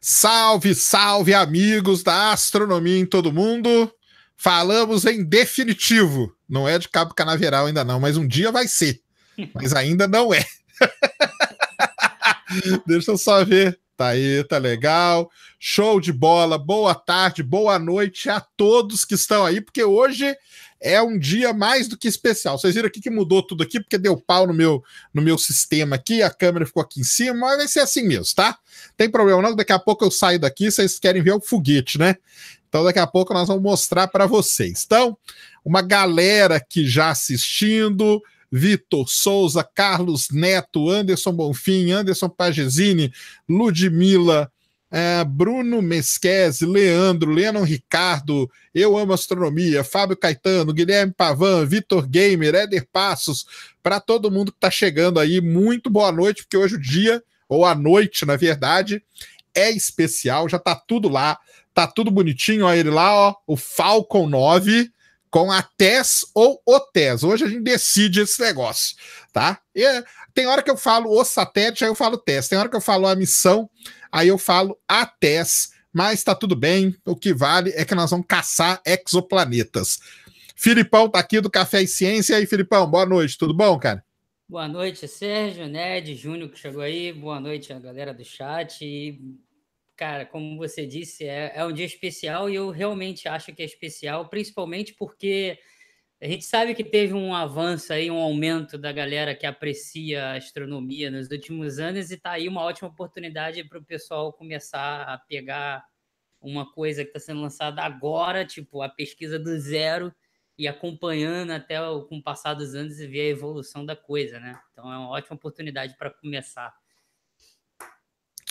Salve, salve, amigos da astronomia em todo mundo. Falamos em definitivo. Não é de Cabo Canaveral ainda não, mas um dia vai ser. Mas ainda não é. Deixa eu só ver Tá aí, tá legal. Show de bola. Boa tarde, boa noite a todos que estão aí, porque hoje é um dia mais do que especial. Vocês viram aqui que mudou tudo aqui, porque deu pau no meu, no meu sistema aqui, a câmera ficou aqui em cima, mas vai ser assim mesmo, tá? Tem problema não, daqui a pouco eu saio daqui, vocês querem ver o foguete, né? Então daqui a pouco nós vamos mostrar para vocês. Então, uma galera que já assistindo, Vitor Souza, Carlos Neto, Anderson Bonfim, Anderson Pagesini, Ludmila, é, Bruno Mesquese, Leandro, Lennon Ricardo, Eu Amo Astronomia, Fábio Caetano, Guilherme Pavan, Vitor Gamer, Éder Passos, para todo mundo que está chegando aí, muito boa noite, porque hoje o dia, ou a noite, na verdade, é especial, já tá tudo lá, tá tudo bonitinho, olha ele lá, ó, o Falcon 9, com a TES ou o TES. Hoje a gente decide esse negócio, tá? E, eh, tem hora que eu falo o satélite, aí eu falo TES. Tem hora que eu falo a missão, aí eu falo a TES. Mas tá tudo bem, o que vale é que nós vamos caçar exoplanetas. Filipão tá aqui do Café e Ciência. E aí, Filipão, boa noite, tudo bom, cara? Boa noite, Sérgio, Ned, Júnior que chegou aí, boa noite a galera do chat e Cara, como você disse, é, é um dia especial e eu realmente acho que é especial, principalmente porque a gente sabe que teve um avanço aí, um aumento da galera que aprecia a astronomia nos últimos anos, e está aí uma ótima oportunidade para o pessoal começar a pegar uma coisa que está sendo lançada agora, tipo a pesquisa do zero, e acompanhando até o, com o passar dos anos e ver a evolução da coisa, né? Então é uma ótima oportunidade para começar.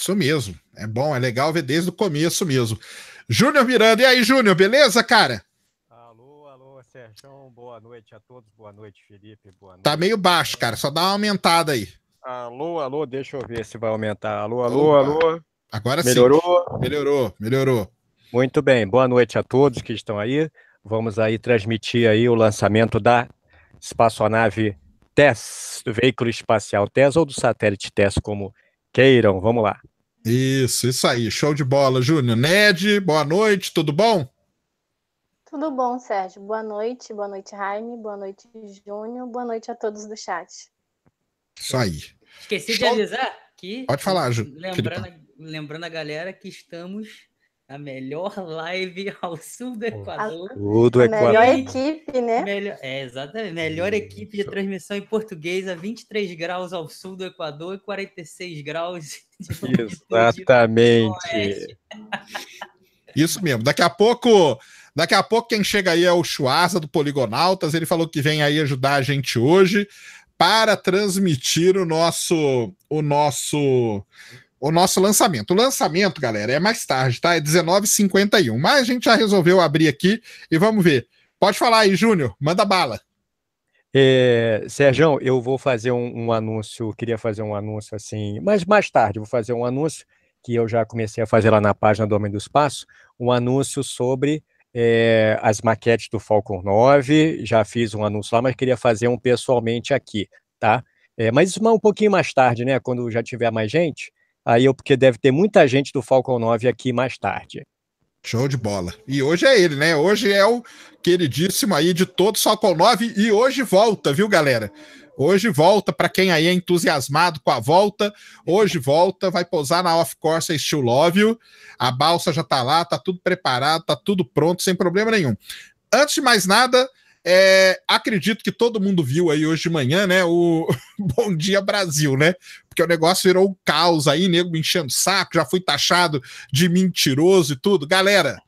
Isso mesmo. É bom, é legal ver desde o começo mesmo. Júnior Miranda, e aí, Júnior, beleza, cara? Alô, alô, Sérgio, boa noite a todos, boa noite, Felipe, boa tá noite. Tá meio baixo, cara, só dá uma aumentada aí. Alô, alô, deixa eu ver se vai aumentar. Alô, alô, Opa. alô. Agora melhorou. sim. Melhorou? Melhorou, melhorou. Muito bem, boa noite a todos que estão aí. Vamos aí transmitir aí o lançamento da espaçonave TESS, do veículo espacial TESS ou do satélite TESS, como queiram. Vamos lá. Isso, isso aí. Show de bola, Júnior. Ned, boa noite, tudo bom? Tudo bom, Sérgio. Boa noite, boa noite, Raime, boa noite, Júnior, boa noite a todos do chat. Isso aí. Esqueci Show... de avisar que. Pode falar, Júnior. Lembrando, lembrando a galera que estamos a melhor live ao sul do Equador. Sul do Equador. Melhor equipe, né? Melhor, é, exatamente. Melhor equipe de transmissão em português a 23 graus ao sul do Equador e 46 graus de Exatamente. Isso mesmo. Daqui a pouco, daqui a pouco quem chega aí é o Chuasa do Poligonautas. Ele falou que vem aí ajudar a gente hoje para transmitir o nosso o nosso o nosso lançamento. O lançamento, galera, é mais tarde, tá? É 19h51. Mas a gente já resolveu abrir aqui e vamos ver. Pode falar aí, Júnior, manda bala. É, Sérgio, eu vou fazer um, um anúncio, queria fazer um anúncio assim, mas mais tarde vou fazer um anúncio que eu já comecei a fazer lá na página do Homem do Espaço, um anúncio sobre é, as maquetes do Falcon 9, já fiz um anúncio lá, mas queria fazer um pessoalmente aqui, tá? É, mas isso é um pouquinho mais tarde, né, quando já tiver mais gente, aí eu, porque deve ter muita gente do Falcon 9 aqui mais tarde. Show de bola. E hoje é ele, né? Hoje é o queridíssimo aí de todos Falcon 9 e hoje volta, viu, galera? Hoje volta para quem aí é entusiasmado com a volta. Hoje volta, vai pousar na Off Course Steel Love you. A balsa já tá lá, tá tudo preparado, tá tudo pronto, sem problema nenhum. Antes de mais nada, é, acredito que todo mundo viu aí hoje de manhã, né? O Bom Dia Brasil, né? porque o negócio virou um caos aí, nego me enchendo o saco, já fui taxado de mentiroso e tudo. Galera,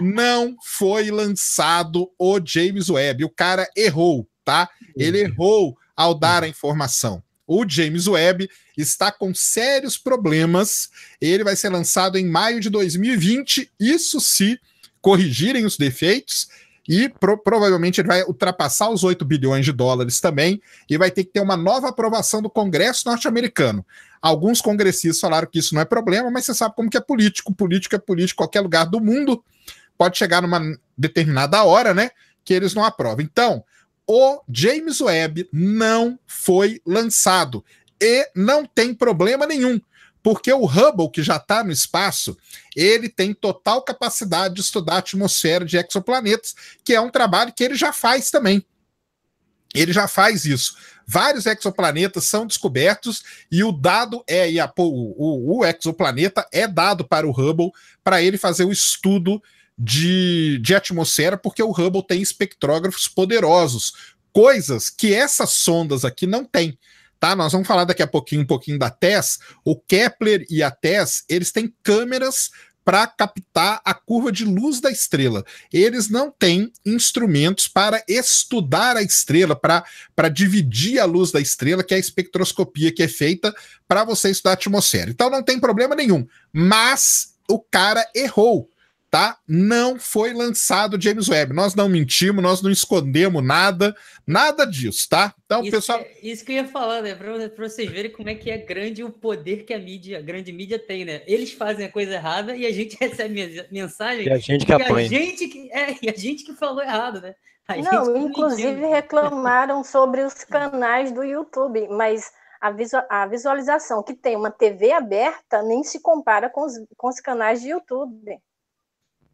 não foi lançado o James Webb. O cara errou, tá? Ele uhum. errou ao dar uhum. a informação. O James Webb está com sérios problemas. Ele vai ser lançado em maio de 2020, isso se corrigirem os defeitos e pro, provavelmente ele vai ultrapassar os 8 bilhões de dólares também e vai ter que ter uma nova aprovação do Congresso norte-americano. Alguns congressistas falaram que isso não é problema, mas você sabe como que é político. Político é político, qualquer lugar do mundo pode chegar numa determinada hora, né, que eles não aprovam. Então, o James Webb não foi lançado e não tem problema nenhum. Porque o Hubble, que já está no espaço, ele tem total capacidade de estudar a atmosfera de exoplanetas, que é um trabalho que ele já faz também. Ele já faz isso. Vários exoplanetas são descobertos e o dado é e a, o, o, o exoplaneta é dado para o Hubble para ele fazer o estudo de, de atmosfera, porque o Hubble tem espectrógrafos poderosos, coisas que essas sondas aqui não têm tá? Nós vamos falar daqui a pouquinho um pouquinho da TES. O Kepler e a TES, eles têm câmeras para captar a curva de luz da estrela. Eles não têm instrumentos para estudar a estrela, para dividir a luz da estrela, que é a espectroscopia que é feita para você estudar a atmosfera. Então não tem problema nenhum. Mas o cara errou tá? Não foi lançado James Webb. Nós não mentimos, nós não escondemos nada, nada disso, tá? Então, isso, pessoal. É, isso que eu ia falar, né? Pra, pra, vocês verem como é que é grande o poder que a mídia, a grande mídia tem, né? Eles fazem a coisa errada e a gente recebe mensagem. E a gente que apanha. A gente que, é, e a gente que falou errado, né? A não, inclusive mentiu. reclamaram sobre os canais do YouTube, mas a, visualização que tem uma TV aberta nem se compara com os, com os canais de YouTube.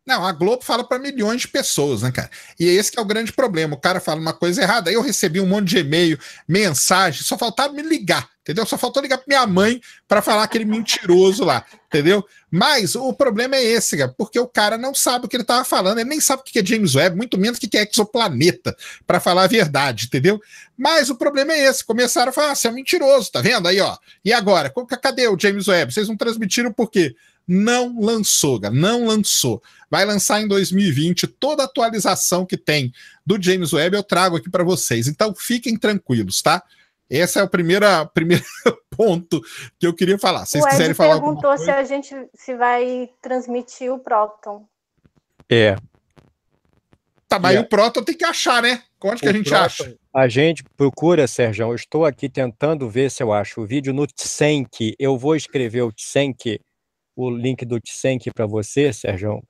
Não, a Globo fala para milhões de pessoas, né, cara? E esse que é o grande problema. O cara fala uma coisa errada. Eu recebi um monte de e-mail, mensagem, só faltava me ligar, entendeu? Só faltou ligar para minha mãe para falar aquele mentiroso lá, entendeu? Mas o problema é esse, cara, porque o cara não sabe o que ele estava falando, ele nem sabe o que é James Webb, muito menos o que é exoplaneta, para falar a verdade, entendeu? Mas o problema é esse. Começaram a falar, ah, você é um mentiroso, tá vendo? Aí, ó. E agora? Cadê o James Webb? Vocês não transmitiram por quê? não lançou, não lançou. Vai lançar em 2020 toda a atualização que tem do James Webb, eu trago aqui para vocês. Então fiquem tranquilos, tá? Esse é o primeiro, primeiro ponto que eu queria falar. Se vocês quiserem falar perguntou coisa... se a gente se vai transmitir o próton. É. Tá, mas o próton tem que achar, né? Onde é que a gente acha? A gente procura, Sérgio. Eu estou aqui tentando ver se eu acho o vídeo no Tsenk. Eu vou escrever o Tsenk o link do Tsenk para você, Sérgio.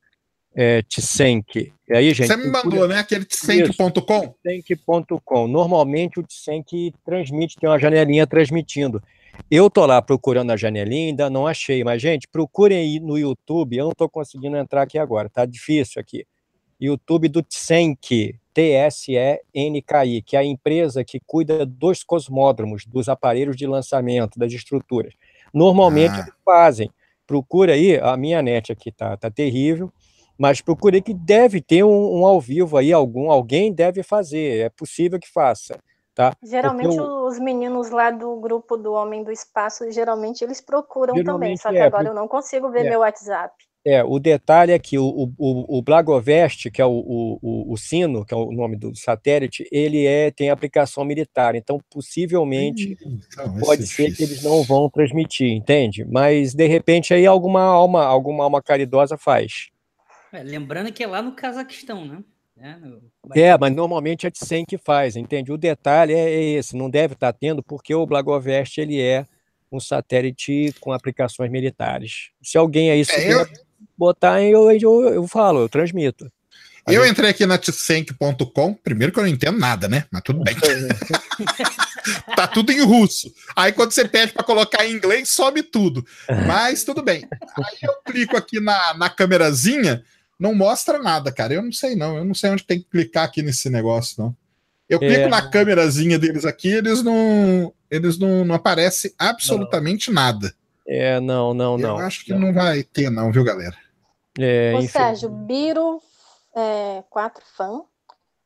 É, Tsenk. E aí, gente, você me mandou, né? Aquele tsenk.com? Tsenk.com. Normalmente o Tsenk transmite, tem uma janelinha transmitindo. Eu tô lá procurando a janelinha, ainda não achei, mas, gente, procurem aí no YouTube. Eu não estou conseguindo entrar aqui agora, tá difícil aqui. YouTube do Tsenk, T-S-E-N-K-I, que é a empresa que cuida dos cosmódromos, dos aparelhos de lançamento, das estruturas. Normalmente ah. eles fazem procura aí, a minha net aqui tá, tá terrível, mas procurei que deve ter um, um, ao vivo aí, algum, alguém deve fazer, é possível que faça. Tá? Geralmente eu... os meninos lá do grupo do Homem do Espaço, geralmente eles procuram geralmente também, só que é, agora porque... eu não consigo ver é. meu WhatsApp. É, o detalhe é que o, o, o Blagovest, que é o, o, o, sino, que é o nome do satélite, ele é, tem aplicação militar, então possivelmente então, é pode ser difícil. que eles não vão transmitir, entende? Mas de repente aí alguma alma, alguma alma caridosa faz. É, lembrando que é lá no Cazaquistão, né? É, no... é, mas normalmente é de 100 que faz, entende? O detalhe é, é esse, não deve estar tá tendo, porque o Blagovest ele é um satélite com aplicações militares. Se alguém aí souber, é, eu botar e eu, eu, eu falo, eu transmito. eu entrei aqui na tsenk.com, primeiro que eu não entendo nada, né? Mas tudo bem. tá tudo em russo. Aí quando você pede para colocar em inglês, sobe tudo. Mas tudo bem. Aí eu clico aqui na, na câmerazinha, não mostra nada, cara. Eu não sei não, eu não sei onde tem que clicar aqui nesse negócio, não. Eu é. clico é. na câmerazinha deles aqui, eles não eles não, não aparece absolutamente não. nada. É, não, não, eu não. Eu acho que não. não vai ter não, viu, galera? É, enfim. Sérgio, Biro, é, 4 fã,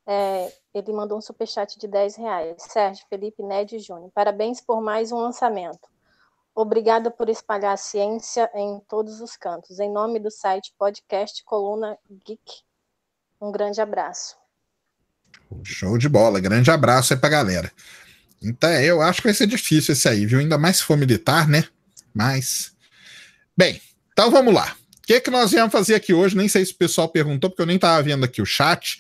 é, ele mandou um superchat de 10 reais. Sérgio Felipe Ned Júnior, parabéns por mais um lançamento. Obrigada por espalhar a ciência em todos os cantos. Em nome do site Podcast Coluna Geek, um grande abraço. Show de bola, grande abraço aí pra galera. Então, é, eu acho que vai ser difícil esse aí, viu? Ainda mais se for militar, né? Mas. Bem, então vamos lá que, que nós viemos fazer aqui hoje? Nem sei se o pessoal perguntou, porque eu nem estava vendo aqui o chat.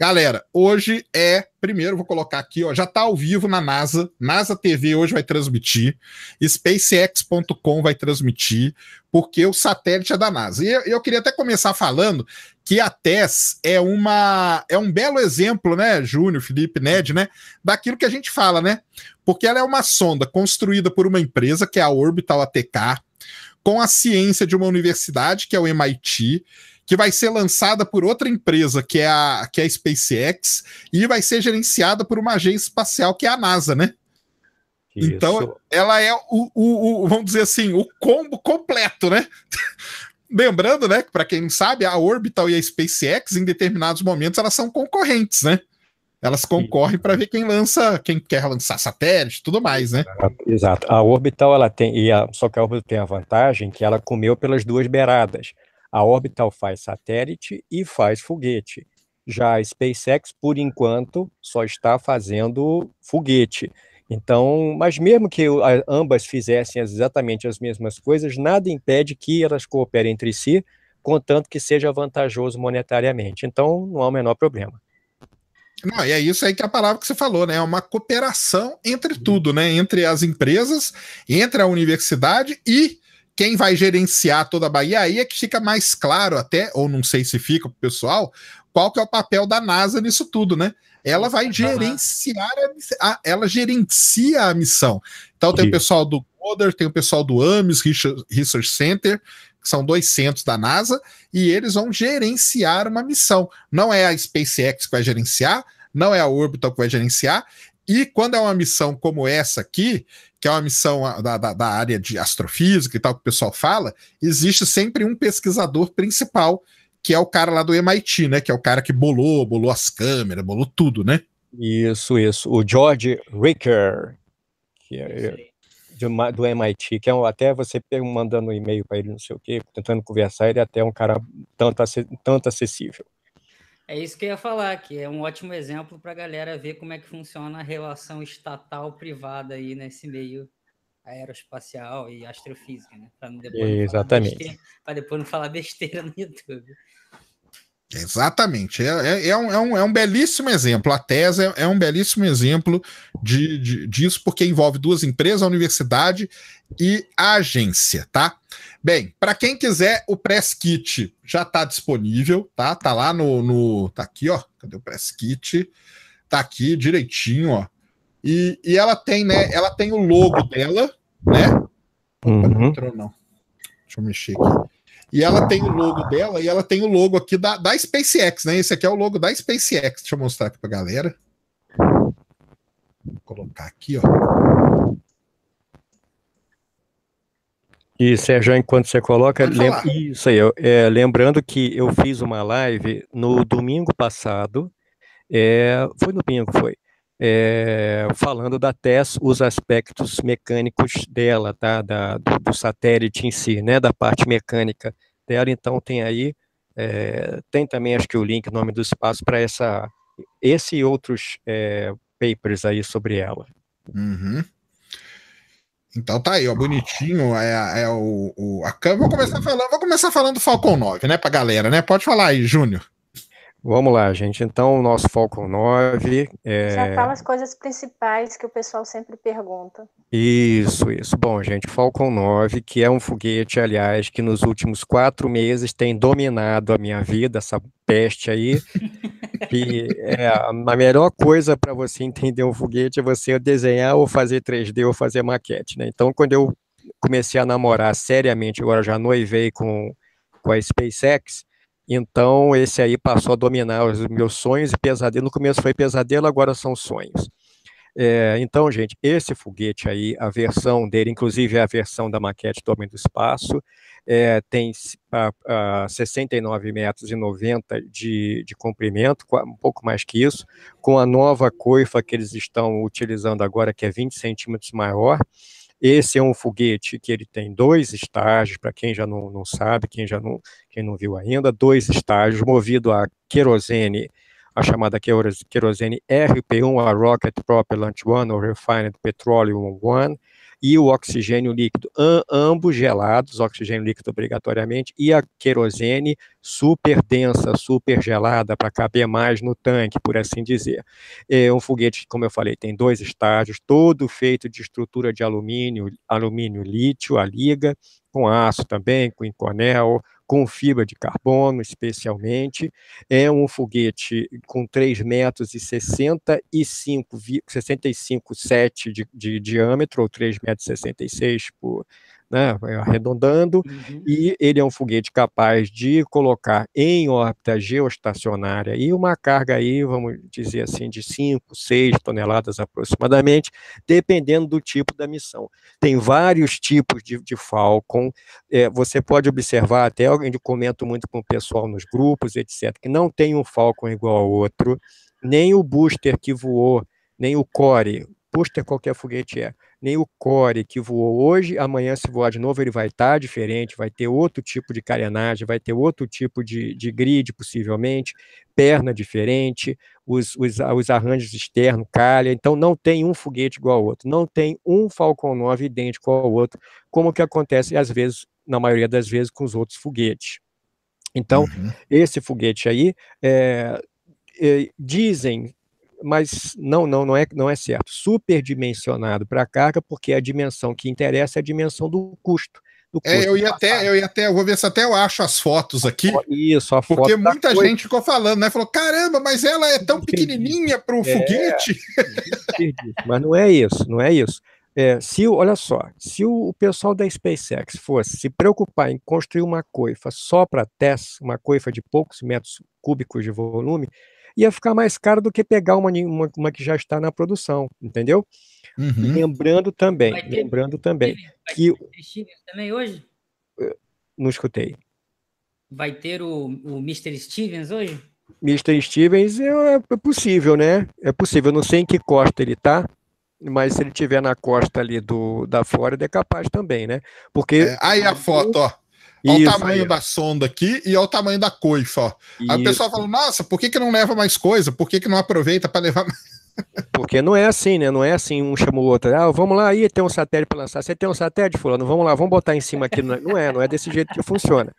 Galera, hoje é. Primeiro, vou colocar aqui, ó. Já está ao vivo na NASA. NASA TV hoje vai transmitir. SpaceX.com vai transmitir, porque o satélite é da NASA. E eu, eu queria até começar falando que a TES é uma. É um belo exemplo, né, Júnior, Felipe, Ned, né? Daquilo que a gente fala, né? Porque ela é uma sonda construída por uma empresa, que é a Orbital ATK com a ciência de uma universidade, que é o MIT, que vai ser lançada por outra empresa, que é a, que é a SpaceX, e vai ser gerenciada por uma agência espacial, que é a NASA, né? Então, isso. Então, ela é o, o, o, vamos dizer assim, o combo completo, né? Lembrando, né, que para quem não sabe, a Orbital e a SpaceX, em determinados momentos, elas são concorrentes, né? elas concorrem para ver quem lança, quem quer lançar satélite, tudo mais, né? Ah, exato. A orbital ela tem e a, só que a orbital tem a vantagem que ela comeu pelas duas beiradas. A orbital faz satélite e faz foguete. Já a SpaceX, por enquanto, só está fazendo foguete. Então, mas mesmo que ambas fizessem exatamente as mesmas coisas, nada impede que elas cooperem entre si, contanto que seja vantajoso monetariamente. Então, não há o menor problema. Não, e é isso aí que é a palavra que você falou, né? É uma cooperação entre uhum. tudo, né? Entre as empresas, entre a universidade e quem vai gerenciar toda a Bahia. Aí é que fica mais claro até, ou não sei se fica pro pessoal, qual que é o papel da NASA nisso tudo, né? Ela vai uhum. gerenciar, a, a ela gerencia a missão. Então tem o pessoal do Goder, tem o pessoal do AMES Research Center, que são 200 da NASA, e eles vão gerenciar uma missão. Não é a SpaceX que vai gerenciar, não é a Orbital que vai gerenciar, e quando é uma missão como essa aqui, que é uma missão da, da, da, área de astrofísica e tal que o pessoal fala, existe sempre um pesquisador principal, que é o cara lá do MIT, né? Que é o cara que bolou, bolou as câmeras, bolou tudo, né? Isso, isso. O George Ricker, que é, é de, do MIT, que é um, até você mandando um e-mail para ele, não sei o quê, tentando conversar, ele é até um cara tanto, tanto acessível. É isso que eu ia falar, que é um ótimo exemplo para a galera ver como é que funciona a relação estatal-privada aí nesse meio aeroespacial e astrofísica, né? Para depois, depois não falar besteira no YouTube. Exatamente. É, é, é, um, é, um, é um belíssimo exemplo. A tese é, é um belíssimo exemplo de, de, disso, porque envolve duas empresas, a universidade e a agência, tá? Bem, para quem quiser, o Press Kit já está disponível, tá? Tá lá no, no. Tá aqui, ó. Cadê o Press Kit? Tá aqui direitinho, ó. E, e ela tem, né? Ela tem o logo dela, né? Uhum. não entrou, não. Deixa eu mexer aqui. E ela tem o logo dela, e ela tem o logo aqui da, da SpaceX, né? Esse aqui é o logo da SpaceX. Deixa eu mostrar aqui pra galera. Vou colocar aqui, ó. E Sérgio, é, enquanto você coloca, lem... isso aí, é, lembrando que eu fiz uma live no domingo passado, é, foi no domingo, foi, é, falando da TES os aspectos mecânicos dela, tá? da, do, do, satélite em si, né? da parte mecânica dela. Então, tem aí, é, tem também, acho que o link, nome do espaço, para essa esse e outros é, papers aí sobre ela. Uhum. Então tá aí, ó, bonitinho. É, é o, o a câmera. Vou começar falando, vou começar falando do Falcon 9, né, pra galera, né? Pode falar aí, Júnior. Vamos lá, gente. Então, o nosso foco 9. É, é... Já fala as coisas principais que o pessoal sempre pergunta. Isso, isso. Bom, gente, Falcon é 9, que é um foguete, aliás, que nos últimos quatro meses tem dominado a minha vida, essa peste aí. E é a melhor coisa para você entender um foguete é você desenhar ou fazer 3D ou fazer maquete, né? Então, quando eu comecei a namorar seriamente, agora já noivei com, com a SpaceX então, esse aí passou a dominar os meus sonhos e pesadelo. No começo foi pesadelo, agora são sonhos. É, então, gente, esse foguete aí, a versão dele, inclusive é a versão da maquete do Homem do Espaço, é, tem a, a 69 metros e 90 de, de comprimento, um pouco mais que isso, com a nova coifa que eles estão utilizando agora, que é 20 centímetros maior, esse é um foguete que ele tem dois estágios, para quem já não, não sabe, quem já não, quem não viu ainda, dois estágios, movido a querosene, a chamada querosene RP1, a Rocket Propellant One, ou Refined Petroleum One, e o oxigênio líquido, ambos gelados, oxigênio líquido obrigatoriamente, e a querosene super densa, super gelada, para caber mais no tanque, por assim dizer. É um foguete, como eu falei, tem dois estágios, todo feito de estrutura de alumínio, alumínio lítio, a liga, com aço também, com inconel, com fibra de carbono, especialmente. É um foguete com 3,65 metros e 65,7 65, de, de diâmetro, ou 3,66 metros por né, arredondando, uhum. e ele é um foguete capaz de colocar em órbita geoestacionária e uma carga aí, vamos dizer assim, de 5, 6 toneladas aproximadamente, dependendo do tipo da missão. Tem vários tipos de, de Falcon, é, você pode observar, até alguém comento muito com o pessoal nos grupos, etc., que não tem um Falcon igual ao outro, nem o booster que voou, nem o core, booster qualquer foguete é nem o core que voou hoje, amanhã se voar de novo ele vai estar tá diferente, vai ter outro tipo de carenagem, vai ter outro tipo de, de grid possivelmente, perna diferente, os, os, os arranjos externos calha, então não tem um foguete igual ao outro, não tem um Falcon 9 idêntico ao outro, como que acontece às vezes, na maioria das vezes, com os outros foguetes. Então, uhum. esse foguete aí, é, é, dizem mas não, não, não é, não é certo. Superdimensionado para a carga, porque a dimensão que interessa é a dimensão do custo. Do custo é, eu ia até, eu ia até, eu vou ver se até eu acho as fotos aqui. Isso, a foto. Porque muita coisa. gente ficou falando, né? Falou, caramba, mas ela é tão pequenininha para um é, foguete. mas não é isso, não é isso. É, se, olha só, se o, pessoal da SpaceX fosse se preocupar em construir uma coifa só para TESS, uma coifa de poucos metros cúbicos de volume, ia ficar mais caro do que pegar uma, uma, uma que já está na produção, entendeu? Uhum. Lembrando também, ter, lembrando também vai que também hoje não escutei. Vai ter o, o Mr. Stevens hoje? Mr. Stevens é, é, é possível, né? É possível. Eu não sei em que costa ele tá, mas se ele tiver na costa ali do, da Flórida, é capaz também, né? Porque. É, aí a foto, ó. Olha o tamanho aí. da sonda aqui e olha o tamanho da coifa. Ó. o pessoal fala, nossa, por que, que não leva mais coisa? Por que, que não aproveita para levar mais? Porque não é assim, né? Não é assim, um chama o outro, ah, vamos lá, aí tem um satélite para lançar. Você tem um satélite, fulano, vamos lá, vamos botar em cima aqui. Não é, não é, é desse jeito que funciona.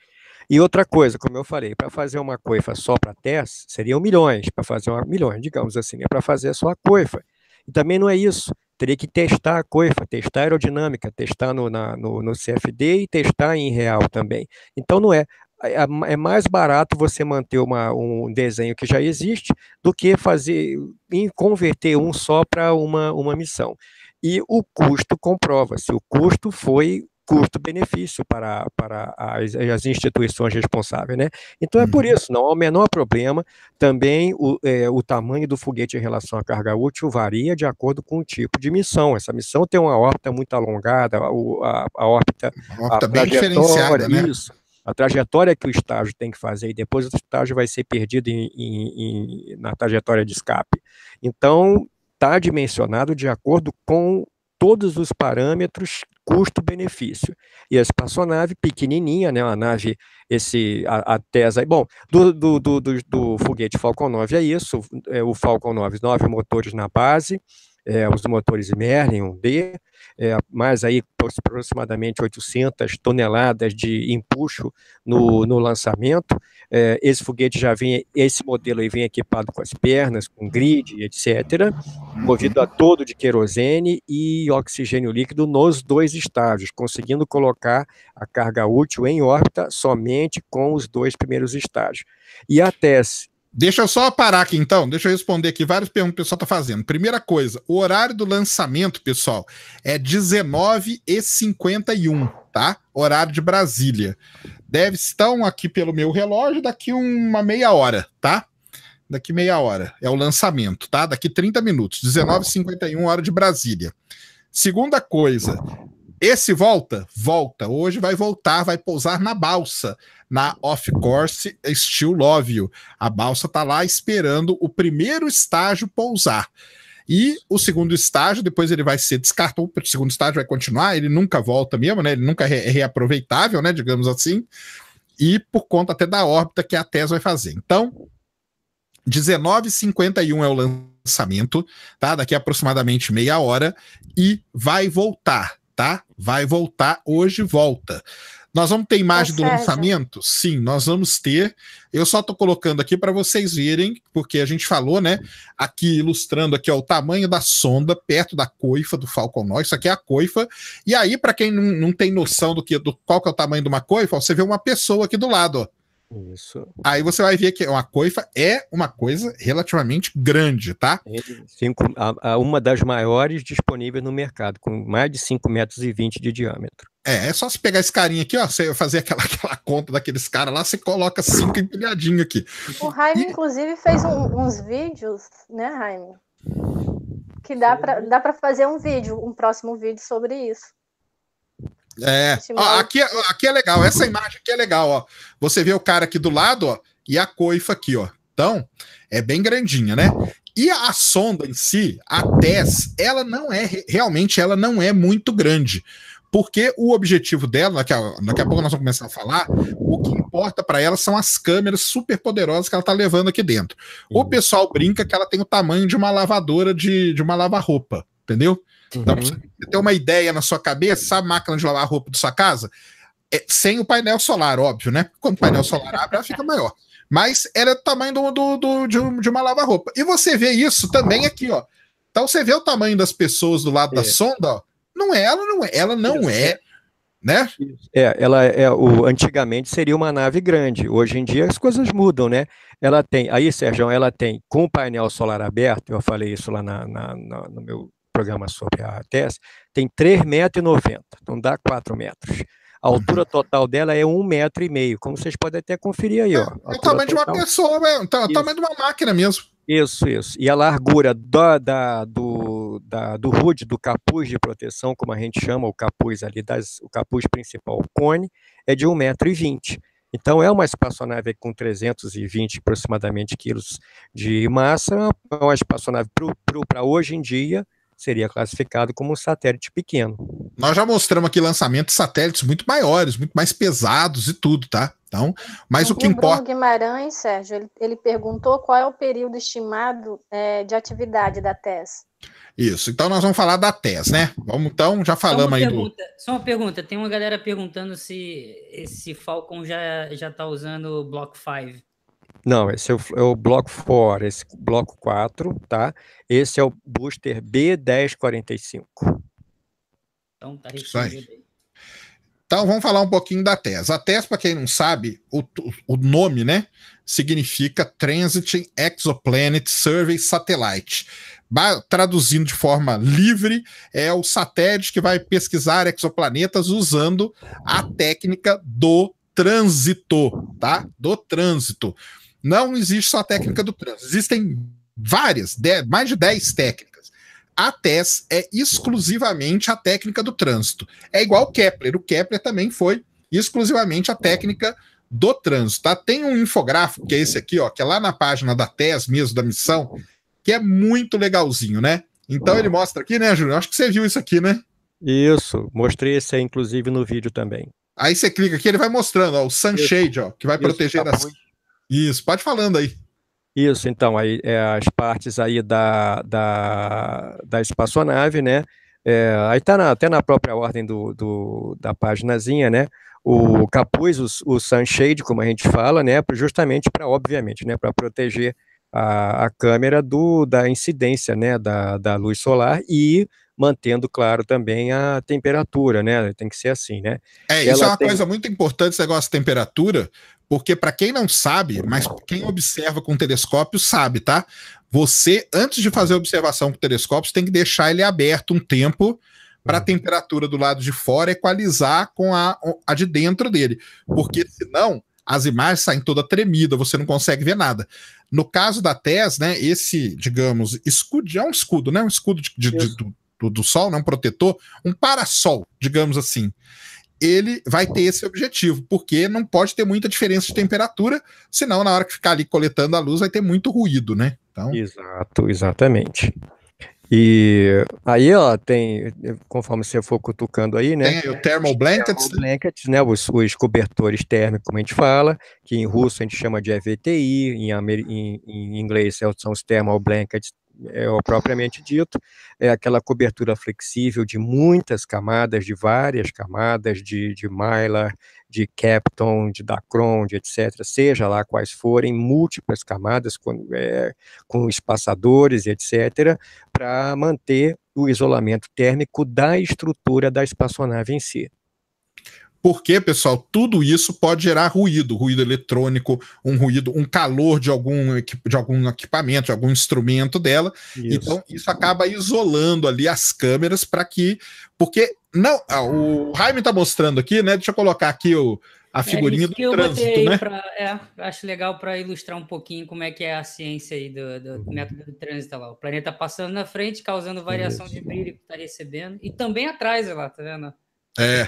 E outra coisa, como eu falei, para fazer uma coifa só para teste seriam milhões, para fazer uma, milhões, digamos assim, né? para fazer só a coifa. E também não é isso teria que testar a coifa, testar a aerodinâmica, testar no, na, no, no CFD e testar em real também. Então não é é mais barato você manter uma, um desenho que já existe do que fazer e converter um só para uma, uma missão. E o custo comprova-se, o custo foi custo-benefício para, para as, as, instituições responsáveis. Né? Então é por uhum. isso, não há o menor problema. Também o, é, o tamanho do foguete em relação à carga útil varia de acordo com o tipo de missão. Essa missão tem uma órbita muito alongada, a, a, a órbita, uma órbita a bem diferenciada, né? Isso a trajetória que o estágio tem que fazer e depois o estágio vai ser perdido em, em, em, na trajetória de escape. Então, está dimensionado de acordo com todos os parâmetros custo-benefício. E a espaçonave pequenininha, né, uma nave, esse, a, a TESA, bom, do, do, do, do, foguete Falcon 9 é isso, é o Falcon 9, nove motores na base, é, os motores Merlin D, é, mais aí aproximadamente 800 toneladas de empuxo no, no lançamento. É, esse foguete já vem, esse modelo aí vem equipado com as pernas, com grid, etc., uhum. movido a todo de querosene e oxigênio líquido nos dois estágios, conseguindo colocar a carga útil em órbita somente com os dois primeiros estágios. E a TES Deixa eu só parar aqui então, deixa eu responder aqui várias perguntas que o pessoal está fazendo. Primeira coisa, o horário do lançamento, pessoal, é 19h51, tá? Horário de Brasília. Deve estar aqui pelo meu relógio daqui uma meia hora, tá? Daqui meia hora é o lançamento, tá? Daqui 30 minutos, 19h51, hora de Brasília. Segunda coisa, esse volta? Volta. Hoje vai voltar, vai pousar na balsa, na Off Course Still Love You. A balsa está lá esperando o primeiro estágio pousar. E o segundo estágio, depois ele vai ser descartado, o segundo estágio vai continuar, ele nunca volta mesmo, né? Ele nunca é reaproveitável, né? Digamos assim. E por conta até da órbita que a TES vai fazer. Então, 19h51 é o lançamento, tá? Daqui a aproximadamente meia hora, e vai voltar tá? Vai voltar hoje, volta. Nós vamos ter imagem tá do lançamento? Sim, nós vamos ter. Eu só estou colocando aqui para vocês verem, porque a gente falou, né? Aqui ilustrando aqui ó, o tamanho da sonda perto da coifa do Falcon 9. Isso aqui é a coifa. E aí, para quem não, não, tem noção do que do qual que é o tamanho de uma coifa, ó, você vê uma pessoa aqui do lado. Ó. Isso. Aí você vai ver que uma coifa é uma coisa relativamente grande, tá? É, cinco, a, a uma das maiores disponíveis no mercado, com mais de 5,20 metros e vinte de diâmetro. É, é só se pegar esse carinha aqui, ó, você fazer aquela, aquela conta daqueles caras lá, você coloca cinco empilhadinho aqui. O Jaime, e... inclusive, fez um, uns vídeos, né, Jaime? Que dá para dá fazer um vídeo, um próximo vídeo sobre isso. É. é, ó, aqui, aqui é legal, essa imagem aqui é legal, ó. Você vê o cara aqui do lado, ó, e a coifa aqui, ó. Então, é bem grandinha, né? E a sonda em si, a TES, ela não é, realmente, ela não é muito grande. Porque o objetivo dela, daqui a, daqui a pouco nós vamos começar a falar, o que importa para ela são as câmeras super poderosas que ela está levando aqui dentro. O pessoal brinca que ela tem o tamanho de uma lavadora de, de uma lava-roupa, entendeu? Uhum. você ter uma ideia na sua cabeça, sabe a máquina de lavar a roupa da sua casa? É, sem o painel solar, óbvio, né? Quando o painel solar abre, ela fica maior. Mas era é do tamanho do, do, do de, um, de, uma lava-roupa. E você vê isso também aqui, ó. Então você vê o tamanho das pessoas do lado é. da sonda, ó. Não é, ela não é, ela não é né? É, ela é o antigamente seria uma nave grande. Hoje em dia as coisas mudam, né? Ela tem aí, Sérgio, ela tem com o painel solar aberto. Eu falei isso lá na, na, na no meu programa sobre a TES, tem 3,90 m, não dá 4 metros. A uhum. altura total dela é um metro e meio, como vocês podem até conferir aí. Ó, é, o tamanho de uma pessoa, é o tamanho de uma máquina mesmo. Isso, isso. E a largura do, da, do, da, do HUD, do capuz de proteção, como a gente chama o capuz ali, das, o capuz principal, o cone, é de 1,20m. Então, é uma espaçonave com 320 aproximadamente quilos de massa, é uma espaçonave para hoje em dia, seria classificado como um satélite pequeno. Nós já mostramos aqui lançamentos de satélites muito maiores, muito mais pesados e tudo, tá? Então, mas o, o que importa. O Guimarães, Sérgio, ele, ele, perguntou qual é o período estimado é, de atividade da TES. Isso, então nós vamos falar da TES, né? Vamos então, já falamos aí do. Só uma pergunta: tem uma galera perguntando se esse Falcon já está usando o Block 5. Não, esse é o, é o bloco 4, esse bloco 4, tá? Esse é o booster B1045. Então, tá aí. Então, vamos falar um pouquinho da TES. A TES, para quem não sabe, o, o nome, né, significa Transiting Exoplanet Survey Satellite. Traduzindo de forma livre, é o satélite que vai pesquisar exoplanetas usando a técnica do trânsito, tá? Do trânsito. Não existe só a técnica do trânsito, existem várias, dez, mais de 10 técnicas. A TES é exclusivamente a técnica do trânsito. É igual o Kepler, o Kepler também foi exclusivamente a técnica do trânsito. Tá? Tem um infográfico, que é esse aqui, ó, que é lá na página da TES mesmo, da missão, que é muito legalzinho, né? Então ele mostra aqui, né, Júnior? Acho que você viu isso aqui, né? Isso, mostrei esse aí, inclusive, no vídeo também. Aí você clica aqui, ele vai mostrando, ó, o sunshade, ó, que vai isso, proteger tá muito isso, pode falando aí. Isso, então, aí, é, as partes aí da, da, da espaçonave, né? É, aí tá na, até na própria ordem do, do, da paginazinha, né? O capuz, o, o sunshade, como a gente fala, né? Justamente para, obviamente, né? Para proteger a, a câmera do, da incidência, né? Da, da luz solar e mantendo, claro, também a temperatura, né? Tem que ser assim, né? É, Ela isso é uma tem... coisa muito importante, esse negócio de temperatura, porque para quem não sabe, mas quem observa com telescópio sabe, tá? Você antes de fazer a observação com telescópio, tem que deixar ele aberto um tempo para a uhum. temperatura do lado de fora equalizar com a, a de dentro dele, porque senão as imagens saem toda tremida, você não consegue ver nada. No caso da TES, né, esse, digamos, escudo, é um escudo, né, um escudo de, de, de, do, do, do sol, né, um protetor, um parasol, digamos assim ele vai ter esse objetivo, porque não pode ter muita diferença de temperatura, senão na hora que ficar ali coletando a luz vai ter muito ruído, né? Então... Exato, exatamente. E aí, ó, tem, conforme você for cutucando aí, né? Tem o thermal blankets. Thermal blankets, né? Os, os cobertores térmicos, como a gente fala, que em russo a gente chama de EVTI, em, em, em inglês é, são os thermal blankets é, propriamente dito, é aquela cobertura flexível de muitas camadas, de várias camadas, de, de Mylar, de Capton, de Dacron, de etc., seja lá quais forem, múltiplas camadas com, é, com espaçadores, etc., para manter o isolamento térmico da estrutura da espaçonave em si. Porque, pessoal, tudo isso pode gerar ruído, ruído eletrônico, um ruído, um calor de algum, de algum equipamento, de algum instrumento dela. Isso. Então, isso acaba isolando ali as câmeras para que. Porque. Não, ah, o Jaime está mostrando aqui, né? Deixa eu colocar aqui o, a é, figurinha é do eu trânsito, né? Pra, é, acho legal para ilustrar um pouquinho como é que é a ciência aí do, do uhum. método do trânsito lá. O planeta passando na frente, causando variação isso. de brilho que está recebendo, e também atrás, olha lá, tá vendo? É.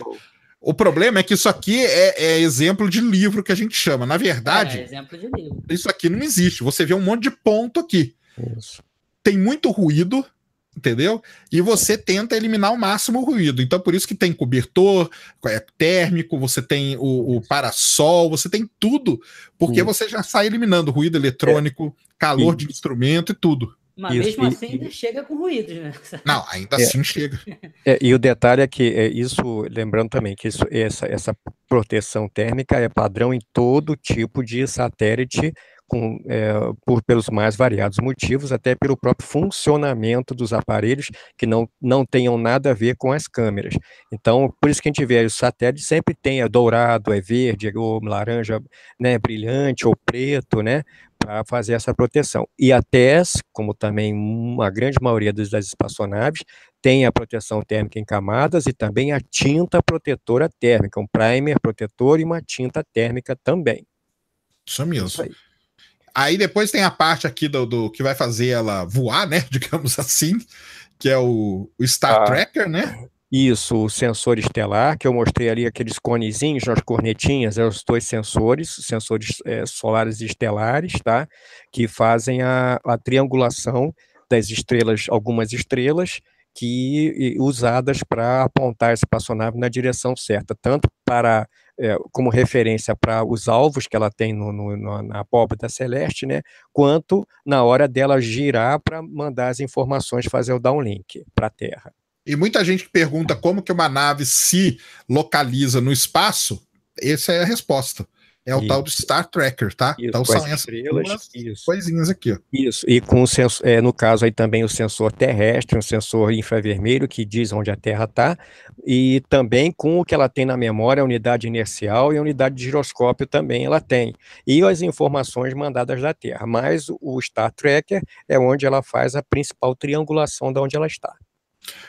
O problema é que isso aqui é, é, exemplo de livro que a gente chama. Na verdade, é, é, exemplo de livro. isso aqui não existe. Você vê um monte de ponto aqui. Isso. Tem muito ruído, entendeu? E você tenta eliminar o máximo o ruído. Então, por isso que tem cobertor, é térmico, você tem o, o parasol, você tem tudo, porque isso. você já sai eliminando ruído eletrônico, calor isso. de instrumento e tudo. Mas isso, mesmo assim e, ainda e... chega com ruídos, né? Não, ainda é, assim chega. É, e o detalhe é que é isso, lembrando também que isso, essa, essa proteção térmica é padrão em todo tipo de satélite, com, é, por pelos mais variados motivos, até pelo próprio funcionamento dos aparelhos, que não, não tenham nada a ver com as câmeras. Então, por isso que a gente vê o satélite sempre tem é dourado, é verde, é ou laranja, né, brilhante, ou preto, né, para fazer essa proteção. E a TES, como também uma grande maioria das espaçonaves, tem a proteção térmica em camadas e também a tinta protetora térmica, um primer protetor e uma tinta térmica também. Isso mesmo. Isso aí. aí. depois tem a parte aqui do, do, que vai fazer ela voar, né? Digamos assim, que é o, o Star ah. Tracker, né? Isso, o sensor estelar, que eu mostrei ali aqueles conezinhos as cornetinhas, é os dois sensores, sensores é, solares estelares, tá? Que fazem a, a triangulação das estrelas, algumas estrelas, que usadas para apontar a espaçonave na direção certa, tanto para é, como referência para os alvos que ela tem no, no, na celeste, né, quanto na hora dela girar para mandar as informações, fazer o downlink para a Terra. E muita gente pergunta como que uma nave se localiza no espaço. Essa é a resposta. É o Isso. tal do Star Tracker, tá? Isso, então são essas coisinhas aqui. Ó. Isso, e com o sensor, é, no caso aí também o sensor terrestre, um sensor infravermelho que diz onde a Terra está, e também com o que ela tem na memória, a unidade inercial e a unidade de giroscópio também ela tem. E as informações mandadas da Terra, mas o Star Tracker é onde ela faz a principal triangulação de onde ela está.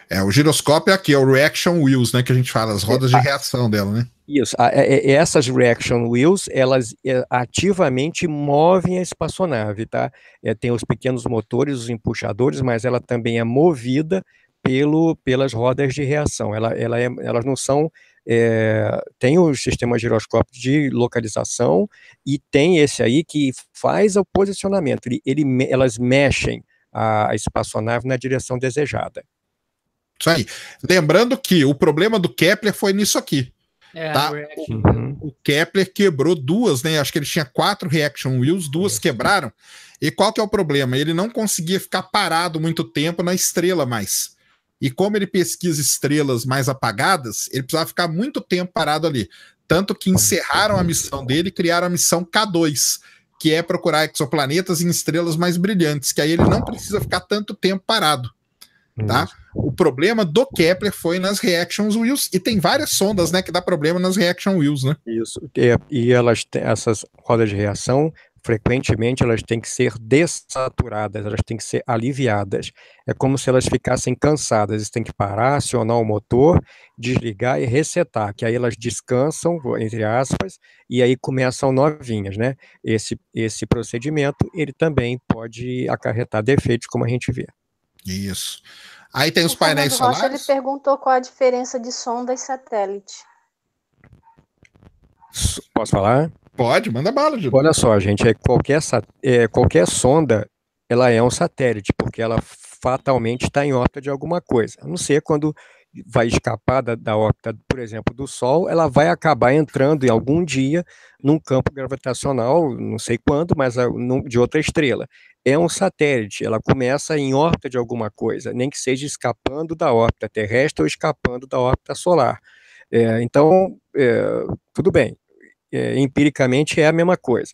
É, o giroscópio é aqui, é o reaction wheels, né, que a gente fala, as rodas de é, reação dela, né? Isso, a, a, é, é, essas reaction wheels, elas ativamente movem a espaçonave, tá? É, tem os pequenos motores, os empuxadores, mas ela também é movida pelo, pelas rodas de reação. Ela, ela é, elas não são é, tem o sistema giroscópio de localização e tem esse aí que faz o posicionamento. Ele, ele elas mexem a espaçonave na direção desejada. Isso aí. Lembrando que o problema do Kepler foi nisso aqui. É, tá? O, uhum. o, Kepler quebrou duas, né? Acho que ele tinha quatro reaction wheels, duas é. quebraram. E qual que é o problema? Ele não conseguia ficar parado muito tempo na estrela mais. E como ele pesquisa estrelas mais apagadas, ele precisava ficar muito tempo parado ali. Tanto que encerraram a missão dele e criaram a missão K2, que é procurar exoplanetas em estrelas mais brilhantes, que aí ele não precisa ficar tanto tempo parado. Tá? Isso o problema do Kepler foi nas reactions wheels, e tem várias sondas, né, que dá problema nas reaction wheels, né? Isso, e, e elas, essas rodas de reação, frequentemente elas têm que ser dessaturadas, elas têm que ser aliviadas. É como se elas ficassem cansadas, eles têm que parar, acionar o motor, desligar e resetar, que aí elas descansam, entre aspas, e aí começam novinhas, né? Esse, esse procedimento, ele também pode acarretar defeitos, como a gente vê. Isso. Aí tem os então, painéis Rocha, solares. Ele perguntou qual a diferença de sonda e satélite. Posso falar? Pode, manda bala, Júlio. Olha só, gente, é qualquer, é, qualquer sonda ela é um satélite, porque ela fatalmente está em órbita de alguma coisa. A não ser quando vai escapar da, da órbita, por exemplo, do Sol, ela vai acabar entrando em algum dia num campo gravitacional, não sei quando, mas ah, de outra estrela. É um satélite, ela começa em órbita de alguma coisa, nem que seja escapando da órbita terrestre ou escapando da órbita solar. É, então, é, tudo bem, é, empiricamente é a mesma coisa.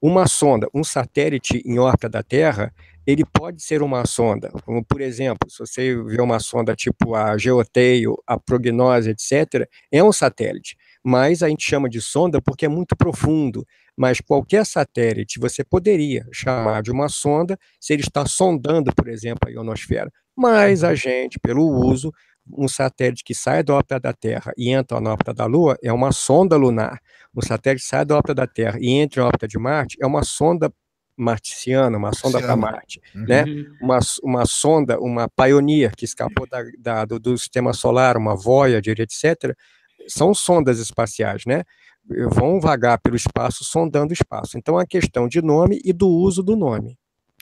Uma sonda, um satélite em órbita da Terra, ele pode ser uma sonda, como por exemplo, se você vê uma sonda tipo a Geoteio, a Prognose, etc., é um satélite, mas a gente chama de sonda porque é muito profundo, mas qualquer satélite você poderia chamar de uma sonda se ele está sondando, por exemplo, a ionosfera. Mas a gente, pelo uso, um satélite que sai da órbita da Terra e entra na órbita da Lua é uma sonda lunar. Um satélite que sai da órbita da Terra e entra na órbita de Marte é uma sonda martiana, uma sonda para Marte, uhum. né? Uhum. Uma, uma sonda, uma Pioneer que escapou da, da, do, do, sistema solar, uma Voyager, etc., são sondas espaciais, né? Vão vagar pelo espaço sondando o espaço. Então, é a questão de nome e do uso do nome.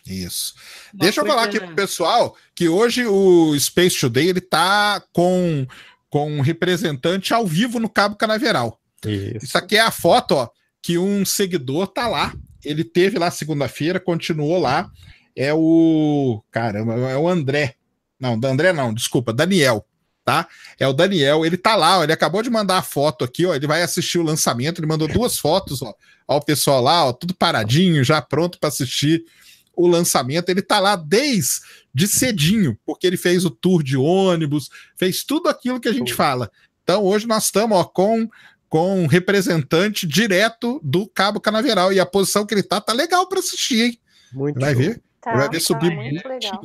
Isso. Uma Deixa eu falar aqui pro pessoal que hoje o Space Today ele tá com com um representante ao vivo no Cabo Canaveral. Isso. Isso aqui é a foto, ó, que um seguidor tá lá ele teve lá segunda-feira, continuou lá. É o. Caramba, é o André. Não, da André não, desculpa, Daniel tá? É o Daniel, ele tá lá, ó, ele acabou de mandar a foto aqui, ó, ele vai assistir o lançamento, ele mandou duas fotos, ó, ao pessoal lá, ó, tudo paradinho, já pronto para assistir o lançamento. Ele tá lá desde cedinho, porque ele fez o tour de ônibus, fez tudo aquilo que a gente fala. Então hoje nós estamos, com com um representante direto do Cabo Canaveral. E a posição que ele tá, tá legal para assistir, hein? Muito Vai ver? Tá, Vai ver tá subir muito legal.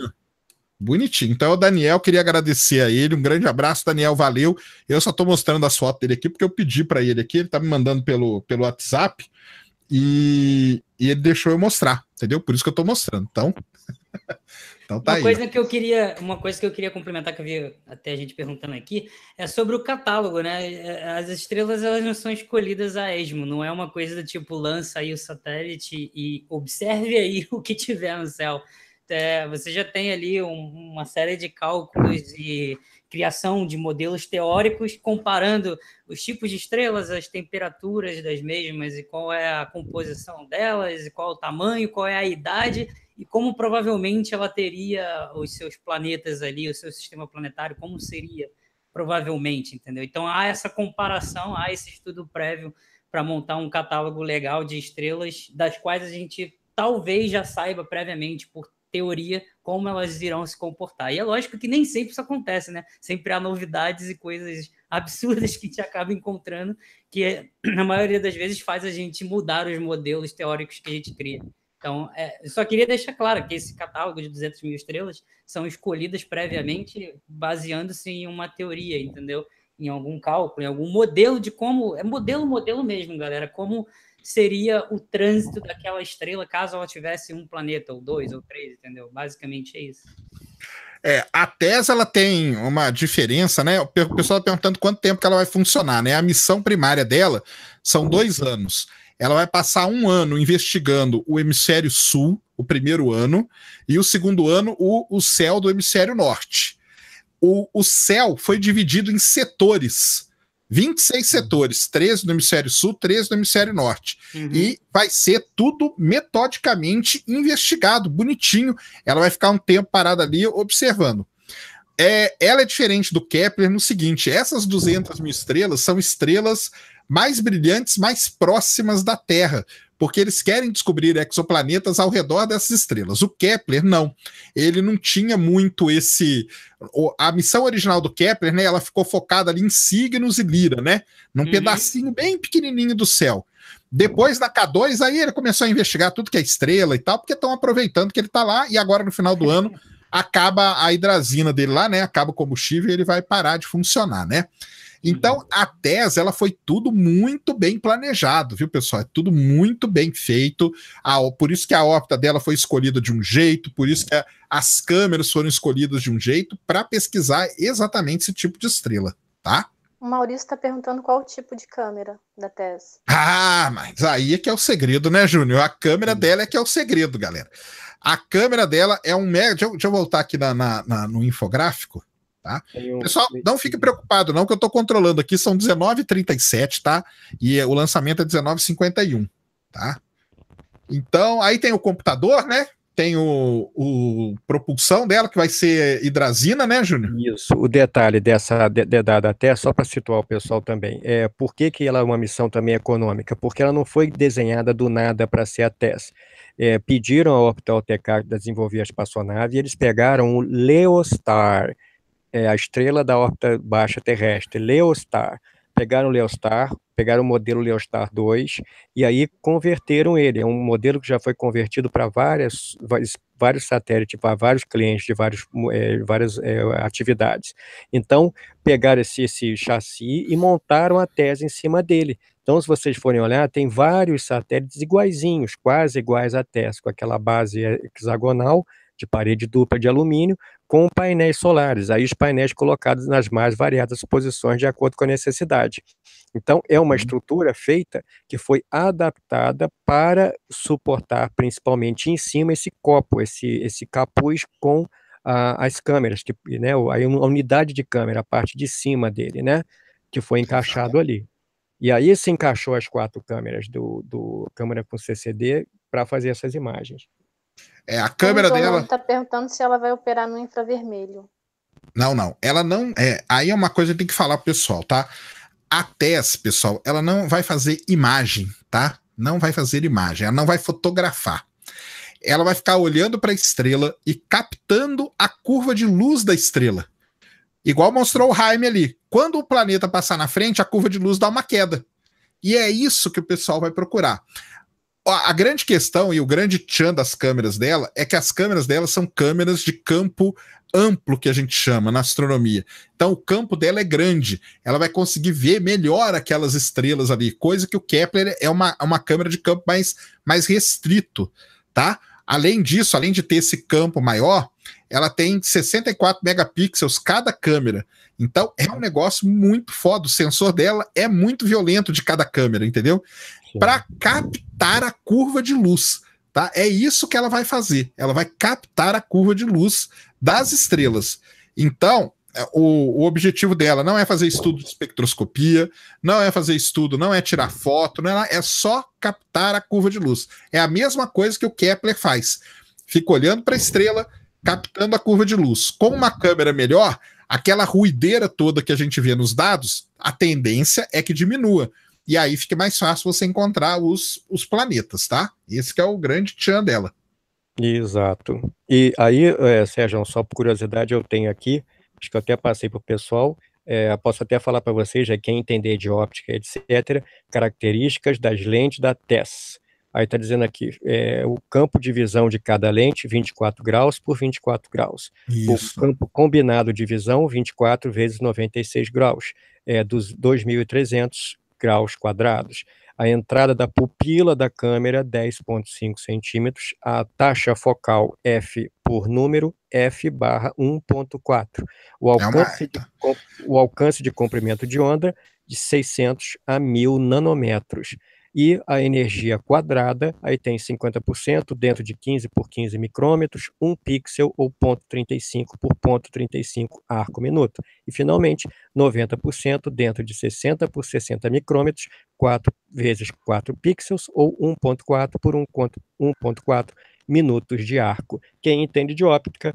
Bonitinho. Então, o Daniel, queria agradecer a ele. Um grande abraço, Daniel. Valeu. Eu só estou mostrando as fotos dele aqui porque eu pedi para ele aqui. Ele está me mandando pelo, pelo WhatsApp e, e ele deixou eu mostrar, entendeu? Por isso que eu estou mostrando. Então, então tá uma aí. Coisa que eu queria, uma coisa que eu queria complementar, que eu vi até a gente perguntando aqui, é sobre o catálogo, né? É, as estrelas elas não são escolhidas a esmo, não é uma coisa do tipo lança aí o satélite e observe aí o que tiver no céu. É, você já tem ali um, uma série de cálculos e criação de modelos teóricos comparando os tipos de estrelas, as temperaturas das mesmas e qual é a composição delas, e qual o tamanho, qual é a idade e como provavelmente ela teria os seus planetas ali, o seu sistema planetário, como seria provavelmente, entendeu? Então há essa comparação, há esse estudo prévio para montar um catálogo legal de estrelas das quais a gente talvez já saiba previamente por teoria como elas irão se comportar. E é lógico que nem sempre isso acontece, né? Sempre há novidades e coisas absurdas que a gente acaba encontrando que é, na maioria das vezes faz a gente mudar os modelos teóricos que a gente cria. Então, é, só queria deixar claro que esse catálogo de 200 mil estrelas são escolhidas previamente baseando-se em uma teoria, entendeu? Em algum cálculo, em algum modelo de como. É modelo, modelo mesmo, galera. Como seria o trânsito daquela estrela caso ela tivesse um planeta, ou dois, ou três, entendeu? Basicamente é isso. É, a TES ela tem uma diferença, né? O pessoal está perguntando quanto tempo que ela vai funcionar, né? A missão primária dela são dois anos. Ela vai passar um ano investigando o hemisfério sul, o primeiro ano, e o segundo ano, o, o céu do hemisfério norte. O, o céu foi dividido em setores. 26 setores, 13 no hemisfério sul, 13 no hemisfério norte. Uhum. E vai ser tudo metodicamente investigado, bonitinho. Ela vai ficar um tempo parada ali observando. É, ela é diferente do Kepler no seguinte: essas 200 mil estrelas são estrelas mais brilhantes, mais próximas da Terra, porque eles querem descobrir exoplanetas ao redor dessas estrelas. O Kepler não. Ele não tinha muito esse a missão original do Kepler, né, ela ficou focada ali em Signos e Lira, né? Num uhum. pedacinho bem pequenininho do céu. Depois na K2 aí ele começou a investigar tudo que é estrela e tal, porque estão aproveitando que ele está lá e agora no final do ano acaba a hidrazina dele lá, né? Acaba o combustível e ele vai parar de funcionar, né? Então, uhum. a tese, ela foi tudo muito bem planejado, viu, pessoal? É tudo muito bem feito. A, por isso que a órbita dela foi escolhida de um jeito, por isso que a, as câmeras foram escolhidas de um jeito para pesquisar exatamente esse tipo de estrela, tá? O Maurício está perguntando qual o tipo de câmera da tese. Ah, mas aí é que é o segredo, né, Júnior? A câmera dela é que é o segredo, galera. A câmera dela é um mega. Deixa, eu voltar aqui na, na, na no infográfico. Tá? Pessoal, não fique preocupado, não, que eu estou controlando aqui, são 19h37, tá? E o lançamento é 19h51, tá? Então, aí tem o computador, né? Tem o, o propulsão dela, que vai ser hidrazina, né, Júnior? Isso, o detalhe dessa da até, só para situar o pessoal também, é por que, que ela é uma missão também econômica? Porque ela não foi desenhada do nada para ser a TES. É, pediram ao Orbital TK desenvolver a espaçonave e eles pegaram o Leostar, é, a estrela da órbita baixa terrestre, Leostar, pegaram o Leostar, pegaram o modelo Leostar 2 e aí converteram ele. É um modelo que já foi convertido para várias, vários, vários satélites, para vários clientes de vários, é, várias é, atividades. Então, pegaram esse, esse chassi e montaram a tese em cima dele. Então, se vocês forem olhar, tem vários satélites iguaizinhos, quase iguais à tese, com aquela base hexagonal de parede dupla de alumínio, com painéis solares, aí os painéis colocados nas mais variadas posições de acordo com a necessidade. Então, é uma uhum. estrutura feita que foi adaptada para suportar principalmente em cima esse copo, esse, esse capuz com as câmeras, que, né, a unidade de câmera, a parte de cima dele, né, que foi encaixado ali. E aí se encaixou as quatro câmeras do, do câmera com CCD para fazer essas imagens. É, a câmera o dela. Tá perguntando se ela vai operar no infravermelho. Não, não. Ela não. É, aí é uma coisa que tem que falar pro pessoal, tá? A TES, pessoal, ela não vai fazer imagem, tá? Não vai fazer imagem, ela não vai fotografar. Ela vai ficar olhando para a estrela e captando a curva de luz da estrela. Igual mostrou o Jaime ali. Quando o planeta passar na frente, a curva de luz dá uma queda. E é isso que o pessoal vai procurar a grande questão e o grande tchan das câmeras dela é que as câmeras dela são câmeras de campo amplo que a gente chama na astronomia. Então o campo dela é grande, ela vai conseguir ver melhor aquelas estrelas ali, coisa que o Kepler é uma, uma câmera de campo mais, mais restrito, tá? Além disso, além de ter esse campo maior, ela tem 64 megapixels cada câmera. Então é um negócio muito foda. O sensor dela é muito violento de cada câmera, entendeu? para captar a curva de luz. Tá? É isso que ela vai fazer. Ela vai captar a curva de luz das estrelas. Então, é, o, o, objetivo dela não é fazer estudo de espectroscopia, não é fazer estudo, não é tirar foto, não é, é só captar a curva de luz. É a mesma coisa que o Kepler faz. Fica olhando para a estrela, captando a curva de luz. Com uma câmera melhor, aquela ruideira toda que a gente vê nos dados, a tendência é que diminua e aí fica mais fácil você encontrar os, os planetas, tá? Esse é o grande tchan dela. Exato. E aí, é, Sérgio, só por curiosidade, eu tenho aqui, acho que eu até passei para o pessoal, é, posso até falar para vocês, já quem entender de óptica, etc., características das lentes da TESS. Aí está dizendo aqui, é, o campo de visão de cada lente, 24 graus por 24 graus. Isso. O campo combinado de visão, 24 vezes 96 graus, é, dos 2.300 graus quadrados. A entrada da pupila da câmera, 10,5 centímetros. A taxa focal F por número, F barra 1,4. O, é alcance de, o alcance de comprimento de onda, de 600 a 1.000 nanômetros e a energia quadrada, aí tem 50% dentro de 15 por 15 micrômetros, 1 pixel ou 0.35 por 0.35 arco-minuto. E, finalmente, 90% dentro de 60 por 60 micrômetros, 4 vezes 4 pixels ou 1.4 por 1.4 minutos de arco. Quem entende de óptica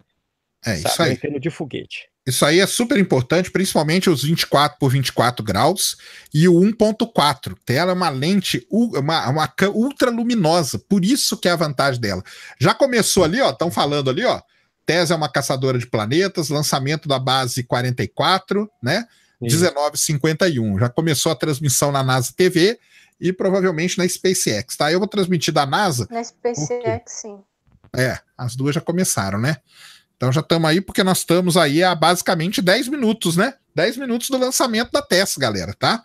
é, sabe? isso aí. Um de foguete. Isso aí é super importante, principalmente os 24 por 24 graus e o 1.4. Ela é uma lente uma, uma luminosa, por isso que é a vantagem dela. Já começou ali, ó, estão falando ali, ó. Tese é uma caçadora de planetas, lançamento da base 44, né? 1951. Já começou a transmissão na NASA TV e provavelmente na SpaceX, tá? Eu vou transmitir da NASA. Na SpaceX, sim. É, as duas já começaram, né? Então já estamos aí, porque nós estamos aí há basicamente 10 minutos, né? 10 minutos do lançamento da Tesla, galera, tá?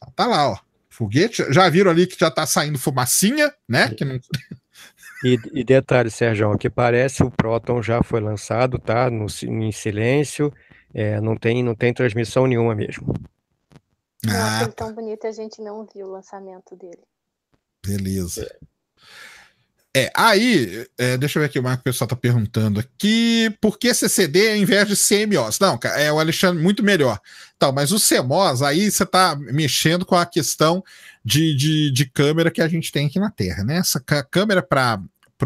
Então, tá lá, ó. Foguete. Já viram ali que já tá saindo fumacinha, né? É. Que não... E, e, detalhe, Sérgio, que parece o Proton já foi lançado, tá? No, em silêncio, é, não, tem, não tem transmissão nenhuma mesmo. Ah, Nossa, é tá. tão bonito a gente não viu o lançamento dele. Beleza. É. É, aí, é, deixa eu ver aqui o que o pessoal está perguntando aqui. Por que CCD ao invés de CMOs? Não, é o Alexandre muito melhor. Então, mas o CMOs, aí você está mexendo com a questão de, de, de, câmera que a gente tem aqui na Terra, né? Essa câmera para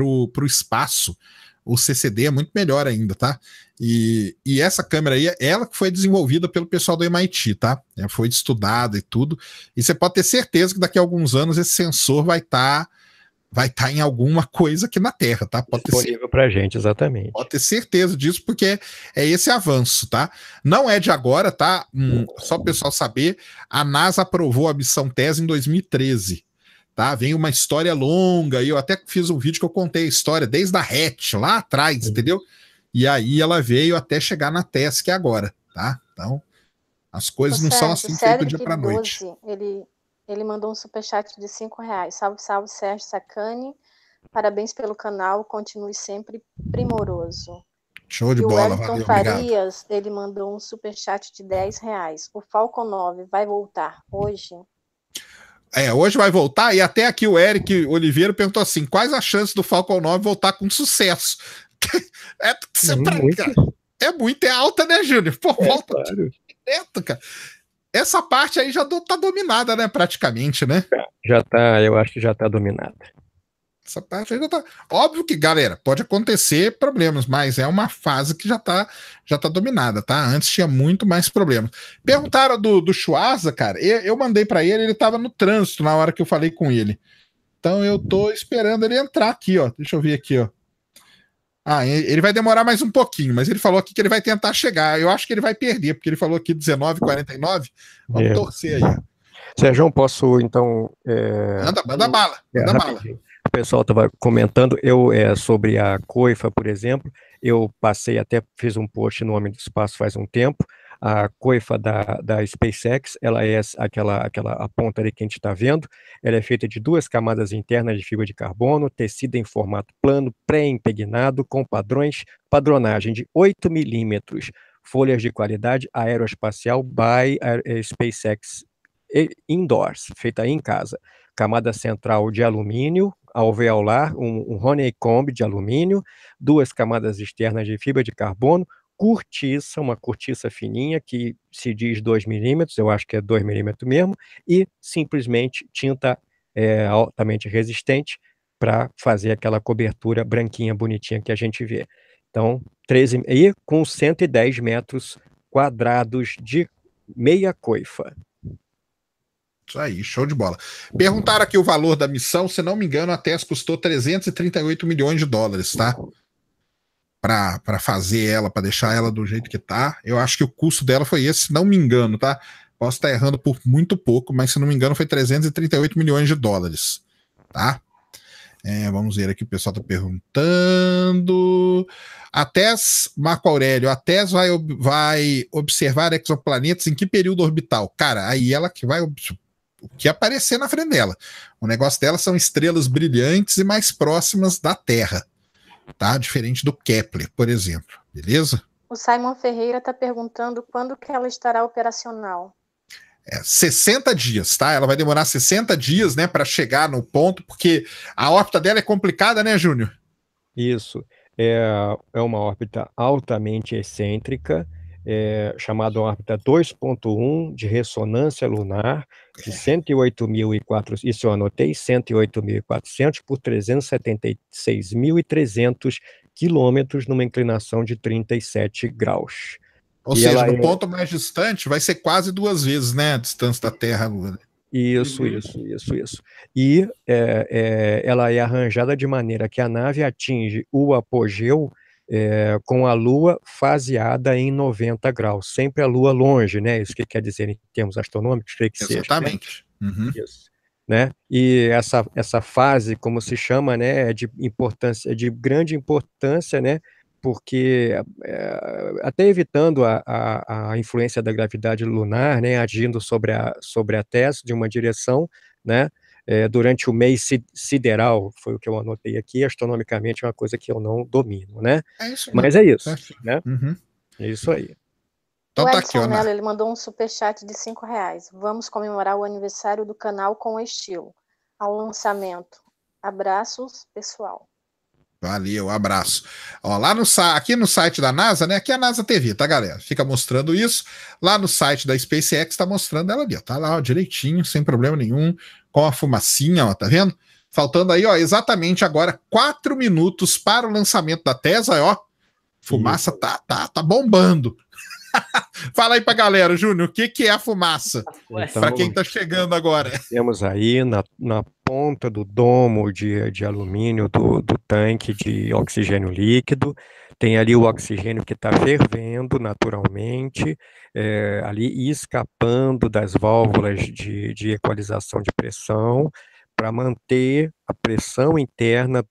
o espaço, o CCD é muito melhor ainda, tá? E, e essa câmera aí, ela que foi desenvolvida pelo pessoal do MIT, tá? É, foi estudada e tudo. E você pode ter certeza que daqui a alguns anos esse sensor vai estar. Tá vai estar tá em alguma coisa aqui na Terra, tá? Pode Disponível para gente, exatamente. Pode ter certeza disso, porque é esse avanço, tá? Não é de agora, tá? Hum, só o pessoal saber, a NASA aprovou a missão TES em 2013. Tá, vem uma história longa, e eu até fiz um vídeo que eu contei a história desde a hatch lá atrás, uhum. entendeu? E aí ela veio até chegar na que é agora, tá? Então, as coisas não são assim feito dia para noite. Ele ele mandou um superchat de cinco reais. Salve, salve, Sérgio Sacani. Parabéns pelo canal. Continue sempre primoroso. Show de e bola, o valeu, Farias, obrigado. ele mandou um superchat de 10 reais. O Falcon 9 vai voltar hoje? É, hoje vai voltar, e até aqui o Eric Oliveira perguntou assim: quais as chances do Falcon 9 voltar com sucesso? é, é, é muito, é alta, né, Júnior? Pô, é, volta claro. direto, cara. Essa parte aí já do, tá dominada, né? Praticamente, né? Já tá, eu acho que já tá dominada. Essa parte aí já tá. Óbvio que, galera, pode acontecer problemas, mas é uma fase que já tá, já tá dominada, tá? Antes tinha muito mais problemas. Perguntaram do, do Schwarza, cara. Eu, eu mandei para ele, ele tava no trânsito na hora que eu falei com ele. Então eu tô esperando ele entrar aqui, ó. Deixa eu ver aqui, ó. Ah, ele vai demorar mais um pouquinho, mas ele falou aqui que ele vai tentar chegar. Eu acho que ele vai perder, porque ele falou aqui 19,49. Vamos é. torcer aí. Sérgio, posso então. É... Anda, manda bala, é, manda bala. O pessoal estava comentando, eu é, sobre a coifa, por exemplo, eu passei até, fiz um post no Homem do Espaço faz um tempo, a coifa da, da SpaceX, ela é aquela, aquela a ponta ali que a gente está vendo, ela é feita de duas camadas internas de fibra de carbono, tecida em formato plano, pré-impregnado, com padrões, padronagem de 8 milímetros, folhas de qualidade aeroespacial by é, SpaceX indoors, feita em casa. Camada central de alumínio, alveolar, um, um honeycomb de alumínio, duas camadas externas de fibra de carbono, cortiça, uma cortiça fininha que se diz 2 milímetros, eu acho que é 2 milímetros mesmo, e simplesmente tinta é, altamente resistente para fazer aquela cobertura branquinha, bonitinha que a gente vê. Então, 13, e com 110 metros quadrados de meia coifa. Isso aí, show de bola. Perguntaram aqui o valor da missão, se não me engano, a TES custou 338 milhões de dólares, tá? para fazer ela, para deixar ela do jeito que tá. Eu acho que o custo dela foi esse, se não me engano, tá? Posso estar tá errando por muito pouco, mas se não me engano foi 338 milhões de dólares, tá? É, vamos ver aqui, o pessoal está perguntando. A TES, Marco Aurélio, a TES vai, vai observar exoplanetas em que período orbital? Cara, aí ela que vai o que aparecer na frente dela. O negócio dela são estrelas brilhantes e mais próximas da Terra, tá? Diferente do Kepler, por exemplo, beleza? O Simon Ferreira está perguntando quando que ela estará operacional. É, 60 dias, tá? Ela vai demorar 60 dias, né, para chegar no ponto, porque a órbita dela é complicada, né, Júnior? Isso. É, é uma órbita altamente excêntrica é, chamado órbita 2.1 de ressonância lunar, de 108.400, é. isso eu anotei, 108.400 por 376.300 quilômetros numa inclinação de 37 graus. Ou e seja, no é... ponto mais distante vai ser quase duas vezes, né, a distância da Terra à Lua. Isso, isso, isso, isso. E é, é, ela é arranjada de maneira que a nave atinge o apogeu é, com a Lua faseada em 90 graus, sempre a Lua longe, né? Isso que quer dizer em termos astronômicos, creio que né? Exatamente. seja. Exatamente. Né? Uhum. Isso. Né? E essa, essa fase, como se chama, né, é de importância, é de grande importância, né? Porque eh, até evitando a, a, a, influência da gravidade lunar, né, agindo sobre a, sobre a Terra de uma direção, né, é, durante o mês sideral, foi o que eu anotei aqui, astronomicamente é uma coisa que eu não domino, né? É isso Mas é isso, né? Uhum. É isso aí. Então o tá Edson tá Mello, ele mandou um superchat de 5 reais. Vamos comemorar o aniversário do canal com estilo. Ao lançamento. Abraços, pessoal. Valeu, abraço. Ó, lá no aqui no site da NASA, né? Aqui é a NASA TV, tá, galera? Fica mostrando isso. Lá no site da SpaceX tá mostrando ela ali, ó, tá lá ó, direitinho, sem problema nenhum com a fumacinha, ó, tá vendo? Faltando aí, ó, exatamente agora quatro minutos para o lançamento da Tesla, ó. Fumaça tá, tá, tá bombando. Fala aí pra galera, Júnior, o que, que é a fumaça? Então, para quem tá chegando agora. Temos aí na, na ponta do domo de, de alumínio do, do tanque de oxigênio líquido, tem ali o oxigênio que está fervendo naturalmente, é, ali escapando das válvulas de, de equalização de pressão, para manter a pressão interna do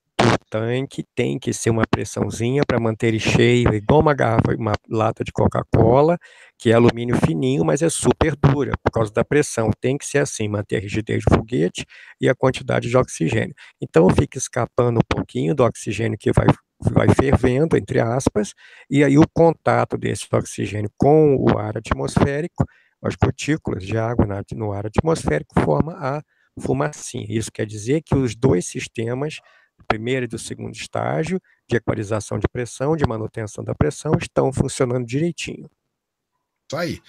tanque, tem que ser uma pressãozinha para manter ele cheio, igual uma garrafa, uma lata de Coca-Cola, que é alumínio fininho, mas é super dura por causa da pressão. Tem que ser assim, manter a rigidez do foguete e a quantidade de oxigênio. Então fica escapando um pouquinho do oxigênio que vai vai fervendo, entre aspas, e aí o contato desse oxigênio com o ar atmosférico, as cutículas de água no ar atmosférico, forma a fumacinha. Isso quer dizer que os dois sistemas, do primeiro e do segundo estágio, de equalização de pressão, de manutenção da pressão, estão funcionando direitinho. Isso tá aí.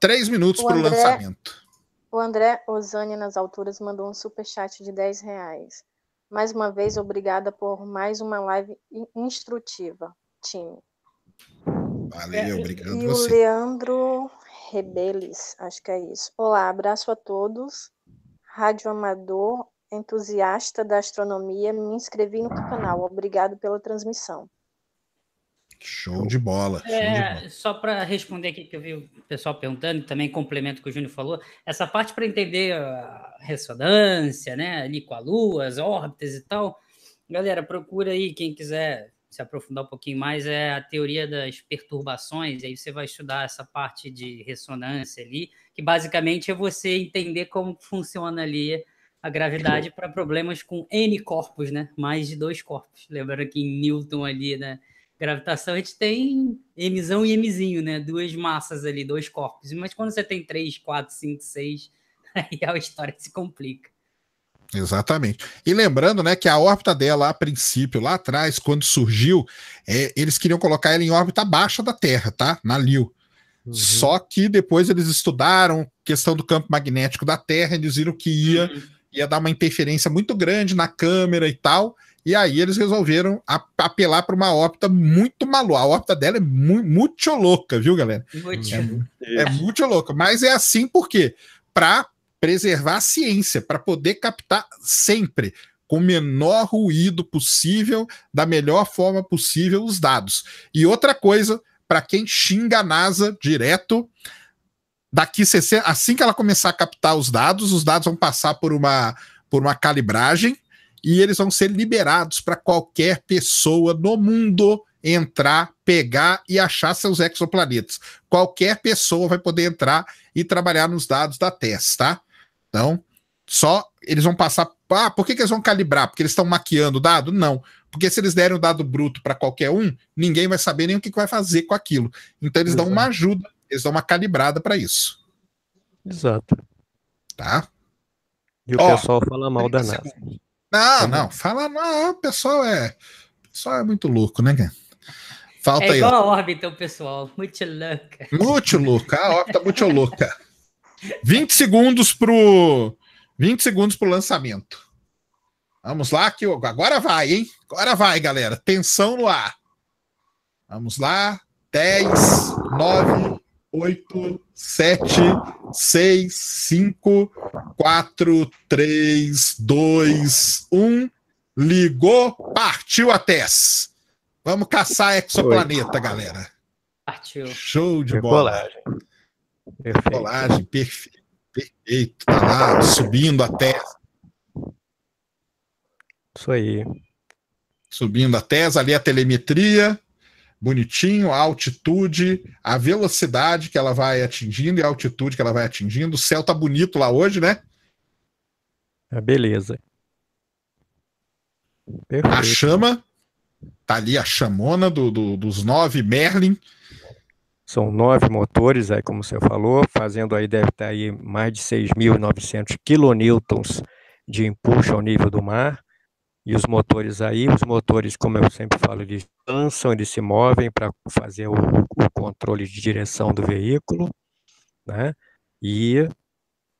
Três minutos para o André, lançamento. O André Ozani nas alturas mandou um super chat de 10 reais. Mais uma vez, obrigada por mais uma live instrutiva, time. Valeu, é, obrigado. E, e você. o Leandro Rebeles, acho que é isso. Olá, abraço a todos. Rádio Amador, entusiasta da astronomia, me inscrevi no canal. Obrigado pela transmissão. Show de bola. É, de bola. Só para responder aqui que eu vi o pessoal perguntando, e também complemento o que o Júnior falou, essa parte para entender a ressonância, né? Ali com a Lua, as órbitas e tal. Galera, procura aí, quem quiser se aprofundar um pouquinho mais, é a teoria das perturbações, aí você vai estudar essa parte de ressonância ali, que basicamente é você entender como funciona ali a gravidade para problemas com N corpos, né? Mais de dois corpos. Lembrando que em Newton ali, né? Gravitação, a gente tem Mzão e Mzinho, né? Duas massas ali, dois corpos. Mas quando você tem três, quatro, cinco, seis, aí a história se complica. Exatamente. E lembrando, né, que a órbita dela, a princípio, lá atrás, quando surgiu, é, eles queriam colocar ela em órbita baixa da Terra, tá? Na Liu. Uhum. Só que depois eles estudaram questão do campo magnético da Terra, eles viram que ia, uhum. ia dar uma interferência muito grande na câmera e tal. E aí eles resolveram apelar para uma óptica muito maluca. A óptica dela é mu muito louca, viu, galera? Muito. É, é muito louca. Mas é assim porque para preservar a ciência, para poder captar sempre com o menor ruído possível, da melhor forma possível os dados. E outra coisa, para quem xinga a NASA direto, daqui assim que ela começar a captar os dados, os dados vão passar por uma por uma calibragem e eles vão ser liberados para qualquer pessoa no mundo entrar, pegar e achar seus exoplanetas. Qualquer pessoa vai poder entrar e trabalhar nos dados da TESS, tá? Então, só eles vão passar. Ah, por que, que eles vão calibrar? Porque eles estão maquiando o dado? Não. Porque se eles derem o dado bruto para qualquer um, ninguém vai saber nem o que, que vai fazer com aquilo. Então, eles Exato. dão uma ajuda, eles dão uma calibrada para isso. Exato. Tá? E o Ó, pessoal fala mal da NASA. Não, é? não. Fala, não, o pessoal é. pessoal é muito louco, né, Falta é igual aí, a órbita, o então, pessoal. Muito louca. Muito louca. A órbita tá muito louca. 20 segundos pro 20 segundos pro lançamento. Vamos lá que agora vai, hein? Agora vai, galera. Tensão no ar. Vamos lá. 10, 9, 8, 7, 6, 5, 4, 3, 2, 1. Ligou, partiu a TES. Vamos caçar exoplaneta, Oi. galera. Partiu. Show de bola. Perfeito. Colagem, perfeito. Perfeito. Tá lá, subindo a TES. Isso aí. Subindo a TES, ali a telemetria bonitinho, a altitude, a velocidade que ela vai atingindo e a altitude que ela vai atingindo. O céu tá bonito lá hoje, né? É beleza. Perfeito. A chama, tá ali a chamona do, do, dos nove Merlin. São nove motores, aí é como você falou, fazendo aí, deve estar aí mais de 6.900 quilonewtons de impulso ao nível do mar. E os motores aí, os motores, como eu sempre falo, eles dançam, eles se movem para fazer o, o, controle de direção do veículo, né? E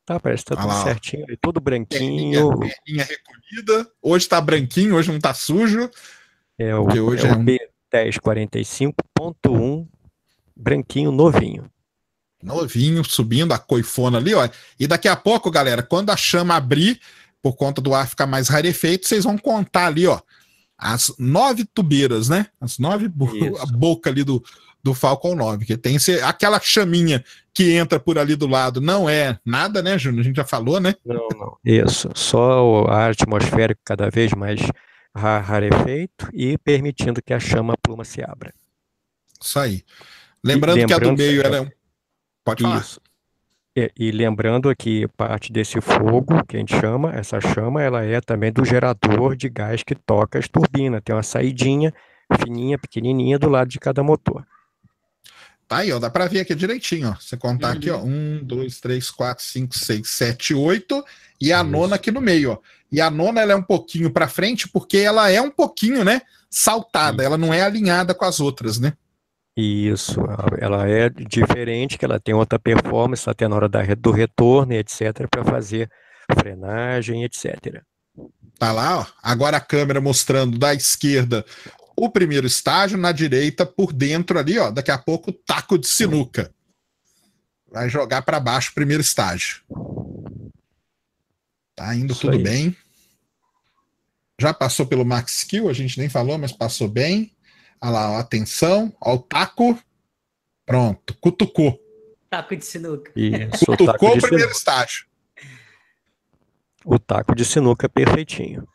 tá, parece que tá tudo lá. certinho, é todo branquinho. Perninha, perninha recolhida, hoje tá branquinho, hoje não tá sujo. É o, hoje é, é o B1045.1, branquinho novinho novinho, subindo a coifona ali, ó. E daqui a pouco, galera, quando a chama abrir, por conta do ar ficar mais rarefeito, vocês vão contar ali, ó, as nove tubeiras, né? As nove bo Isso. a boca ali do, do Falcon 9, que tem esse, aquela chaminha que entra por ali do lado. Não é nada, né, Júnior? A gente já falou, né? Não, não. Isso, só o ar atmosférico cada vez mais rarefeito e permitindo que a chama pluma se abra. Isso aí. Lembrando, lembrando que a do meio que... era um. Pode falar. Isso. E, e, lembrando que parte desse fogo, que a gente chama, essa chama, ela é também do gerador de gás que toca as turbinas. Tem uma saidinha fininha, pequenininha, do lado de cada motor. Tá aí, ó, dá para ver aqui direitinho, ó. Você contar uhum. aqui, ó, uhum. um, dois, três, quatro, cinco, seis, sete, oito, e a Isso. nona aqui no meio, ó. E a nona ela é um pouquinho para frente porque ela é um pouquinho, né, saltada. Sim. Ela não é alinhada com as outras, né? Isso, ela é diferente, que ela tem outra performance até tá na hora da, do retorno, etc., para fazer frenagem, etc. Tá lá, ó. agora a câmera mostrando da esquerda o primeiro estágio, na direita, por dentro ali, ó, daqui a pouco taco de sinuca. Vai jogar para baixo o primeiro estágio. Tá indo Isso tudo aí. bem. Já passou pelo Max Skill, a gente nem falou, mas passou bem. Olha lá, atenção, o taco. Pronto, cutucou. Taco de sinuca. Isso, cutucou o, o primeiro sinuca. estágio. O taco de sinuca é perfeitinho.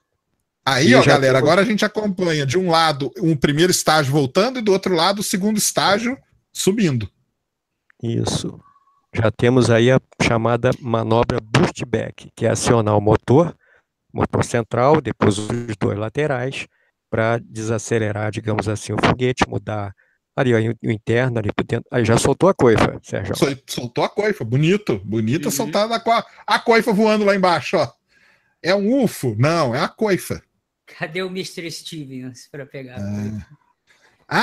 Aí, e ó, galera, agora a gente acompanha de um lado um primeiro estágio voltando e do outro lado o segundo estágio subindo. Isso. Já temos aí a chamada manobra boost back, que é acionar o motor, motor central, depois os dois laterais, para desacelerar, digamos assim, o foguete, mudar ali ó, o interno, ali por dentro. Aí já soltou a coifa, Sérgio. Soltou a coifa, bonito, bonita uhum. soltada a, a coifa voando lá embaixo, ó. É um UFO? Não, é a coifa. Cadê o Mr. Stevens para pegar? Ah.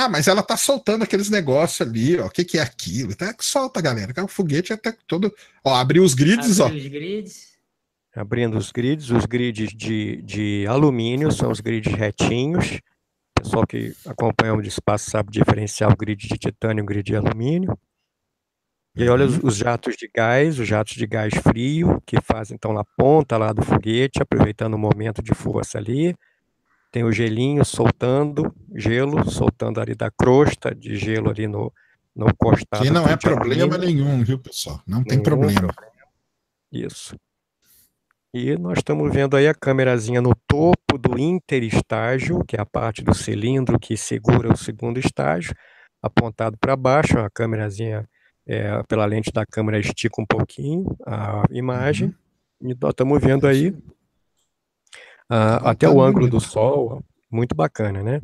ah. mas ela tá soltando aqueles negócios ali, ó. O que, que é aquilo? Tá, solta, galera. Tá, o foguete é até todo. Ó, abriu os grids, abriu ó. Os grids abrindo os grids, os grids de, de alumínio são os grids retinhos, o pessoal que acompanha o espaço sabe diferenciar o grid de titânio e o grid de alumínio. E olha os, uhum. os, jatos de gás, os jatos de gás frio, que fazem então na ponta lá do foguete, aproveitando o momento de força ali. Tem o gelinho soltando, gelo, soltando ali da crosta de gelo ali no, no costado. Que não é problema alumínio. nenhum, viu, pessoal? Não tem problema. problema. Isso. E nós estamos vendo aí a câmerazinha no topo do interestágio, que é a parte do cilindro que segura o segundo estágio, apontado para baixo, a câmerazinha é, pela lente da câmera estica um pouquinho a imagem. Uhum. E nós estamos vendo aí ah, até o ângulo do né? sol, muito bacana, né?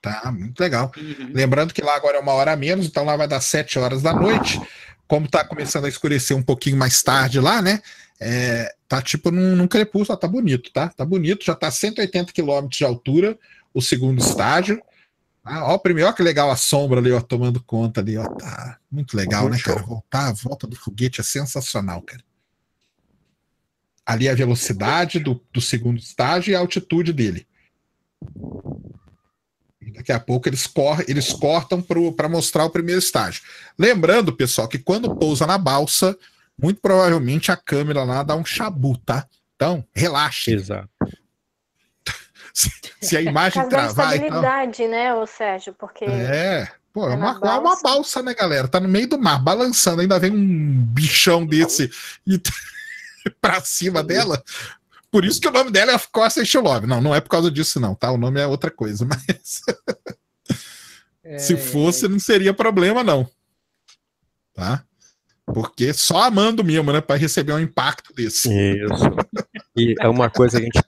Tá, muito legal. Uhum. Lembrando que lá agora é uma hora a menos, então lá vai dar sete horas da noite. Como está começando a escurecer um pouquinho mais tarde lá, né? É, tá tipo num, num crepúsculo, tá bonito, tá? Tá bonito, já tá 180 km de altura, o segundo estágio. Ah, ó, primeiro, ó, que legal a sombra ali, ó, tomando conta ali, ó. Tá muito legal, muito né, show. cara? Voltar a volta do foguete é sensacional, cara. Ali a velocidade do, do segundo estágio e a altitude dele. E daqui a pouco eles, cor, eles cortam para mostrar o primeiro estágio. Lembrando, pessoal, que quando pousa na balsa, muito provavelmente a câmera lá dá um chabu, tá? Então, relaxe. Exato. se, se, a imagem é travar. estabilidade, então... né, ô Sérgio? Porque. É. Pô, é, é, é uma, balsa. uma balsa, né, galera? Tá no meio do mar, balançando. Ainda vem um bichão desse e pra cima dela. Por isso que o nome dela é Of Love. Não, não é por causa disso, não, tá? O nome é outra coisa, mas. é... Se fosse, não seria problema, não. Tá? Porque só amando mesmo, né? Para receber um impacto desse. Isso. E é uma coisa que a gente,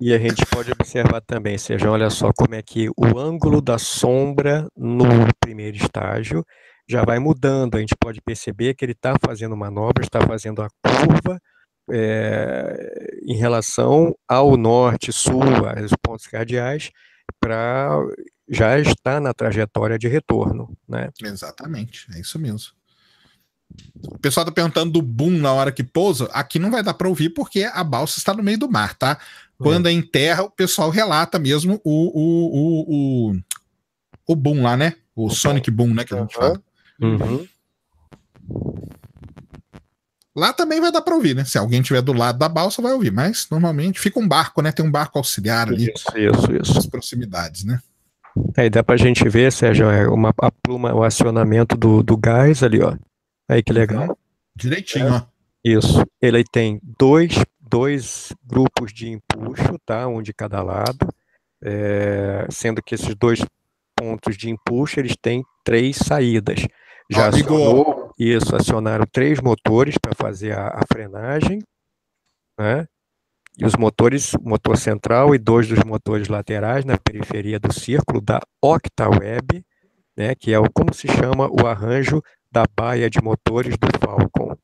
e a gente pode observar também, Seja olha só como é que o ângulo da sombra no primeiro estágio já vai mudando. A gente pode perceber que ele está fazendo manobra, está fazendo a curva é, em relação ao norte, sul, aos pontos cardeais, para já estar na trajetória de retorno. Né? Exatamente, é isso mesmo. O pessoal tá perguntando do boom na hora que pousa. Aqui não vai dar para ouvir porque a balsa está no meio do mar, tá? Quando é em terra, o pessoal relata mesmo o, o, o, o, o boom lá, né? O Sonic Boom, né? Que a gente fala. Uhum. Lá também vai dar para ouvir, né? Se alguém tiver do lado da balsa, vai ouvir. Mas normalmente fica um barco, né? Tem um barco auxiliar ali. Isso, isso, isso. Nas proximidades, né? Aí é, dá pra gente ver, Sérgio, é uma, a pluma, o acionamento do, do gás ali, ó. Aí que legal. Então, direitinho, é. ó. Isso. Ele tem dois, dois grupos de empuxo, tá? Um de cada lado. É, sendo que esses dois pontos de empuxo, eles têm três saídas. Já ah, acionou, isso, acionaram três motores para fazer a, a, frenagem, né? E os motores, motor central e dois dos motores laterais na periferia do círculo da Octaweb, né, que é o, como se chama o arranjo da baia de motores do Falcon.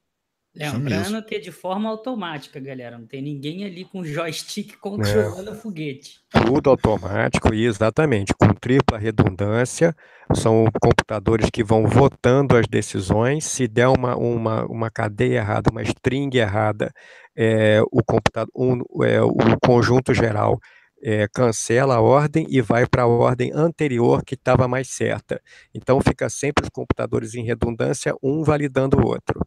Lembrando que é de forma automática, galera. Não tem ninguém ali com joystick controlando o é. foguete. Tudo automático, exatamente, com tripla redundância. São computadores que vão votando as decisões. Se der uma, uma, uma cadeia errada, uma string errada, é, o, computador, um, é, o conjunto geral é, cancela a ordem e vai para a ordem anterior que estava mais certa. Então fica sempre os computadores em redundância, um validando o outro.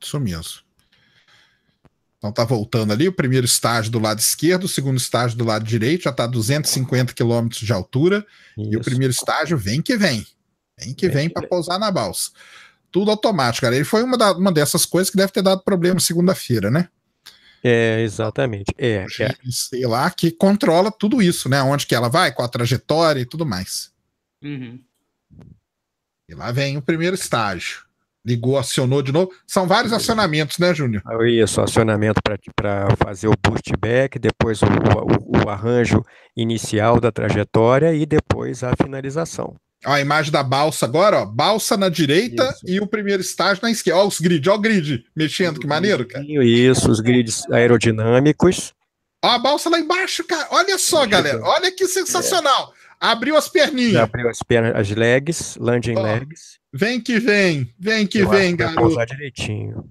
Isso mesmo. Então tá voltando ali, o primeiro estágio do lado esquerdo, o segundo estágio do lado direito, já está a 250 quilômetros de altura, Isso. e o primeiro estágio vem que vem. Vem que vem, vem para pousar na balsa. Tudo automático, cara. Ele foi uma, da, uma dessas coisas que deve ter dado problema segunda-feira, né? É, exatamente. É, é. Sei lá, que controla tudo isso, né? Onde que ela vai, qual a trajetória e tudo mais. Uhum. E lá vem o primeiro estágio. Ligou, acionou de novo. São vários acionamentos, né, Júnior? Ah, isso, acionamento para fazer o boost back, depois o, o, o arranjo inicial da trajetória e depois a finalização. Ó, a imagem da balsa agora, ó. Balsa na direita isso. e o primeiro estágio na esquerda. Ó, os grids ó, o grid mexendo, que maneiro, cara. Isso, os grids aerodinâmicos. Ó, a balsa lá embaixo, cara. Olha só, galera. Olha que sensacional. É. Abriu as perninhas. Já abriu as pernas, as legs, landing ó, legs. Vem que vem, vem que Eu vem, garoto. Pousar direitinho.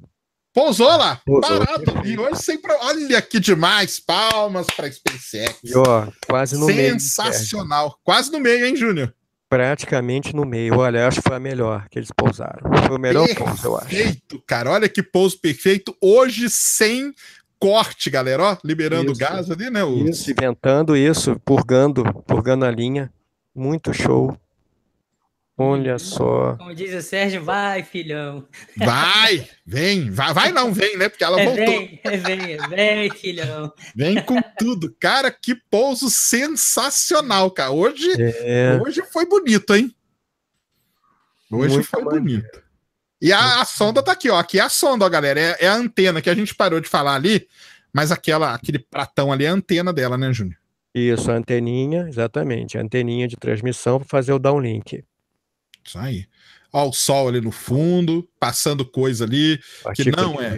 Pousou lá, Pousou, parado. E hoje sempre. Olha que demais. Palmas para SpaceX. E, ó, quase no Sensacional. meio. Sensacional. Quase no meio, hein, Júnior? praticamente no meio. Olha, acho que foi a melhor que eles pousaram. Foi o melhor perfeito, pouso, eu acho. Perfeito, cara. Olha que pouso perfeito. Hoje, sem corte, galera. Ó, liberando isso, gás ali, né? O... Isso, inventando isso, purgando, purgando a linha. Muito show. Olha só. Como diz o Sérgio, vai, filhão. Vai, vem, vai, vai não, vem, né? Porque ela é voltou. Vem, é, vem, é, vem, filhão. Vem com tudo. Cara, que pouso sensacional, cara. Hoje, é. hoje foi bonito, hein? Hoje Muito foi bonito. bonito. E a, a, sonda tá aqui, ó. Aqui é a sonda, ó, galera. É, é, a antena que a gente parou de falar ali, mas aquela, aquele pratão ali é a antena dela, né, Júnior? Isso, a anteninha, exatamente. A anteninha de transmissão para fazer o downlink. Isso aí. o sol ali no fundo, passando coisa ali, que não é.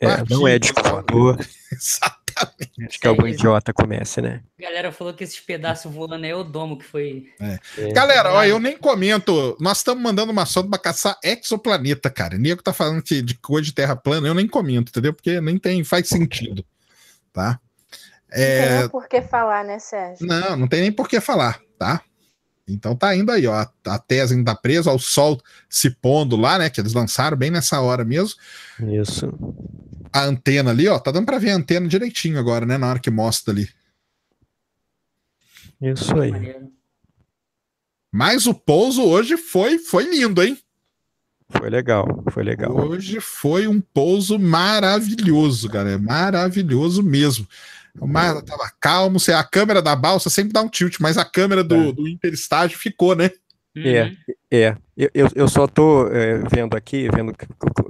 é não é de cor Exatamente. Acho que algum idiota começa, né? A galera falou que esses pedaços voando é o domo que foi. É. É. Galera, olha eu nem comento. Nós estamos mandando uma sonda para caçar exoplaneta, cara. Nego tá falando que de coisa de terra plana, eu nem comento, entendeu? Porque nem tem, faz sentido. Tá? Não tem é, nem por que falar, né, Sérgio? Não, não tem nem por que falar, tá? Então tá ainda aí, ó. A, tese ainda tá presa, ó, o sol se pondo lá, né? Que eles lançaram bem nessa hora mesmo. Isso. A antena ali, ó, tá dando para ver a antena direitinho agora, né? Na hora que mostra ali. Isso aí. Mas o pouso hoje foi foi lindo, hein? Foi legal, foi legal. Hoje foi um pouso maravilhoso, galera. Maravilhoso mesmo. O mar estava calmo, a câmera da balsa sempre dá um tilt, mas a câmera do, é. do interestágio ficou, né? Uhum. É, é. Eu, eu só estou é, vendo aqui, vendo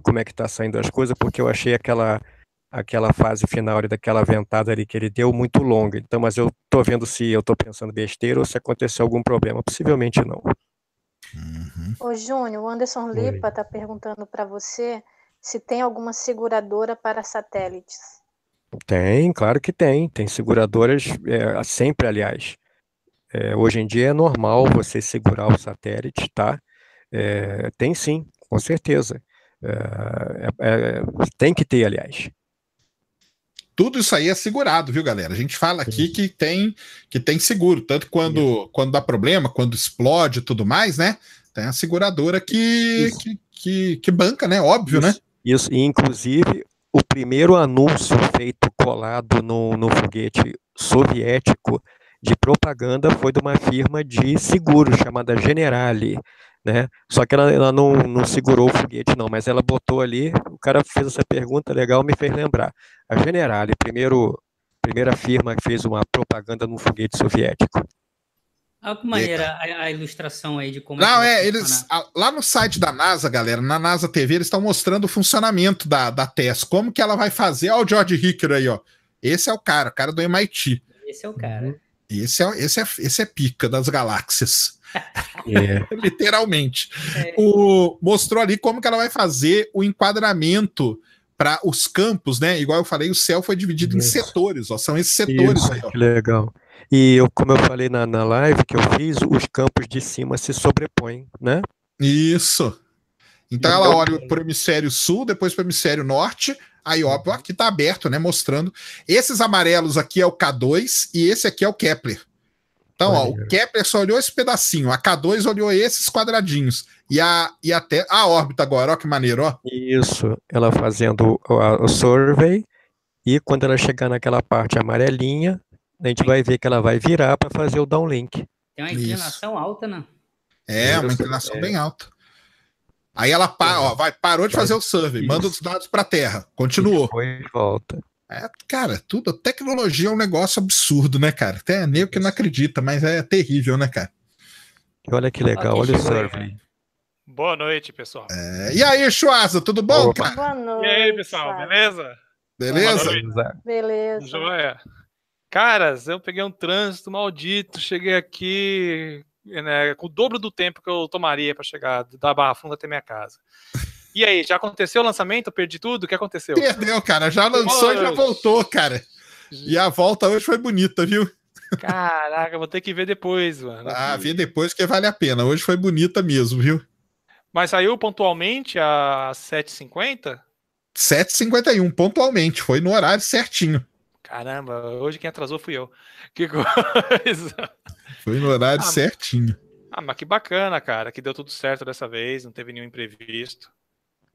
como é que está saindo as coisas, porque eu achei aquela aquela fase final ali, daquela ventada ali que ele deu muito longa. Então, mas eu estou vendo se eu estou pensando besteira ou se aconteceu algum problema. Possivelmente não. Uhum. Ô, Júnior, o Anderson Lipa está perguntando para você se tem alguma seguradora para satélites. Tem, claro que tem. Tem seguradoras é, sempre, aliás. É, hoje em dia é normal você segurar o satélite, tá? É, tem sim, com certeza. É, é, é, tem que ter, aliás. Tudo isso aí é segurado, viu, galera? A gente fala aqui que tem que tem seguro, tanto quando, sim. quando dá problema, quando explode e tudo mais, né? Tem a seguradora que, que, que, que, banca, né? Óbvio, né? isso. né? Isso, e inclusive o primeiro anúncio feito colado no, no foguete soviético de propaganda foi de uma firma de seguro chamada Generali, né? Só que ela, ela não, não, segurou o foguete, não, mas ela botou ali, o cara fez essa pergunta legal, me fez lembrar. A Generali, primeiro, primeira firma que fez uma propaganda no foguete soviético. Olha que maneira tá. a, a, ilustração aí de como. É Não, é, é eles. A, lá no site da NASA, galera, na NASA TV, eles estão mostrando o funcionamento da, da TES, como que ela vai fazer. Olha o George Hicker aí, ó. Esse é o cara, o cara do MIT. Esse é o cara. Uhum. Esse é, esse, é, esse é pica das galáxias. É. Literalmente. É. O, mostrou ali como que ela vai fazer o enquadramento para os campos, né? Igual eu falei, o céu foi dividido Isso. em setores, ó. São esses setores Isso, aí, ó. Que legal. E eu, como eu falei na, na live que eu fiz, os campos de cima se sobrepõem, né? Isso. Então ela então, olha para o hemisfério sul, depois para o hemisfério norte. Aí, ó, uhum. aqui está aberto, né? Mostrando. Esses amarelos aqui é o K2 e esse aqui é o Kepler. Então, ó, o Kepler só olhou esse pedacinho, a K2 olhou esses quadradinhos. E a, e até a órbita agora, ó, que maneiro, ó. Isso, ela fazendo o, o survey, e quando ela chegar naquela parte amarelinha, a gente vai ver que ela vai virar para fazer o downlink. Tem uma inclinação Isso. alta, né? É, uma inclinação é. bem alta. Aí ela pa, é. ó, vai, parou de fazer o é. survey, Isso. manda os dados para a Terra, continuou. E volta. É, cara, tudo. Tecnologia é um negócio absurdo, né, cara? Até nem o que não acredita, mas é terrível, né, cara? olha que legal, olha o survey. Boa noite, pessoal. É... E aí, Chuaza, tudo bom? Opa. Cara? Boa noite. E aí, pessoal, beleza? Beleza? Beleza. Joia. Caras, eu peguei um trânsito maldito, cheguei aqui né, com o dobro do tempo que eu tomaria para chegar da Barra Funda até minha casa. E aí, já aconteceu o lançamento? Perdi tudo? O que aconteceu? Perdeu, cara. Já lançou e já voltou, cara. E a volta hoje foi bonita, viu? Caraca, vou ter que ver depois, mano. Ah, ver depois que vale a pena. Hoje foi bonita mesmo, viu? Mas saiu pontualmente às 7h50? 7h51, pontualmente. Foi no horário certinho. Caramba, hoje quem atrasou fui eu. Que coisa! Foi no horário ah, certinho. Ah, mas que bacana, cara, que deu tudo certo dessa vez, não teve nenhum imprevisto.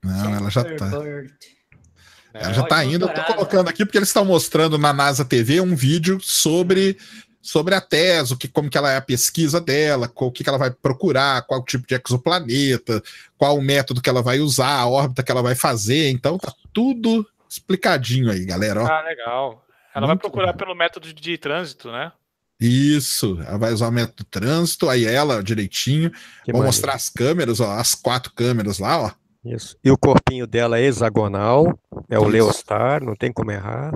Não, ela tá. É, já tá. ela já tá indo. Eu tô colocando aqui porque eles estão mostrando na NASA TV um vídeo sobre sobre a tese, o que, como que ela é a pesquisa dela, qual, o que, que ela vai procurar, qual tipo de exoplaneta, qual o método que ela vai usar, a órbita que ela vai fazer. Então tá tudo explicadinho aí, galera. Ó. Ah, legal. Ela vai procurar pelo método de trânsito, né? Isso, ela vai usar o método trânsito, aí ela direitinho. Vou mostrar as câmeras, ó, as quatro câmeras lá, ó. Isso. E o corpinho dela é hexagonal, é o Leostar, não tem como errar.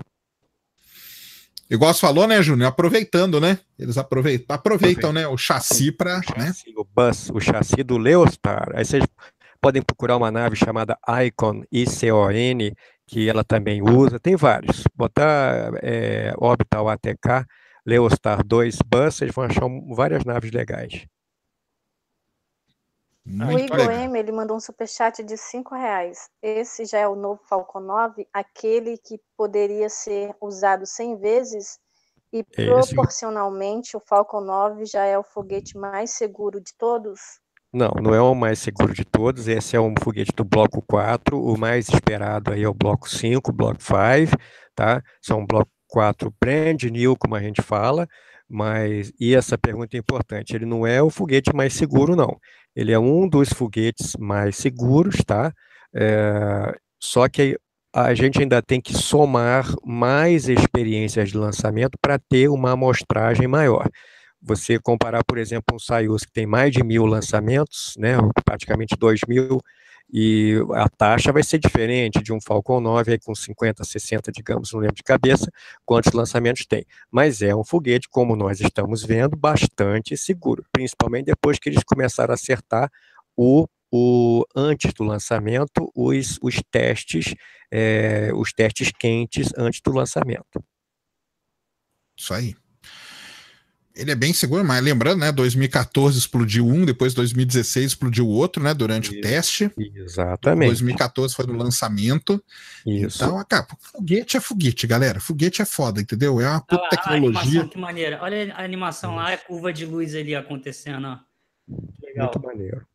Igual você falou, né, Júnior? Aproveitando, né? Eles aproveitam, aproveitam né, o chassi para. Né? O bus, o chassi do Leostar. Aí vocês podem procurar uma nave chamada Icon, I-C-O-N, que ela também usa, tem vários. Botar é, Orbital ATK, Leostar 2 Bus, vocês vão achar várias naves legais. Muito o Igor legal. M, ele mandou um superchat de 5 reais. Esse já é o novo Falcon 9, aquele que poderia ser usado 100 vezes e Esse... proporcionalmente o Falcon 9 já é o foguete mais seguro de todos? Não, não é o mais seguro de todos. Esse é um foguete do bloco 4. O mais esperado aí é o bloco 5, bloco 5, tá? São bloco 4 brand new, como a gente fala. Mas, e essa pergunta é importante, ele não é o foguete mais seguro, não. Ele é um dos foguetes mais seguros, tá? É, só que a gente ainda tem que somar mais experiências de lançamento para ter uma amostragem maior você comparar, por exemplo, um Sayus que tem mais de mil lançamentos, né, praticamente dois mil, e a taxa vai ser diferente de um Falcon 9 aí com 50, 60, digamos, não lembro de cabeça, quantos lançamentos tem. Mas é um foguete, como nós estamos vendo, bastante seguro, principalmente depois que eles começaram a acertar o, o antes do lançamento, os, os testes, é, os testes quentes antes do lançamento. Isso aí ele é bem seguro, mas lembrando, né, 2014 explodiu um, depois 2016 explodiu outro, né, durante Isso, o teste. Exatamente. 2014 foi no lançamento. Isso. Então, ah, cara, foguete é foguete, galera. Foguete é foda, entendeu? É uma puta tecnologia. animação, que maneira. Olha a animação lá, a é curva de luz ali acontecendo, ó. Legal. Muito maneiro.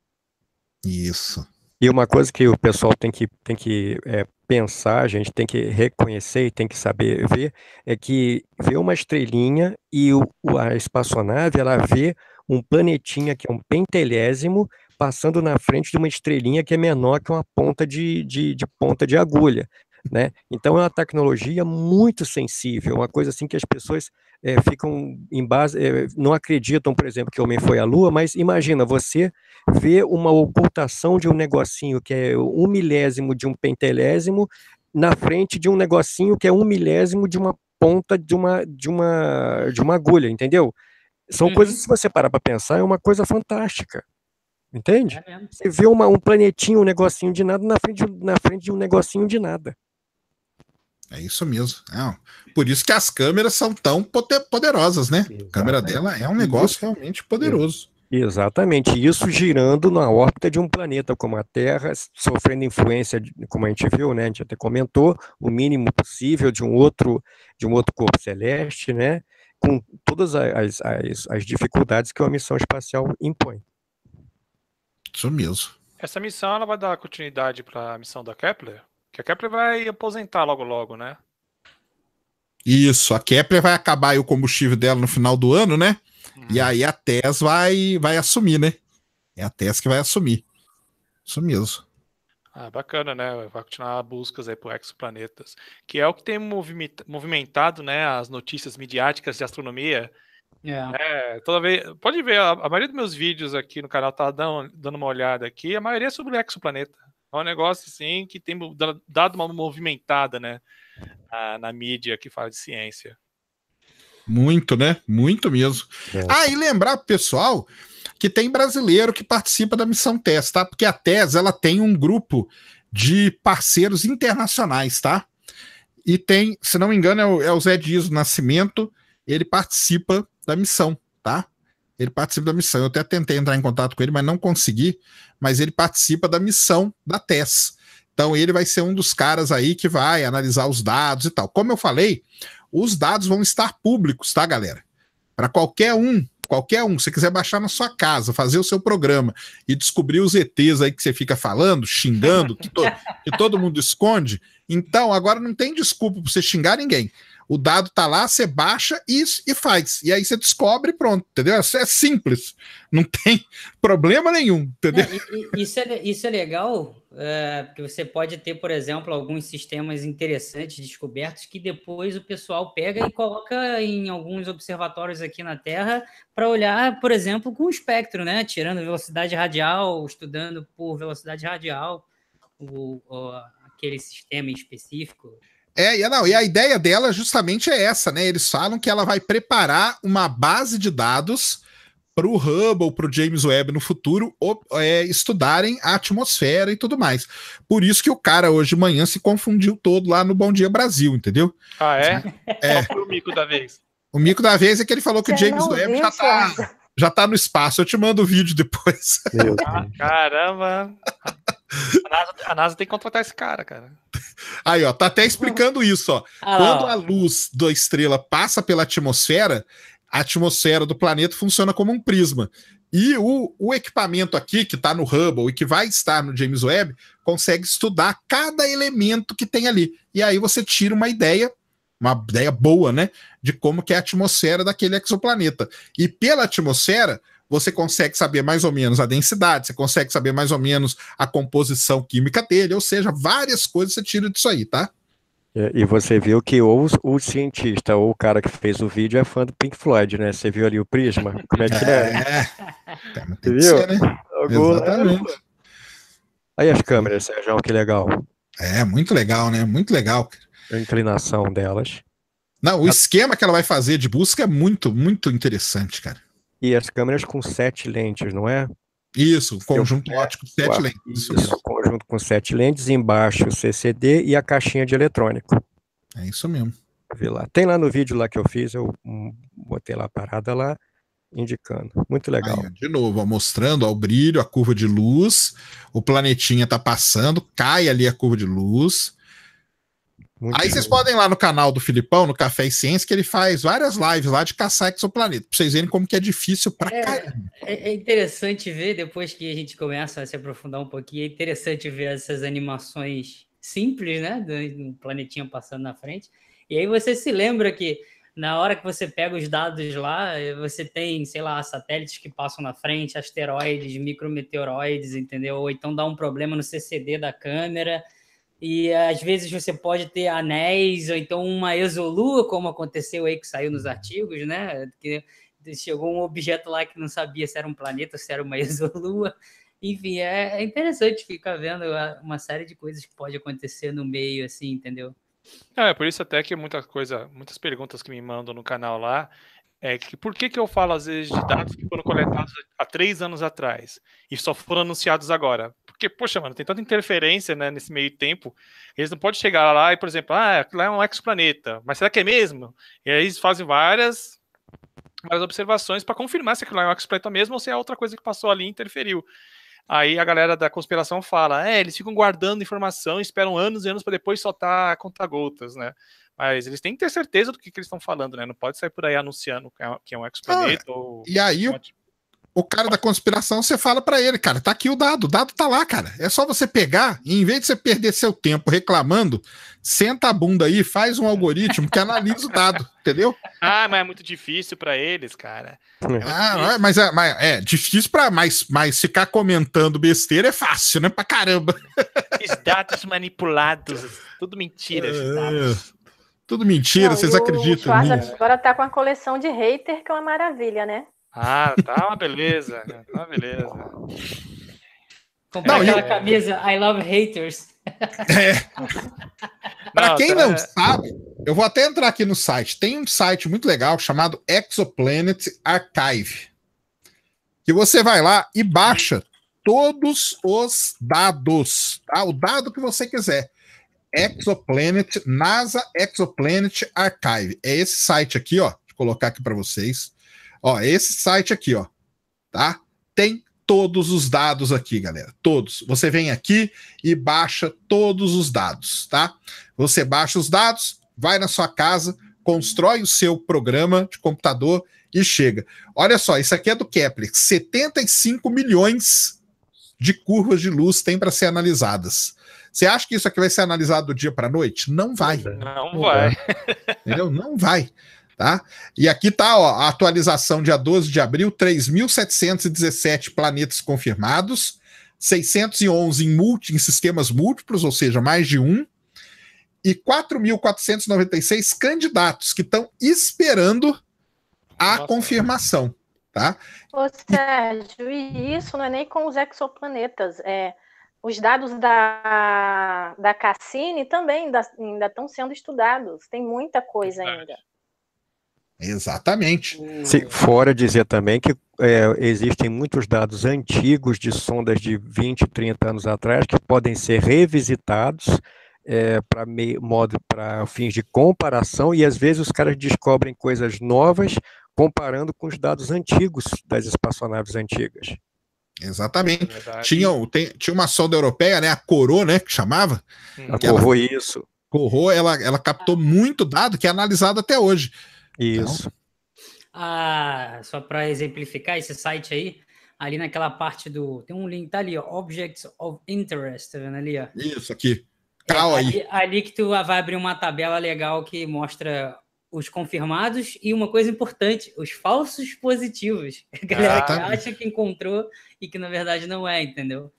Isso. E uma coisa que o pessoal tem que, tem que é, pensar, a gente tem que reconhecer e tem que saber ver, é que vê uma estrelinha e o, a espaçonave ela vê um planetinha que é um pentelésimo passando na frente de uma estrelinha que é menor que uma ponta de, de, de ponta de agulha. Né? Então é uma tecnologia muito sensível, uma coisa assim que as pessoas é, ficam em base, é, não acreditam, por exemplo, que o homem foi à Lua, mas imagina você ver uma ocultação de um negocinho que é um milésimo de um pentelésimo na frente de um negocinho que é um milésimo de uma ponta de uma de uma de uma agulha, entendeu? São uhum. coisas se você parar para pensar é uma coisa fantástica. Entende? É você vê uma, um planetinho, um negocinho de nada na frente, na frente de um negocinho de nada. É isso mesmo. É, por isso que as câmeras são tão poderosas, né? Exatamente. A câmera dela é um negócio realmente poderoso. Exatamente. Isso girando na órbita de um planeta como a Terra, sofrendo influência, como a gente viu, né? A gente até comentou, o mínimo possível de um outro, de um outro corpo celeste, né? Com todas as, as, as dificuldades que uma missão espacial impõe. Isso mesmo. Essa missão ela vai dar continuidade para a missão da Kepler? Que a Kepler vai aposentar logo logo, né? Isso, a Kepler vai acabar o combustível dela no final do ano, né? Hum. E uhum. aí a TES vai, vai assumir, né? É a TES que vai assumir. Isso mesmo. Ah, bacana, né? Vai continuar buscas aí por exoplanetas, que é o que tem movimentado, né, as notícias midiáticas de astronomia. Yeah. É. é, toda vez, pode ver, a, maioria dos meus vídeos aqui no canal tá dando, dando uma olhada aqui, a maioria é sobre exoplaneta. É um negócio assim que tem dado uma movimentada, né? Na, na mídia que fala de ciência. Muito, né? Muito mesmo. É. Ah, e lembrar, pessoal, que tem brasileiro que participa da missão TES, tá? Porque a TES ela tem um grupo de parceiros internacionais, tá? E tem, se não me engano, é o, é o Zé Dias Nascimento, ele participa da missão, tá? Ele participa da missão. Eu até tentei entrar em contato com ele, mas não consegui. Mas ele participa da missão da TES. Então ele vai ser um dos caras aí que vai analisar os dados e tal. Como eu falei, os dados vão estar públicos, tá, galera? Para qualquer um, qualquer um, se quiser baixar na sua casa, fazer o seu programa e descobrir os ETs aí que você fica falando, xingando, que, to que todo mundo esconde, então agora não tem desculpa para você xingar ninguém. O dado tá lá, você baixa isso e faz. E aí você descobre pronto, entendeu? É, é simples, não tem problema nenhum, entendeu? É, isso, é, isso é legal, é, porque você pode ter, por exemplo, alguns sistemas interessantes descobertos que depois o pessoal pega e coloca em alguns observatórios aqui na Terra para olhar, por exemplo, com o espectro, né? Tirando velocidade radial, estudando por velocidade radial, o, o aquele sistema específico. É, é, não, e a ideia dela justamente é essa, né? Eles falam que ela vai preparar uma base de dados para o Hubble, para o James Webb no futuro é, estudarem a atmosfera e tudo mais. Por isso que o cara hoje de manhã se confundiu todo lá no Bom Dia Brasil, entendeu? Ah, é? é. Qual foi o mico da vez? O mico da vez é que ele falou que Você é, o James Webb já está é. já tá no espaço. Eu te mando o vídeo depois. Ah, caramba! A NASA, a NASA, tem que contratar esse cara, cara. Aí, ó, tá até explicando isso, ó. Ah, Quando a luz da estrela passa pela atmosfera, a atmosfera do planeta funciona como um prisma. E o, o equipamento aqui, que está no Hubble e que vai estar no James Webb, consegue estudar cada elemento que tem ali. E aí você tira uma ideia, uma ideia boa, né? De como que é a atmosfera daquele exoplaneta. E pela atmosfera, você consegue saber mais ou menos a densidade, você consegue saber mais ou menos a composição química dele, ou seja, várias coisas você tira disso aí, tá? É, e você viu que ou o cientista ou o cara que fez o vídeo é fã do Pink Floyd, né? Você viu ali o Prisma? Como é que é? é. Tem viu? Ser, né? Exatamente. Aí as câmeras, Sérgio, que legal. É, muito legal, né? Muito legal. A inclinação delas. Não, o esquema que ela vai fazer de busca é muito, muito interessante, cara. E as câmeras com sete lentes, não é? Isso, conjunto eu, ótico, sete lentes. Isso, isso, conjunto com sete lentes, embaixo o CCD e a caixinha de eletrônico. É isso mesmo. Vê lá. Tem lá no vídeo lá que eu fiz, eu botei lá a parada lá, indicando. Muito legal. Aí, de novo, ó, mostrando ó, o brilho, a curva de luz, o planetinha está passando, cai ali a curva de luz, muito Aí vocês podem ir lá no canal do Filipão, no Café e Ciência, que ele faz várias lives lá de caçar exoplaneta, para vocês verem como que é difícil para é, caramba. É, é interessante ver, depois que a gente começa a se aprofundar um pouquinho, é interessante ver essas animações simples, né? Do planetinha passando na frente. E aí você se lembra que na hora que você pega os dados lá, você tem, sei lá, satélites que passam na frente, asteroides, micrometeoroides, entendeu? Ou então dá um problema no CCD da câmera e às vezes você pode ter anéis, ou então uma exolua, como aconteceu aí que saiu nos artigos, né? Que chegou um objeto lá que não sabia se era um planeta, se era uma exolua. Enfim, é, é interessante ficar vendo ah, uma série de coisas que pode acontecer no meio, assim, entendeu? É, é, por isso até que muita coisa, muitas perguntas que me mandam no canal lá, é que por que, que eu falo às vezes de dados que foram coletados há três anos atrás e só foram anunciados agora? porque, poxa, mano, tem tanta interferência né, nesse meio tempo. Eles não podem chegar lá e, por exemplo, ah, lá é um exoplaneta, mas será que é mesmo? E aí eles fazem várias, várias observações para confirmar se aquilo lá é um exoplaneta mesmo ou se é outra coisa que passou ali e interferiu. Aí a galera da conspiração fala, é, eles ficam guardando informação, esperam anos e anos para depois soltar conta-gotas, né? Mas eles têm que ter certeza do que, que eles estão falando, né? Não pode sair por aí anunciando que é um é exoplaneta ah, ou... E aí, é um o cara da conspiração, você fala para ele, cara, tá aqui o dado, o dado tá lá, cara. É só você pegar e em vez de você perder seu tempo reclamando, senta a bunda aí, faz um algoritmo que analisa o dado, entendeu? Ah, mas é muito difícil para eles, cara. É ah, é, mas, é, mas é difícil para mais, mas ficar comentando besteira é fácil, né? Pra caramba. Esses dados manipulados, tudo mentira, esses é, dados. Tudo mentira, Não, vocês acreditam nisso? Agora tá com a coleção de hater, que é uma maravilha, né? Ah, tá uma beleza. Tá uma beleza. Comprar não, aquela eu... camisa I Love Haters. É. Para quem tá... não é. sabe, eu vou até entrar aqui no site. Tem um site muito legal chamado Exoplanet Archive. Que você vai lá e baixa todos os dados, tá? O dado que você quiser. Exoplanet, NASA Exoplanet Archive. É esse site aqui, ó. Vou colocar aqui para vocês. Ó, esse site aqui, ó, tá? Tem todos os dados aqui, galera. Todos. Você vem aqui e baixa todos os dados, tá? Você baixa os dados, vai na sua casa, constrói o seu programa de computador e chega. Olha só, isso aqui é do Kepler. 75 milhões de curvas de luz tem para ser analisadas. Você acha que isso aqui vai ser analisado do dia para noite? Não vai. Não vai. Entendeu? Não vai. Tá? E aqui tá ó, a atualização dia 12 de abril, 3.717 planetas confirmados, 611 em, multi, em sistemas múltiplos, ou seja, mais de um, e 4.496 candidatos que estão esperando a Nossa. confirmação. Tá? Ô, Sérgio, e isso não é nem com os exoplanetas. É, os dados da, da Cassini também ainda, ainda estão sendo estudados. Tem muita coisa ainda. Exatamente. Sim, fora dizer também que é, existem muitos dados antigos de sondas de 20, 30 anos atrás que podem ser revisitados é, para modo para fins de comparação e às vezes os caras descobrem coisas novas comparando com os dados antigos das espaçonaves antigas. Exatamente. É tinha, tem, tinha uma sonda europeia, né, a Coro, né, que chamava. Hum. A Coro, ela, isso. Coro, ela, ela captou muito dado que é analisado até hoje. Então, isso. Então... Ah, só para exemplificar esse site aí, ali naquela parte do. Tem um link, tá ali, ó, Objects of Interest, tá vendo ali, ó? Isso, aqui. Cal é, ali, ali que tu vai abrir uma tabela legal que mostra os confirmados e uma coisa importante, os falsos positivos. A galera ah, tá. que acha que encontrou e que na verdade não é, entendeu?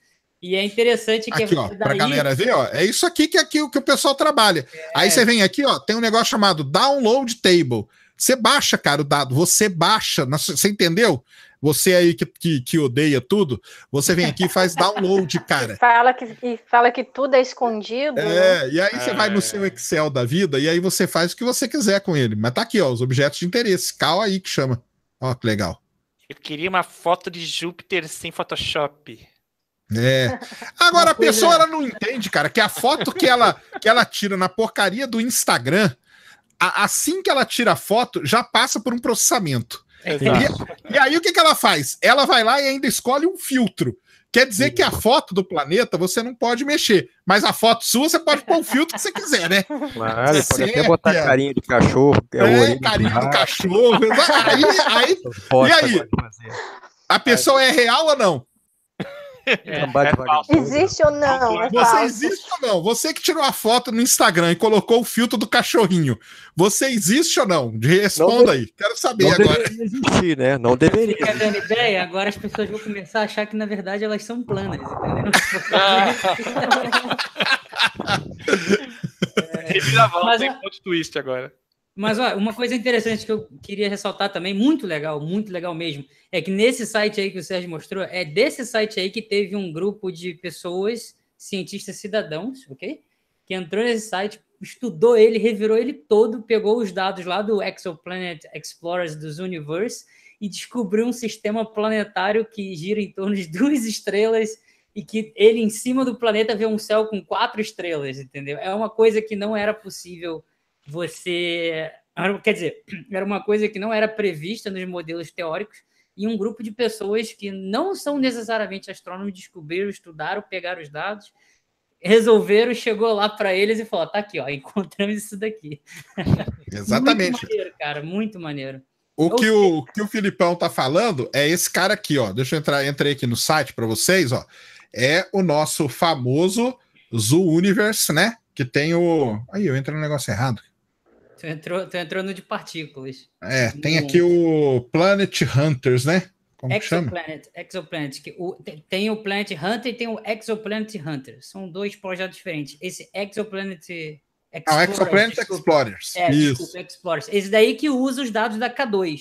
E é interessante que aqui, ó, daí... pra galera ver, ó, é isso aqui que, aqui, que o pessoal trabalha. É... Aí você vem aqui, ó, tem um negócio chamado Download Table. Você baixa, cara, o dado. Você baixa. Você entendeu? Você aí que, que, que, odeia tudo, você vem aqui e faz download, cara. E fala que, e fala que tudo é escondido. É, né? e aí você é. vai no seu é. Excel da vida e aí você faz o que você quiser com ele. Mas tá aqui, ó, os objetos de interesse. Cal aí que chama. Ó, que legal. Eu queria uma foto de Júpiter sem Photoshop. É. Agora a pessoa ela não entende, cara, que a foto que ela que ela tira na porcaria do Instagram, a, assim que ela tira a foto, já passa por um processamento. E, e, aí o que, que ela faz? Ela vai lá e ainda escolhe um filtro. Quer dizer que a foto do planeta você não pode mexer, mas a foto sua você pode pôr o filtro que você quiser, né? Claro, você pode até botar carinho de cachorro. É, é carinho do cachorro. aí, aí, e aí? A pessoa é real ou não? É, é existe ou não? É, é você existe ou não? Você que tirou a foto no Instagram e colocou o filtro do cachorrinho, você existe ou não? Responda não aí. Quero saber não agora. Deveria existir, né? Não deveria. Tá ideia, agora as pessoas vão começar a achar que na verdade elas são planas, entendeu? Ah. é. Reviravolta, tem ponto twist agora. Mas ó, uma coisa interessante que eu queria ressaltar também, muito legal, muito legal mesmo, é que nesse site aí que o Sérgio mostrou, é desse site aí que teve um grupo de pessoas, cientistas cidadãos, ok? Que entrou nesse site, estudou ele, revirou ele todo, pegou os dados lá do Exoplanet Explorers dos Universe e descobriu um sistema planetário que gira em torno de duas estrelas e que ele em cima do planeta vê um céu com quatro estrelas, entendeu? É uma coisa que não era possível você. Quer dizer, era uma coisa que não era prevista nos modelos teóricos, e um grupo de pessoas que não são necessariamente astrônomos descobriram, estudaram, pegaram os dados, resolveram, chegou lá para eles e falou: tá aqui, ó, encontramos isso daqui. Exatamente. muito maneiro, cara, muito maneiro. O que, o que o Filipão tá falando é esse cara aqui, ó. Deixa eu entrar, entrei aqui no site para vocês, ó. É o nosso famoso Zoo Universe, né? Que tem o. Aí, eu entrei no negócio errado. Tu entrou, tu entrou no de partículas. É, tem aqui o Planet Hunters, né? Como Exoplanet, chama? Exoplanet. Que o, tem, tem, o Planet Hunter e tem o Exoplanet Hunter. São dois projetos diferentes. Esse Exoplanet. Ah, Explorers, ah, Exoplanet desculpa. Explorers. É, isso. Desculpa, Explorers. Esse daí que usa os dados da K2.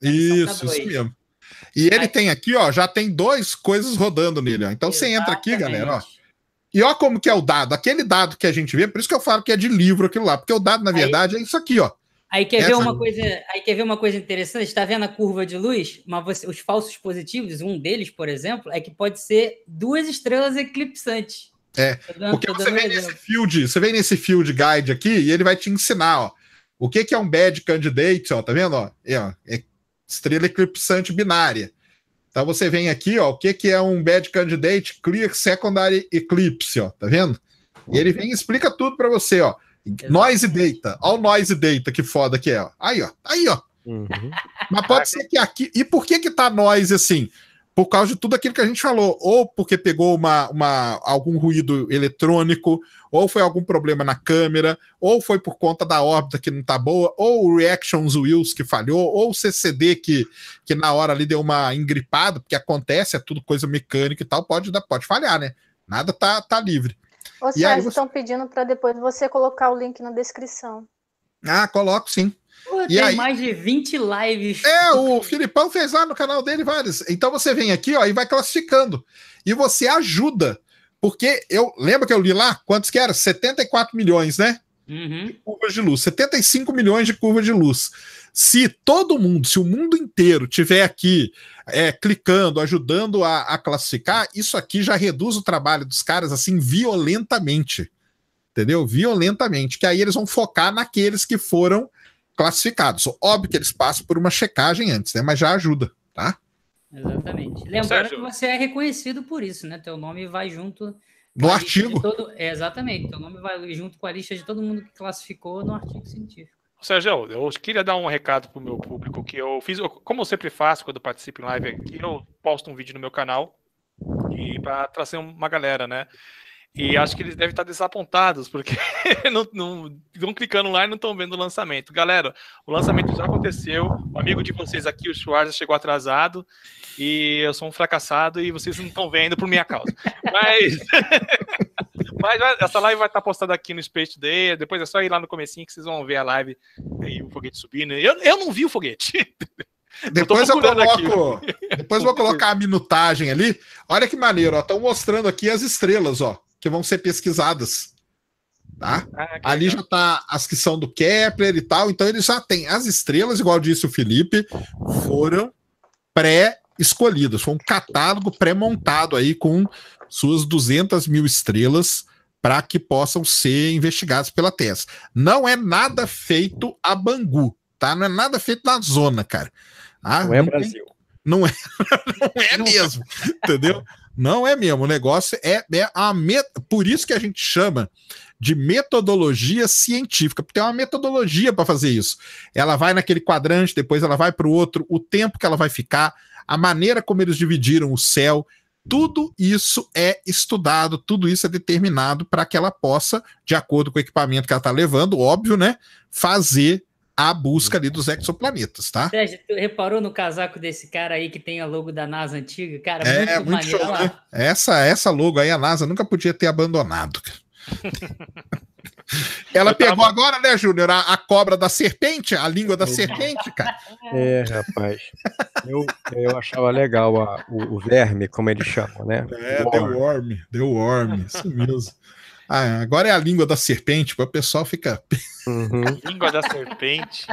Isso, K2. isso mesmo. E ele tem aqui, ó, já tem dois coisas rodando nele. Ó. Então exatamente. você entra aqui, galera, ó e olha como que é o dado. Aquele dado que a gente vê, por isso que eu falo que é de livro aquilo lá, porque o dado, na verdade, aí, é isso aqui, ó. Aí quer, ver uma coisa, aí quer ver uma coisa interessante? Está vendo a curva de luz? Mas você, os falsos positivos, um deles, por exemplo, é que pode ser duas estrelas eclipsantes. É, dando, porque você vem, nesse field, você vem nesse field guide aqui e ele vai te ensinar, ó. O que, que é um bad candidate, ó, tá vendo? Ó, é, ó, é estrela eclipsante binária. Tá, você vem aqui, ó, o que, que é um bad candidate clear secondary eclipse, ó, tá vendo? E ele vem e explica tudo para você, ó. Exatamente. Noise data, ó o noise data que foda que é, ó. Aí, ó, tá aí, ó. Uhum. Mas pode ser que aqui. E por que que tá noise assim? por causa de tudo aquilo que a gente falou, ou porque pegou uma, uma, algum ruído eletrônico, ou foi algum problema na câmera, ou foi por conta da órbita que não tá boa, ou o Reactions Wheels que falhou, ou o CCD que, que na hora ali deu uma engripada, porque acontece, é tudo coisa mecânica e tal, pode, pode falhar, né? Nada tá, tá livre. E aí estão pedindo para depois você colocar o link na descrição. Ah, coloco sim. Pô, e tem aí... mais de 20 lives. É, o Filipão fez lá no canal dele várias. Então você vem aqui ó, e vai classificando. E você ajuda. Porque eu lembra que eu li lá quantos que era? 74 milhões, né? Uhum. De curvas de luz, 75 milhões de curvas de luz. Se todo mundo, se o mundo inteiro tiver aqui é, clicando, ajudando a, a classificar, isso aqui já reduz o trabalho dos caras assim violentamente entendeu? Violentamente, que aí eles vão focar naqueles que foram classificados. Óbvio que eles passam por uma checagem antes, né? Mas já ajuda, tá? Exatamente. Lembrando que você é reconhecido por isso, né? Teu nome vai junto. No artigo. Todo... É, exatamente. Teu nome vai junto com a lista de todo mundo que classificou no artigo científico. Sérgio, eu queria dar um recado pro meu público que eu fiz, como eu sempre faço quando participo em live aqui, eu posto um vídeo no meu canal e para trazer uma galera, né? E acho que eles devem estar desapontados, porque não, não, vão clicando lá e não estão vendo o lançamento. Galera, o lançamento já aconteceu. O amigo de vocês aqui, o Schwarzer, chegou atrasado. E eu sou um fracassado e vocês não estão vendo por minha causa. Mas, mas essa live vai estar postada aqui no Space Day. Depois é só ir lá no comecinho que vocês vão ver a live e o foguete subindo. Eu, eu não vi o foguete. Depois eu, eu coloco. depois eu vou colocar a minutagem ali. Olha que maneiro, ó. Estão mostrando aqui as estrelas, ó que vão ser pesquisadas. Tá? Ah, Ali legal. já tá as que são do Kepler e tal, então eles já têm as estrelas, igual disse o Felipe, foram pré-escolhidas, foi um catálogo pré-montado aí com suas 200 mil estrelas para que possam ser investigadas pela TESS. Não é nada feito a Bangu, tá? Não é nada feito na zona, cara. Ah, não é Brasil. É, não é, não é mesmo, entendeu? Não é mesmo. O negócio é, é a met... por isso que a gente chama de metodologia científica, porque tem uma metodologia para fazer isso. Ela vai naquele quadrante, depois ela vai para o outro, o tempo que ela vai ficar, a maneira como eles dividiram o céu, tudo isso é estudado, tudo isso é determinado para que ela possa, de acordo com o equipamento que ela está levando, óbvio, né? Fazer a busca ali dos exoplanetas, tá? Sérgio, tu reparou no casaco desse cara aí que tem a logo da NASA antiga? Cara, é, muito, muito maneiro, show, né? Essa, essa logo aí a NASA nunca podia ter abandonado. Ela eu pegou tava... agora, né, Júnior? A, a, cobra da serpente, a língua da é. serpente, cara. É, rapaz. Eu, eu achava legal a, o, o, verme, como ele chama, né? É, The Worm. deu Worm, isso mesmo. Ah, é. agora é a língua da serpente, para o pessoal ficar. Uhum. língua da serpente.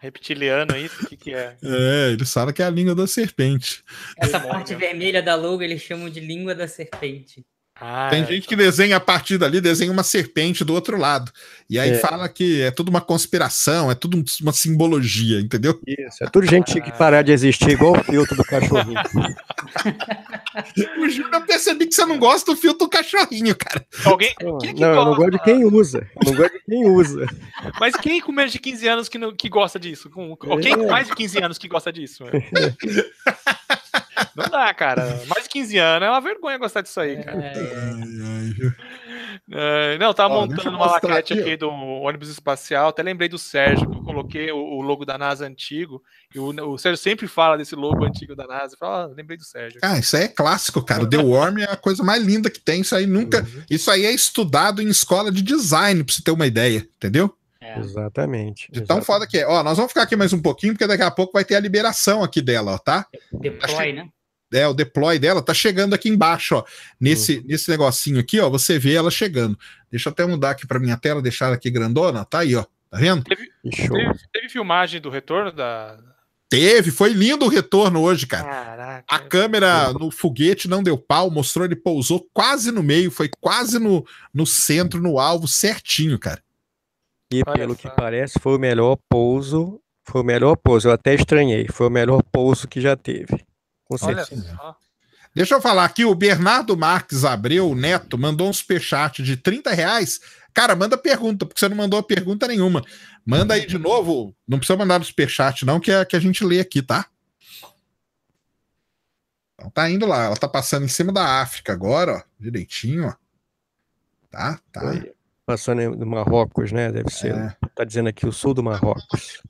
Reptiliano, é isso? O que, que é? É, eles falam que é a língua da serpente. Essa parte vermelha da logo eles chamam de língua da serpente. Ah, Tem é, gente que então. desenha a partir dali, desenha uma serpente do outro lado. E aí é. fala que é tudo uma conspiração, é tudo uma simbologia, entendeu? Isso, é tudo gente ah. que parar de existir, igual o filtro do cachorrinho. o Júlio, eu percebi que você não gosta do filtro do cachorrinho, cara. Alguém? Não, é não eu não gosto de quem usa. Eu não gosto de quem usa. Mas quem com menos de 15 anos que, não, que gosta disso? Com, é. Quem com mais de 15 anos que gosta disso? Não dá, cara. Mais de 15 anos é uma vergonha gostar disso aí, cara. É, é. não, tava montando uma laquete aqui, aqui do ônibus espacial. Até lembrei do Sérgio, que eu coloquei o, logo da NASA antigo. E o, o, Sérgio sempre fala desse logo antigo da NASA. Fala, lembrei do Sérgio. Ah, isso aí é clássico, cara. O The Worm é a coisa mais linda que tem. Isso aí nunca. Uhum. Isso aí é estudado em escola de design, pra você ter uma ideia, entendeu? É. Exatamente. De tão foda que é. Ó, nós vamos ficar aqui mais um pouquinho, porque daqui a pouco vai ter a liberação aqui dela, ó, tá? Deploy, né? É, o deploy dela tá chegando aqui embaixo, ó. Nesse, uhum. nesse negocinho aqui, ó, você vê ela chegando. Deixa eu até mudar aqui pra minha tela, deixar aqui grandona, tá aí, ó. Tá vendo? Teve, teve, teve filmagem do retorno da, Teve, foi lindo o retorno hoje, cara. Caraca. A câmera uhum. no foguete não deu pau, mostrou ele pousou quase no meio, foi quase no, no centro, no alvo, certinho, cara. E Olha pelo só. que parece, foi o melhor pouso. Foi o melhor pouso. Eu até estranhei. Foi o melhor pouso que já teve. Com certeza. Deixa eu falar aqui, o Bernardo Marques Abreu Neto mandou um superchat de 30 reais. Cara, manda pergunta, porque você não mandou pergunta nenhuma. Manda aí de novo. Não precisa mandar no superchat, não, que, é, que a gente lê aqui, tá? Então tá indo lá. Ela tá passando em cima da África agora, ó. Direitinho, ó. Tá, tá. Oi. Passando do Marrocos, né? Deve ser. É. Tá dizendo aqui o sul do Marrocos.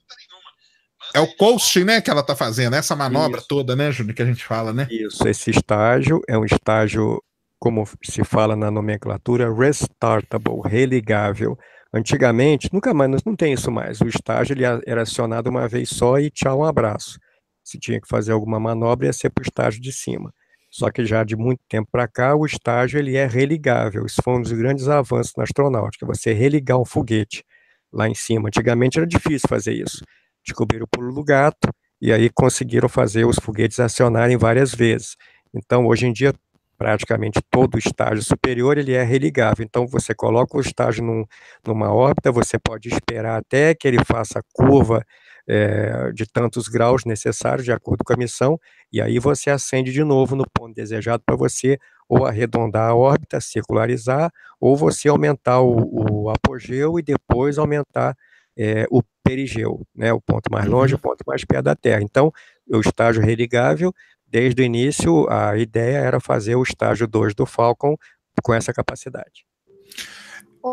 É o coast, né, que ela tá fazendo, essa manobra Isso. toda, né, Júnior, que a gente fala, né? Isso, esse estágio é um estágio, como se fala na nomenclatura, restartable, religável. Antigamente, nunca mais, não tem isso mais. O estágio ele era acionado uma vez só e tchau, um abraço. Se tinha que fazer alguma manobra, ia ser para o estágio de cima. Só que já de muito tempo para cá, o estágio ele é religável. Isso foi um dos grandes avanços na astronáutica, você religar um foguete lá em cima. Antigamente era difícil fazer isso. Descobriram o pulo do gato e aí conseguiram fazer os foguetes acionarem várias vezes. Então, hoje em dia, praticamente todo o estágio superior ele é religável. Então você coloca o estágio num, numa órbita, você pode esperar até que ele faça curva é, de tantos graus necessários, de acordo com a missão, e aí você acende de novo no ponto desejado para você ou arredondar a órbita, circularizar, ou você aumentar o, o apogeu e depois aumentar é, o perigeu, né, o ponto mais uhum. longe, o ponto mais perto da Terra. Então, o estágio religável, desde o início, a ideia era fazer o estágio 2 do Falcon com essa capacidade.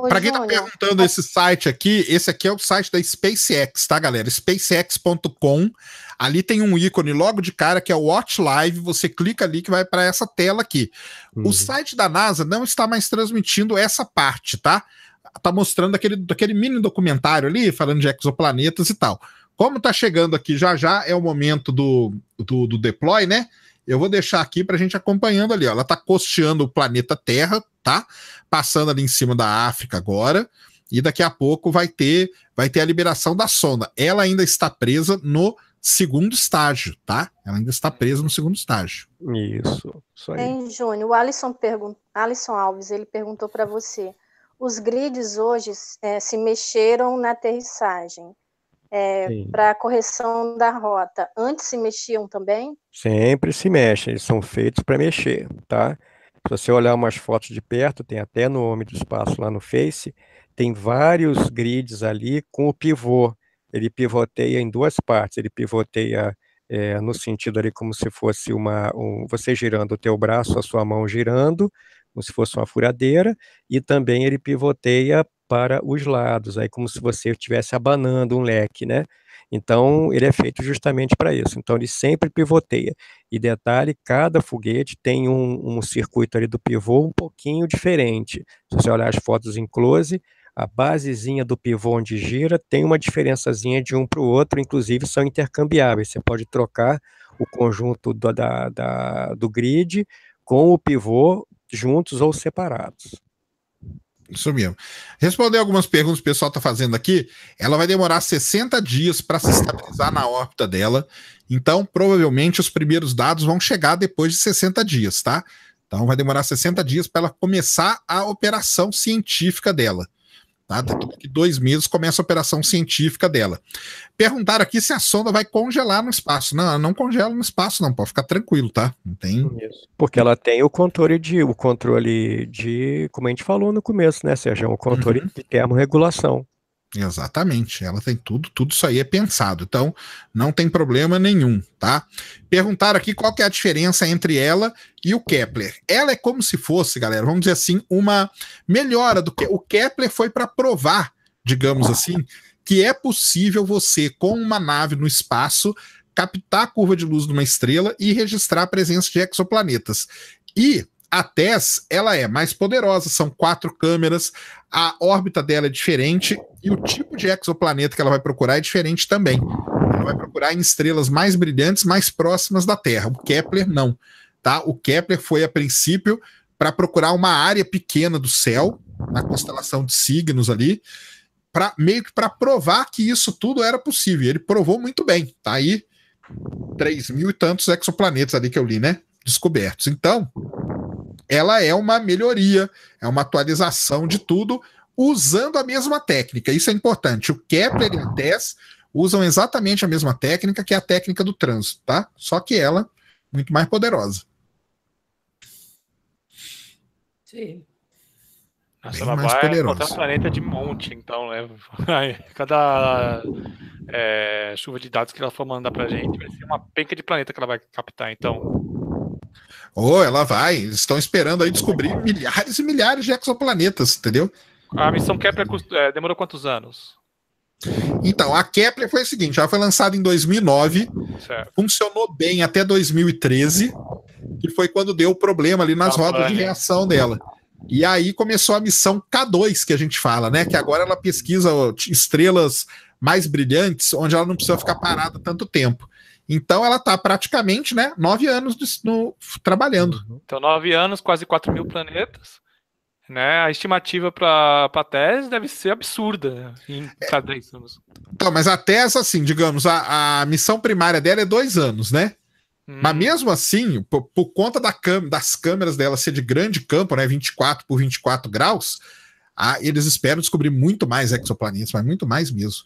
Para quem tá perguntando esse site aqui, esse aqui é o site da SpaceX, tá, galera? SpaceX.com. Ali tem um ícone logo de cara que é o Watch Live. Você clica ali que vai para essa tela aqui. Uhum. O site da NASA não está mais transmitindo essa parte, tá? Tá mostrando aquele, aquele mini documentário ali, falando de exoplanetas e tal. Como tá chegando aqui já já, é o momento do, do, do deploy, né? Eu vou deixar aqui para a gente acompanhando ali. Ó. Ela está costeando o planeta Terra, tá? Passando ali em cima da África agora. E daqui a pouco vai ter, vai ter a liberação da sonda. Ela ainda está presa no segundo estágio, tá? Ela ainda está presa no segundo estágio. Isso, isso aí. Em Júnior, o Alisson, pergun Alisson Alves, ele perguntou para você, os grids hoje é, se mexeram na aterrissagem é, para correção da rota, antes se mexiam também? Sempre se mexem, eles são feitos para mexer, tá? Se você olhar umas fotos de perto, tem até no Homem do Espaço lá no Face, tem vários grids ali com o pivô. Ele pivoteia em duas partes, ele pivoteia é, no sentido ali como se fosse uma um, você girando o teu braço, a sua mão girando, como se fosse uma furadeira, e também ele pivoteia para os lados, aí como se você estivesse abanando um leque, né? Então, ele é feito justamente para isso. Então, ele sempre pivoteia. E detalhe, cada foguete tem um, um circuito ali do pivô um pouquinho diferente. Se você olhar as fotos em close, a basezinha do pivô onde gira tem uma diferençazinha de um para o outro, inclusive são intercambiáveis. Você pode trocar o conjunto do, da, da, do grid com o pivô juntos ou separados. Isso mesmo. Responder algumas perguntas que o pessoal está fazendo aqui. Ela vai demorar 60 dias para se estabilizar na órbita dela. Então, provavelmente, os primeiros dados vão chegar depois de 60 dias, tá? Então, vai demorar 60 dias para ela começar a operação científica dela. Tá? Daqui dois meses começa a operação científica dela. Perguntaram aqui se a sonda vai congelar no espaço. Não, ela não congela no espaço, não. Pode ficar tranquilo, tá? Não tem. Isso. Porque ela tem o controle de, o controle de, como a gente falou no começo, né, Sérgio? O é controle uhum. de termorregulação. Exatamente, ela tem tudo, tudo isso aí é pensado, então não tem problema nenhum, tá? Perguntaram aqui qual que é a diferença entre ela e o Kepler. Ela é como se fosse, galera, vamos dizer assim, uma melhora do que o Kepler foi para provar, digamos assim, que é possível você com uma nave no espaço captar a curva de luz de uma estrela e registrar a presença de exoplanetas. E a TESS, ela é mais poderosa, são quatro câmeras, a órbita dela é diferente e o tipo de exoplaneta que ela vai procurar é diferente também. Ela vai procurar em estrelas mais brilhantes, mais próximas da Terra. O Kepler não, tá? O Kepler foi a princípio para procurar uma área pequena do céu, na constelação de Signos ali, para meio que para provar que isso tudo era possível. Ele provou muito bem, tá aí 3 mil e tantos exoplanetas ali que eu li, né? Descobertos. Então, ela é uma melhoria, é uma atualização de tudo, usando a mesma técnica. Isso é importante. O Kepler e a TES usam exatamente a mesma técnica, que é a técnica do trânsito, tá? Só que ela é muito mais poderosa. Sim. Nossa, ela mais vai é poderosa. encontrar planeta de monte, então, né? Cada é, chuva de dados que ela for mandar pra gente vai ser uma penca de planeta que ela vai captar, então. Oh, ela vai, eles estão esperando aí descobrir milhares e milhares de exoplanetas, entendeu? A missão Kepler é, demorou quantos anos? Então, a Kepler foi o seguinte, ela foi lançada em 2009, certo. funcionou bem até 2013, que foi quando deu o problema ali nas a tá rodas de reação dela. E aí começou a missão K2, que a gente fala, né? Que agora ela pesquisa estrelas mais brilhantes, onde ela não precisa ficar parada tanto tempo. Então ela está praticamente né, nove anos de, no, trabalhando. Uhum. Então, nove anos, quase quatro mil planetas. Né? A estimativa para a tese deve ser absurda né, em é, anos. Então, mas a tese, assim, digamos, a, a missão primária dela é dois anos, né? Mas uhum. mesmo assim, por, por conta da das câmeras dela ser de grande campo, né? 24 por 24 graus, a, eles esperam descobrir muito mais exoplanetas, mas muito mais mesmo.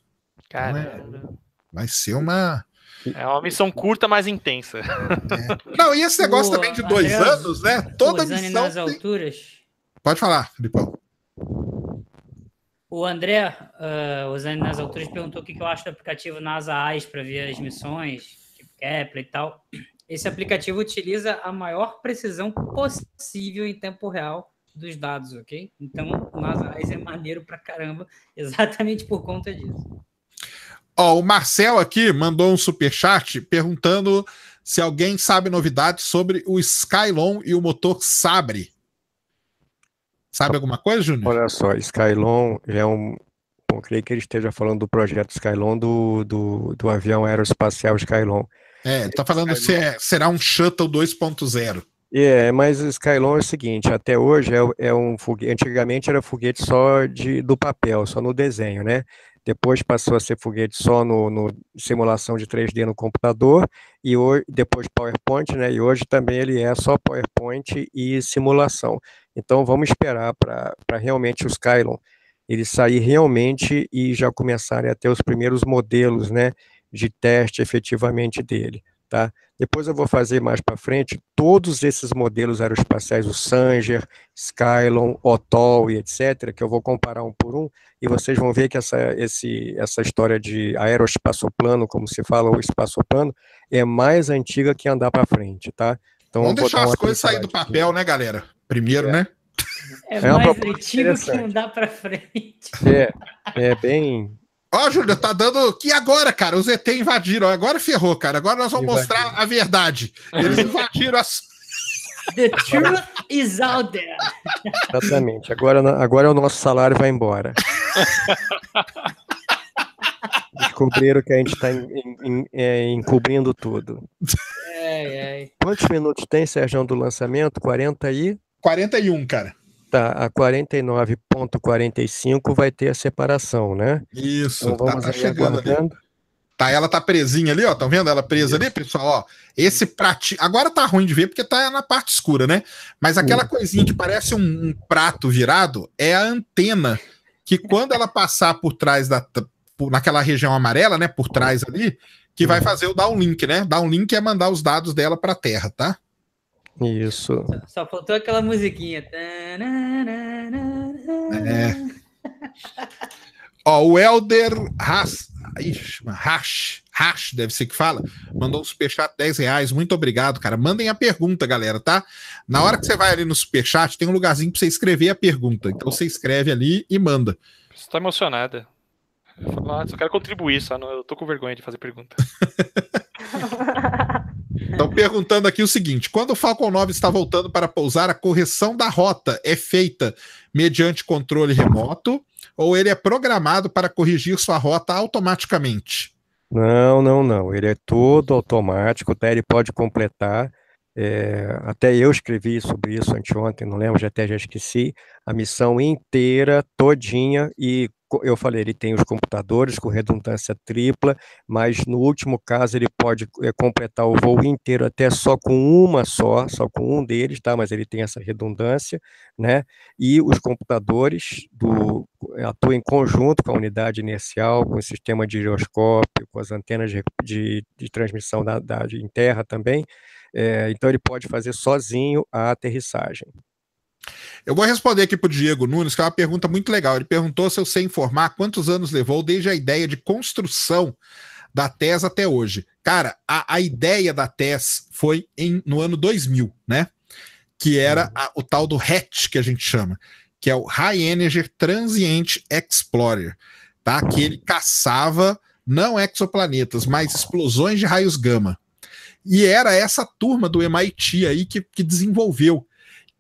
Cara. Então, é, vai ser uma é uma missão curta, mas intensa. É. Não, e esse negócio também de dois anos, né? Toda dois missão. Nas tem... alturas. Pode falar, Filipão. O André, uh, eh, usando nas alturas, perguntou o que, que eu acho do aplicativo NASA AIS para ver as missões, tipo Kepler e tal. Esse aplicativo utiliza a maior precisão possível em tempo real dos dados, ok? Então, o NASA AIS é maneiro pra caramba, exatamente por conta disso. Ó, o Marcel aqui mandou um super chat perguntando se alguém sabe novidades sobre o Skylon e o motor Sabre. Sabe tá. alguma coisa, Júnior? Olha só, Skylon é um. Bom, creio que ele esteja falando do projeto Skylon do, do, do avião aeroespacial Skylon. É, tá falando Skylon... se é, será um Shuttle 2.0. É, mas Skylon é o seguinte, até hoje é, é um foguete, antigamente era foguete só de, do papel, só no desenho, né? depois passou a ser foguete só no, no simulação de 3D no computador, e hoje, depois PowerPoint, né, e hoje também ele é só PowerPoint e simulação. Então vamos esperar para realmente o Skylon ele sair realmente e já começarem a ter os primeiros modelos né, de teste efetivamente dele. Tá? Depois eu vou fazer mais para frente todos esses modelos aeroespaciais, o Sanger, Skylon, Otol e etc., que eu vou comparar um por um, e vocês vão ver que essa, esse, essa história de aeroespaçoplano, como se fala, o espaçoplano, é mais antiga que andar para frente, tá? Então, Vamos deixar as coisas sair do papel, aqui. né, galera? Primeiro, é. né? É, é mais antigo que andar para frente. É, é bem, Ó, Júlio, tá dando. Que agora, cara? Os ET invadiram. Agora ferrou, cara. Agora nós vamos mostrar a verdade. Eles invadiram as. The truth is out there. Exatamente. Agora, agora o nosso salário vai embora. Descobriram que a gente está é, encobrindo tudo. Quantos minutos tem, Sérgio, do lançamento? 40 e. 41, cara está a 49,45 vai ter a separação, né? Isso, então, tá, tá chegando aguardando. ali. Tá, ela tá presinha ali, ó. Estão tá vendo ela presa Isso. ali, pessoal? Ó, esse prato. Agora tá ruim de ver porque tá na parte escura, né? Mas aquela coisinha que parece um, um, prato virado é a antena. Que quando ela passar por trás da. Por, naquela região amarela, né? Por trás ali, que vai uhum. fazer o downlink, né? Downlink é mandar os dados dela pra Terra, tá? Isso. Só, só faltou aquela musiquinha. É. Ó, o Helder Hash, Hash, Hash, deve ser que fala, mandou um superchat 10 reais. Muito obrigado, cara. Mandem a pergunta, galera, tá? Na hora que você vai ali no superchat, tem um lugarzinho pra você escrever a pergunta. Então você escreve ali e manda. Você tá emocionada. Eu falo, ah, só quero contribuir, só não, eu tô com vergonha de fazer pergunta. Estão perguntando aqui o seguinte: quando o Falcon 9 está voltando para pousar, a correção da rota é feita mediante controle remoto ou ele é programado para corrigir sua rota automaticamente? Não, não, não. Ele é todo automático, até tá? ele pode completar é, até eu escrevi sobre isso anteontem, não lembro, já até já esqueci, a missão inteira, todinha, e eu falei, ele tem os computadores com redundância tripla, mas no último caso ele pode é, completar o voo inteiro até só com uma só, só com um deles, tá? Mas ele tem essa redundância, né? E os computadores do atuam em conjunto com a unidade inercial, com o sistema de giroscópio, com as antenas de, de, de transmissão da, da, em terra também, é, então ele pode fazer sozinho a aterrissagem. Eu vou responder aqui para o Diego Nunes, que é uma pergunta muito legal. Ele perguntou se eu sei informar quantos anos levou desde a ideia de construção da TES até hoje. Cara, a, a ideia da TES foi em, no ano 2000, né? Que era uhum. a, o tal do HET que a gente chama, que é o High Energy Transient Explorer, tá? Que ele caçava não exoplanetas, mas explosões de raios gama. E era essa turma do MIT aí que, que desenvolveu.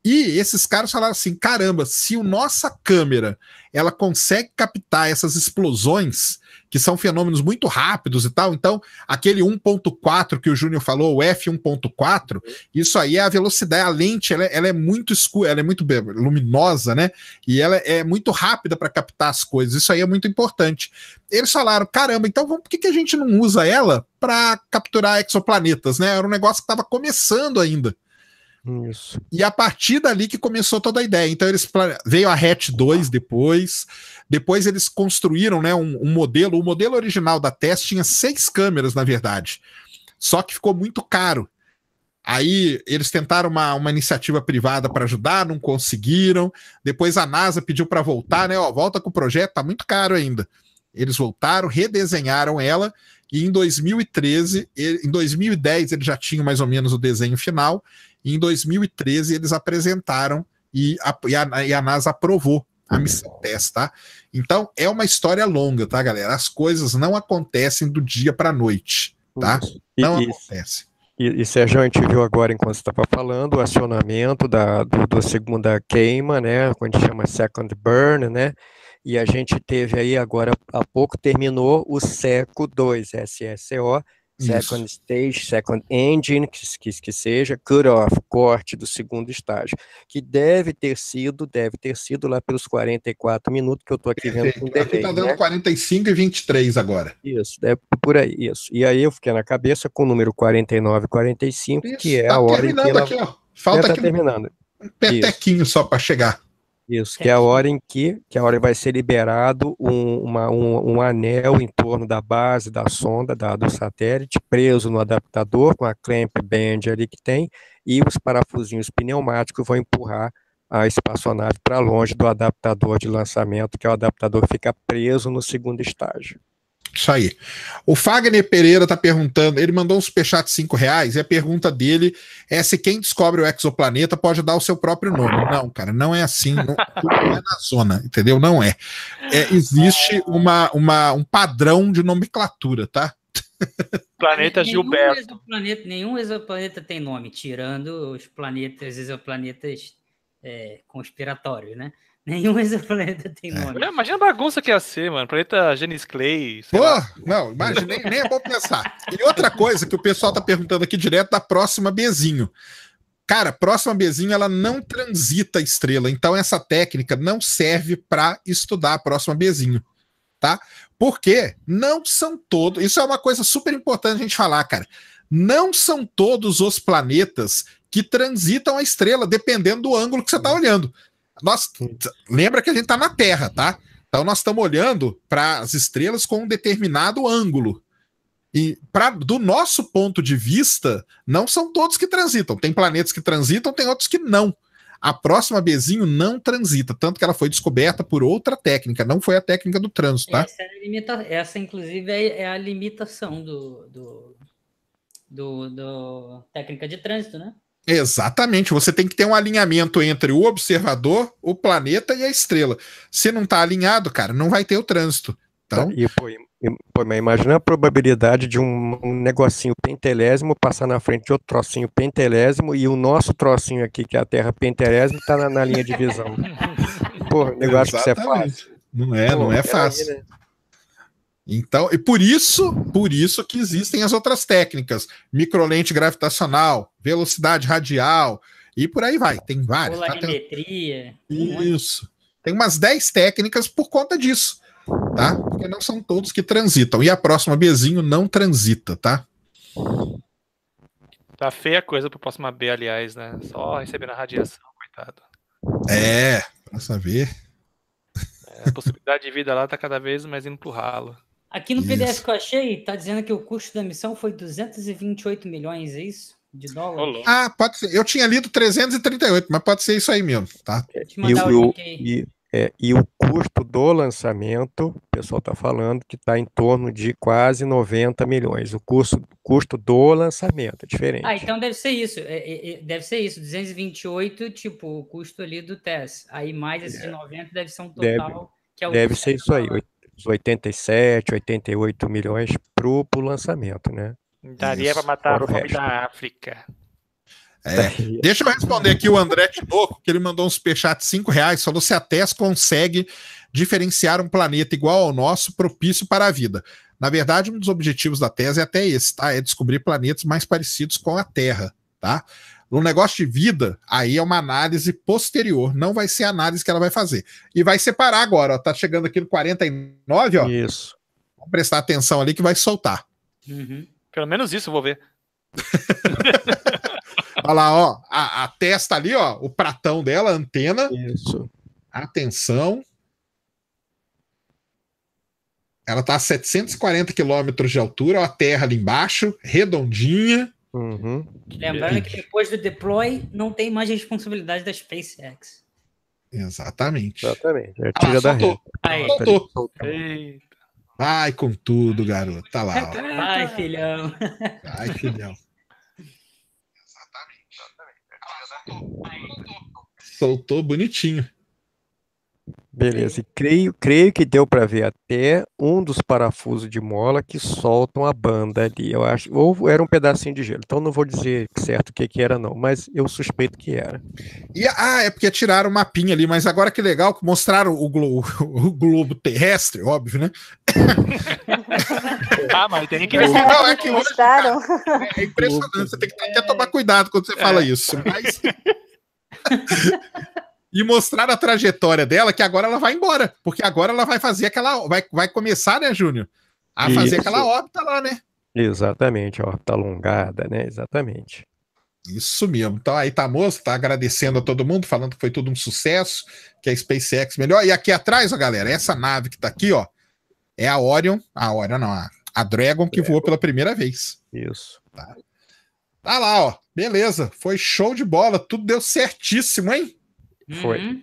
E esses caras falaram assim: caramba, se a nossa câmera ela consegue captar essas explosões, que são fenômenos muito rápidos e tal. Então, aquele 1.4 que o Júnior falou, o F1.4, isso aí é a velocidade, a lente, ela, é, ela é muito escura, ela é muito luminosa, né? E ela é muito rápida para captar as coisas. Isso aí é muito importante. Eles falaram, caramba, então por que, que a gente não usa ela para capturar exoplanetas, né? Era um negócio que estava começando ainda. Isso. E a partir dali que começou toda a ideia. Então eles veio a Hatch 2 depois. Depois eles construíram né, um, um modelo. O modelo original da Test tinha seis câmeras, na verdade. Só que ficou muito caro. Aí eles tentaram uma, uma iniciativa privada para ajudar, não conseguiram. Depois a NASA pediu para voltar, né? Ó, volta com o projeto, tá muito caro ainda. Eles voltaram, redesenharam ela e em 2013, em 2010 ele já tinha mais ou menos o desenho final e em 2013 eles apresentaram e a, e a, e a NASA aprovou a uhum. missão teste, tá? Então é uma história longa, tá, galera? As coisas não acontecem do dia para noite, tá? Não acontece. E, e Sérgio, a gente viu agora, enquanto estava falando, o acionamento da do, do segunda queima, né? Quando chama second burn, né? E a gente teve aí agora há pouco terminou o SECO 2, SSO. Second Isso. stage, second engine, que, que, que seja, cut-off, corte do segundo estágio, que deve ter sido, deve ter sido lá pelos 44 minutos que eu estou aqui Perfeito. vendo. Um tá delay, aqui está dando né? 45 e 23 agora. Isso, é por aí, isso. E aí eu fiquei na cabeça com o número 49 e 45, isso, que é tá a hora em que ela... aqui, ó. Falta é, tá aqui terminando. um petequinho isso. só para chegar. Isso, que é a hora em que, que é a hora vai ser liberado um, uma, um, um anel em torno da base da sonda, da, do satélite, preso no adaptador, com a clamp band ali que tem, e os parafusinhos pneumáticos vão empurrar a espaçonave para longe do adaptador de lançamento, que é o adaptador que fica preso no segundo estágio. Isso aí. O Fagner Pereira tá perguntando, ele mandou um superchat de 5 reais, e a pergunta dele é se quem descobre o exoplaneta pode dar o seu próprio nome. Não, cara, não é assim, não, não é na zona, entendeu? Não é. é existe uma, uma, um padrão de nomenclatura, tá? Planeta nenhum Gilberto. Exoplaneta, nenhum exoplaneta tem nome, tirando os planetas, exoplanetas é, conspiratórios, né? Nenhum exoplaneta tem é. nome. É. Imagina a bagunça que ia ser, mano. Planeta Genis Clay. Pô, lá. não, Imagina nem é bom pensar. E outra coisa que o pessoal tá perguntando aqui direto da próxima Bezinho. Cara, próxima Bezinho ela não transita estrela, então essa técnica não serve para estudar a próxima Bezinho, tá? Porque não são todos. Isso é uma coisa super importante a gente falar, cara. Não são todos os planetas que transitam a estrela, dependendo do ângulo que você está uhum. olhando. Nós, lembra que a gente está na Terra, tá? Então nós estamos olhando para as estrelas com um determinado ângulo. E pra, do nosso ponto de vista, não são todos que transitam. Tem planetas que transitam, tem outros que não. A próxima Bezinho não transita, tanto que ela foi descoberta por outra técnica, não foi a técnica do trânsito, tá? Essa, é limita... Essa inclusive, é, é a limitação do, do, do, do técnica de trânsito, né? Exatamente, você tem que ter um alinhamento entre o observador, o planeta e a estrela. Se não está alinhado, cara, não vai ter o trânsito. Então... E, pô, e, mas imagina a probabilidade de um, um, negocinho pentelésimo passar na frente de outro trocinho pentelésimo e o nosso trocinho aqui, que é a Terra pentelésimo, está na, na, linha de visão. pô, negócio é Exatamente. que você faz. Não é, pô, não é fácil. Aí, né? Então, e por isso, por isso que existem as outras técnicas, microlente gravitacional, velocidade radial e por aí vai. Tem várias. Tá? Polarimetria. Isso. Tem umas 10 técnicas por conta disso, tá? Porque não são todos que transitam. E a próxima Bzinho não transita, tá? Tá feia a coisa pro próximo B, aliás, né? Só recebendo a radiação, coitado. É, pra saber. É, a possibilidade de vida lá tá cada vez mais indo pro ralo. Aqui no isso. PDF que eu achei, tá dizendo que o custo da missão foi 228 milhões, é isso? De dólares? Ah, pode ser. Eu tinha lido 338, mas pode ser isso aí mesmo, tá? E o, e, é, e o, custo do lançamento, o pessoal está falando que está em torno de quase 90 milhões. O custo, custo do lançamento é diferente. Ah, então deve ser isso. É, é, é deve ser isso. 228, tipo, o custo ali do TES. Aí mais esse de é. 90 deve ser um total. Deve, que é o deve ser é isso aí. 80 uns 87, 88 milhões para o lançamento, né? Daria para matar o, homem da África. É. Deixa eu responder aqui o André Tinoco, que ele mandou um superchat de 5 reais, falou se a TES consegue diferenciar um planeta igual ao nosso, propício para a vida. Na verdade, um dos objetivos da TES é até esse, tá? É descobrir planetas mais parecidos com a Terra, tá? No negócio de vida, aí é uma análise posterior, não vai ser a análise que ela vai fazer. E vai separar agora, ó, tá chegando aqui no 49, ó. Isso. Vamos prestar atenção ali que vai soltar. Uhum. Pelo menos isso eu vou ver. Olha lá, ó, a, a, testa ali, ó, o pratão dela, a antena. Isso. Atenção. Ela tá a 740 quilômetros de altura, ó, a terra ali embaixo, redondinha. Uhum. Lembrando que depois do deploy não tem mais responsabilidade da SpaceX. Exatamente. Exatamente. É, ah, soltou. Aí. soltou. Vai com tudo, garoto. Tá lá. Ó. Vai, filhão. Vai, filhão. Exatamente. soltou bonitinho. Beleza, e creio, creio que deu para ver até um dos parafusos de mola que soltam a banda ali, eu acho, ou era um pedacinho de gelo, então não vou dizer certo o que, que era não, mas eu suspeito que era. E, ah, é porque tiraram o mapinha ali, mas agora que legal que mostraram o, glo o globo terrestre, óbvio, né? ah, mas tem que... Não, é que hoje, cara, é, é impressionante, você tem que até tomar cuidado quando você é. fala isso, mas... e mostrar a trajetória dela, que agora ela vai embora, porque agora ela vai fazer aquela. Vai, vai começar, né, Júnior? A fazer Isso. aquela órbita lá, né? Exatamente, a órbita alongada, né? Exatamente. Isso mesmo. Então aí tá moço, tá agradecendo a todo mundo, falando que foi tudo um sucesso, que a SpaceX melhor. E aqui atrás, ó, galera, essa nave que tá aqui, ó, é a Orion, a Orion não, a, a Dragon que Dragon. É. voou pela primeira vez. Isso. Tá. tá lá, ó. Beleza, foi show de bola, tudo deu certíssimo, hein? Foi. Uhum.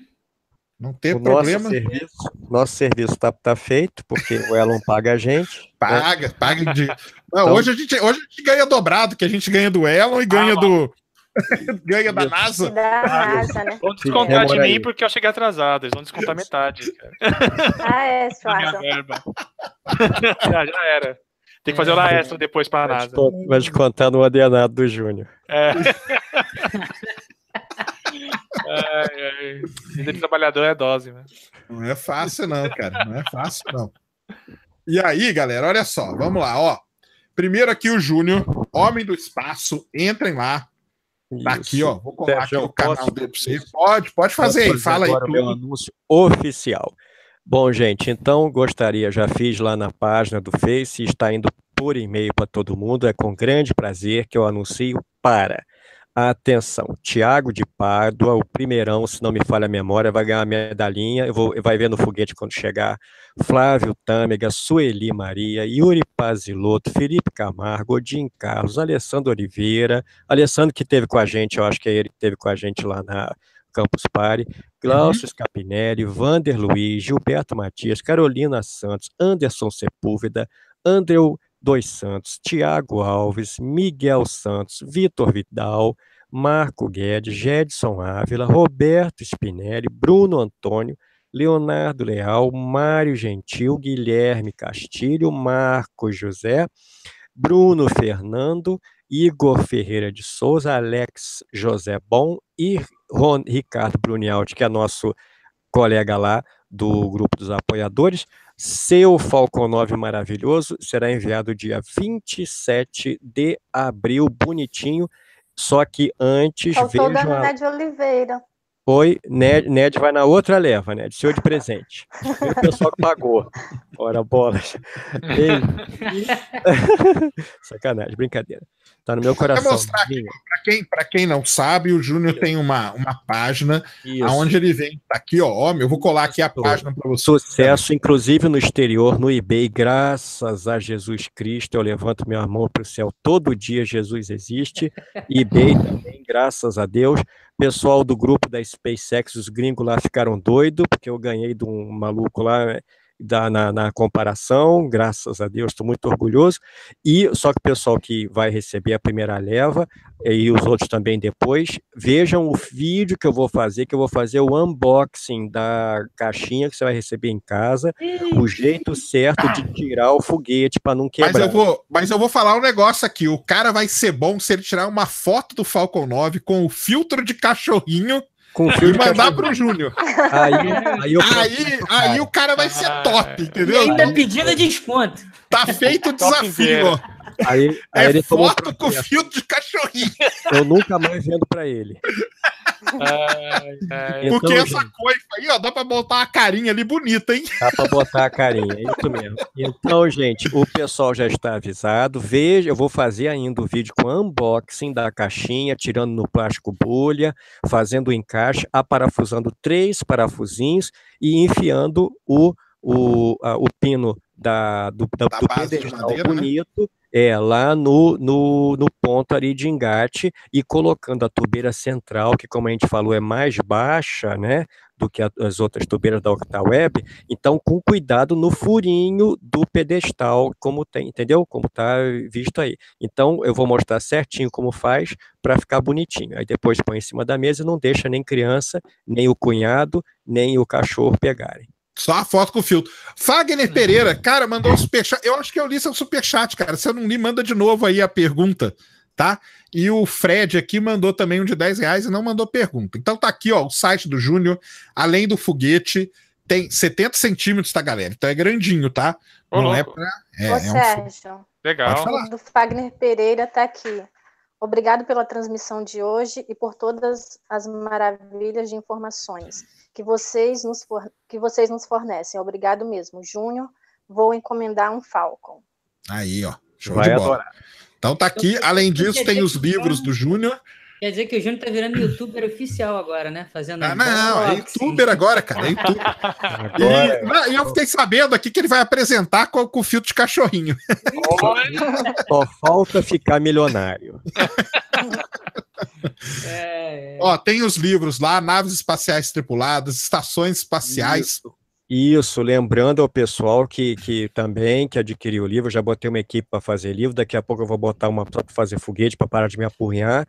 Não tem o problema. Nosso serviço, nosso serviço tá, tá feito, porque o Elon paga a gente. Né? Paga, né? paga. De... Não, então... hoje, a gente, hoje a gente ganha dobrado, que a gente ganha do Elon e ganha ah, do. ganha da NASA. Da NASA, né? Vão descontar de mim porque eu cheguei atrasado. Eles vão descontar metade. Cara. Ah, é, já, já era. Tem que fazer hora é. extra depois para a NASA. Vai descontar no adenado do Júnior. É. Ai, Vida de trabalhador é dose, né? Não é fácil, não, cara. Não é fácil, não. E aí, galera, olha só. Vamos lá, ó. Primeiro aqui o Júnior, Homem do Espaço. Entrem lá. Tá aqui, ó. Vou colocar aqui o canal dele pra vocês. Pode, pode fazer, aí. Fala agora aí. Meu anúncio oficial. Bom, gente, então gostaria, já fiz lá na página do Face, está indo por e-mail para todo mundo. É com grande prazer que eu anuncio para Atenção, Tiago de Pádua, o primeirão, se não me falha a memória, vai ganhar uma medalhinha, eu vou, vai ver no foguete quando chegar. Flávio Tâmega, Sueli Maria, Yuri Paziloto, Felipe Camargo, Odin Carlos, Alessandro Oliveira, Alessandro que teve com a gente, eu acho que é ele que teve com a gente lá na Campus Party, Glaucio uhum. Scapinelli, Vander Luiz, Gilberto Matias, Carolina Santos, Anderson Sepúlveda, Andréu dos Santos, Tiago Alves, Miguel Santos, Vitor Vidal, Marco Guedes, Gedson Ávila, Roberto Spinelli, Bruno Antônio, Leonardo Leal, Mário Gentil, Guilherme Castilho, Marco José, Bruno Fernando, Igor Ferreira de Souza, Alex José Bom e Ricardo Brunialdi, que é nosso colega lá do grupo dos apoiadores. Seu Falcon 9 maravilhoso será enviado dia 27 de abril, bonitinho. Só que antes. Faltou vejam da a... Ned Oliveira. Oi, Ned, Ned vai na outra leva, Ned, seu de presente. o pessoal que pagou. Ora, bolas. Sacanagem, brincadeira. Tá no meu coração. Para quem, pra quem não sabe, o Júnior tem uma, uma página aonde onde ele vem. Tá aqui, ó. Eu vou colar aqui a página para você. Sucesso, inclusive no exterior, no eBay, graças a Jesus Cristo. Eu levanto minha mão para o céu. Todo dia Jesus existe. eBay também, graças a Deus. Pessoal do grupo da SpaceX, os gringos lá ficaram doidos, porque eu ganhei de um maluco lá da, na, na comparação, graças a Deus, estou muito orgulhoso. E só que o pessoal que vai receber a primeira leva eh, e os outros também depois, vejam o vídeo que eu vou fazer, que eu vou fazer o unboxing da caixinha que você vai receber em casa, o jeito certo de tirar o foguete para não quebrar. Mas eu, vou, mas eu vou falar um negócio aqui, o cara vai ser bom se ele tirar uma foto do Falcon 9 com o filtro de cachorrinho Confio e mandar pro Júnior. Aí, aí, aí, aí, o cara vai ser top, entendeu? E ainda pedindo desconto. Tá feito o desafio, ó. Aí, aí é ele foto com assim, filtro de cachorrinho. Eu nunca mais vendo pra ele. Então, Porque essa coifa aí, ó, dá pra botar uma carinha ali bonita, hein? Dá pra botar a carinha, é isso mesmo. Então, gente, o pessoal já está avisado. Veja, eu vou fazer ainda o vídeo com unboxing da caixinha, tirando no plástico bolha, fazendo o encaixe, aparafusando três parafusinhos e enfiando o, o, a, o pino da, do, da, da do pedestal né? bonito. Né? É, lá no, no, no ponto ali de engate e colocando a tubeira central, que como a gente falou é mais baixa, né, do que as outras tubeiras da Octaweb, então com cuidado no furinho do pedestal, como tem, entendeu? Como tá visto aí. Então eu vou mostrar certinho como faz para ficar bonitinho. Aí depois põe em cima da mesa e não deixa nem criança, nem o cunhado, nem o cachorro pegarem. Só a foto com o filtro. Fagner hum. Pereira, cara, mandou um superchat. Eu acho que eu li seu superchat, cara. Se eu não li, manda de novo aí a pergunta, tá? E o Fred aqui mandou também um de 10 reais e não mandou pergunta. Então tá aqui, ó, o site do Júnior, além do foguete, tem 70 centímetros, tá, galera? Então é grandinho, tá? Ô, não é louco. é pra. É, Ô, é um... Legal. O do Fagner Pereira tá aqui. Obrigado pela transmissão de hoje e por todas as maravilhas de informações que vocês nos, for, que vocês nos fornecem. Obrigado mesmo. Júnior, vou encomendar um Falcon. Aí, ó. Show Vai de bola. Adorar. Então tá aqui. Além disso, tem os livros do Júnior. Quer dizer que o Júnior tá virando youtuber oficial agora, né? Fazendo. Ah, não, é youtuber agora, cara. É youtuber. Agora, e, eu fiquei sabendo aqui que ele vai apresentar com, com o filtro de cachorrinho. Só falta ficar milionário. É, é. Ó, tem os livros lá, naves espaciais tripuladas, estações espaciais, Isso. Isso, lembrando ao pessoal que, que também que adquiriu o livro, já botei uma equipe para fazer livro, daqui a pouco eu vou botar uma para fazer foguete para parar de me apurrinhar.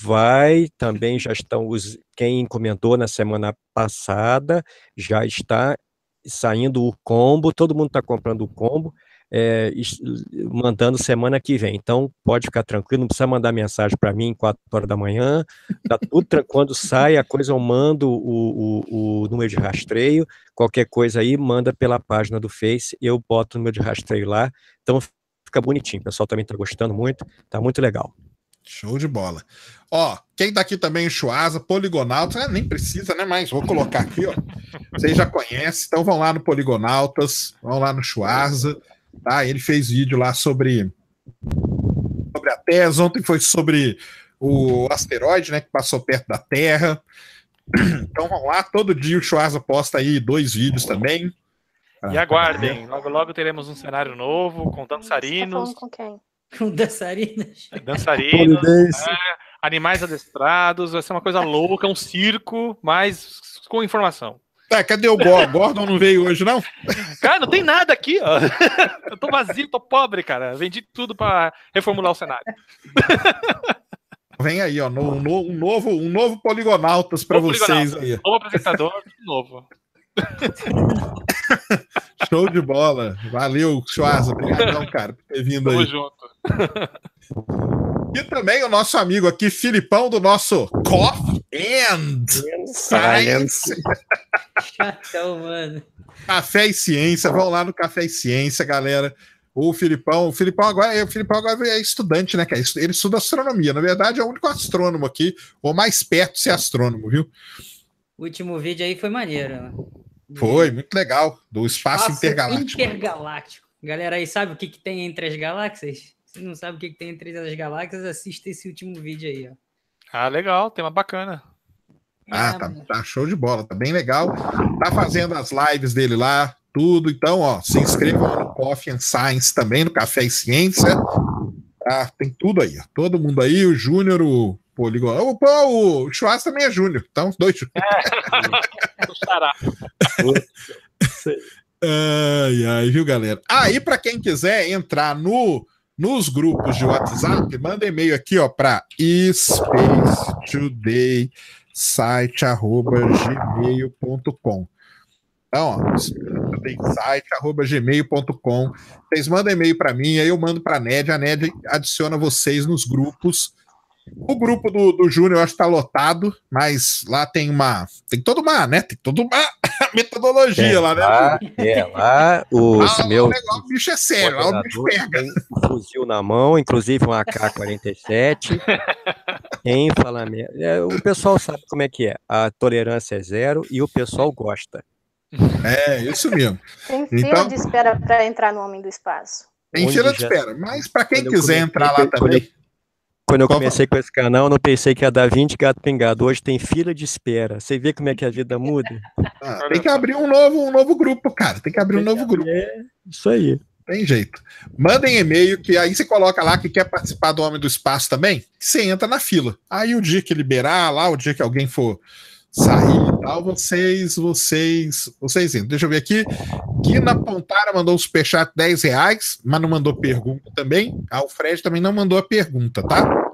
Vai, também já estão os quem encomendou na semana passada, já está saindo o combo, todo mundo está comprando o combo é, mandando semana que vem. Então, pode ficar tranquilo, não precisa mandar mensagem para mim em 4 horas da manhã. Tá tudo Quando sai a coisa, eu mando o, o, o, número de rastreio. Qualquer coisa aí, manda pela página do Face, eu boto o número de rastreio lá. Então, fica bonitinho. O pessoal também está gostando muito, tá muito legal. Show de bola. Ó, quem tá aqui também, Chuasa, Poligonautas, ah, nem precisa, né? Mas vou colocar aqui, ó. Vocês já conhecem, então vão lá no Poligonautas, vão lá no Chuasa. Tá? Ele fez vídeo lá sobre, sobre a Terra. Ontem foi sobre o asteroide né, que passou perto da Terra. Então vão lá, todo dia o Schwarza posta aí dois vídeos também. E ah, aguardem, logo logo teremos um cenário novo com dançarinos. Tá com quem? Com é, dançarinos. Dançarinos, é, né? animais adestrados, vai ser uma coisa louca, um circo, mas com informação. Tá, cadê o Gordon? Gordon não veio hoje, não? Cara, não tem nada aqui, ó. Eu tô vazio, tô pobre, cara. Vendi tudo para reformular o cenário. Vem aí, ó, no, no, um, novo, um novo Poligonautas para vocês poligonautas. aí. Novo apresentador, novo. Show de bola. Valeu, Schwarza. Obrigadão, cara, por ter vindo Tamo aí. Tamo junto. E também o nosso amigo aqui, Filipão, do nosso Coffee and Science. Chatão, mano. Café e Ciência, vão lá no Café e Ciência, galera. O Filipão, o Filipão agora, é, o Filipão agora é estudante, né, Ele estuda astronomia. Na verdade, é o único astrônomo aqui, ou mais perto de ser astrônomo, viu? O último vídeo aí foi maneiro, né? Foi, muito legal. Do espaço, espaço intergaláctico. Intergaláctico. Galera aí, sabe o que, que tem entre as galáxias? Se não sabe o que, tem entre as galáxias, assista esse último vídeo aí, ó. Ah, legal, tema bacana. É, ah, tá, tá, show de bola, tá bem legal. Tá fazendo as lives dele lá, tudo. Então, ó, se inscrevam no Coffee and Science também, no Café e Ciência. Ah, tem tudo aí, ó. Todo mundo aí, o Júnior, o Poligon. O, o, o Chuaz também é Júnior, então, dois É. ai, ai, viu, galera? Aí, ah, para quem quiser entrar no nos grupos de WhatsApp, manda e-mail aqui ó para spacetodaysite@gmail.com. Então, ó, tem site@gmail.com. Vocês mandam e-mail para mim, aí eu mando para a Ned, a Ned adiciona vocês nos grupos o grupo do, do Júnior, acho que tá lotado, mas lá tem uma. Tem toda uma, né? Tem toda uma metodologia tem é lá, né? Lá, é, lá os ah, lá, meus. o bicho é sério, lá o bicho pega. Tem um fuzil na mão, inclusive um AK-47. tem falamento. É, o pessoal sabe como é que é. A tolerância é zero e o pessoal gosta. É, isso mesmo. Tem então fila então, de espera para entrar no Homem do Espaço. Tem fila de espera, mas para quem quiser entrar lá também. Quando eu Qual comecei foi? com esse canal, eu não pensei que ia dar 20 gato pingado. Hoje tem fila de espera. Você vê como é que a vida muda? Ah, tem que abrir um novo, um novo grupo, cara. Tem que abrir tem um novo grupo. É isso aí. Tem jeito. Mandem e-mail que aí você coloca lá que quer participar do Homem do Espaço também. Você entra na fila. Aí o dia que liberar lá, o dia que alguém for sair e tal, vocês, vocês, vocês indo. Deixa eu ver aqui. Guina Pontara mandou o superchat 10 reais, mas não mandou pergunta também. Alfred ah, também não mandou a pergunta, tá?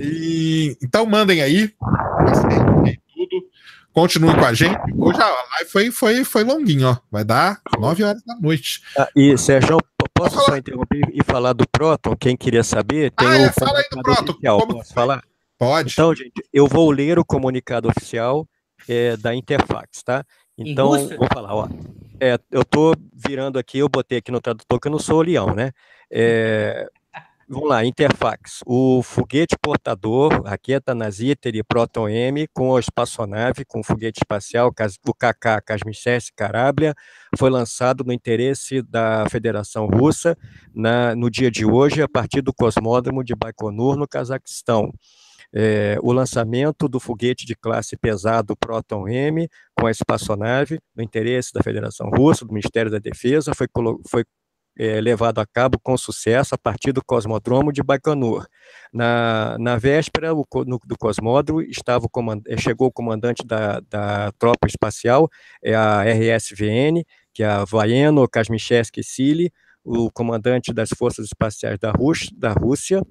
E, então mandem aí. Tudo. Continuem com a gente. Hoje a live foi, foi, foi longuinho, ó. Vai dar 9 horas da noite. Ah, e, Sérgio, posso só interromper e falar do Proton? Quem queria saber, tem ah, um é, fala aí do Proton. Oficial. posso falar? Pode. Então, gente, eu vou ler o comunicado oficial é, da Interfax, tá? Então, vou falar, ó. É, eu estou virando aqui, eu botei aqui no tradutor que eu não sou o leão, né? É, vamos lá, Interfax. O foguete portador, raqueta é Naziter e Proton M, com a espaçonave, com o foguete espacial, o KK Kazmichev Karablia, foi lançado no interesse da Federação Russa na, no dia de hoje, a partir do Cosmódromo de Baikonur, no Cazaquistão é, o lançamento do foguete de classe pesado Proton M com a espaçonave, no interesse da Federação Russa, do Ministério da Defesa, foi, foi é, levado a cabo com sucesso a partir do cosmodromo de Baikonur. Na, na véspera o, no, do cosmódromo estava o é, chegou o comandante da, da tropa espacial, é a RSVN, que é a Vaeno Kazmichevsky Sili, o comandante das forças espaciais da, Rússia, da Rússia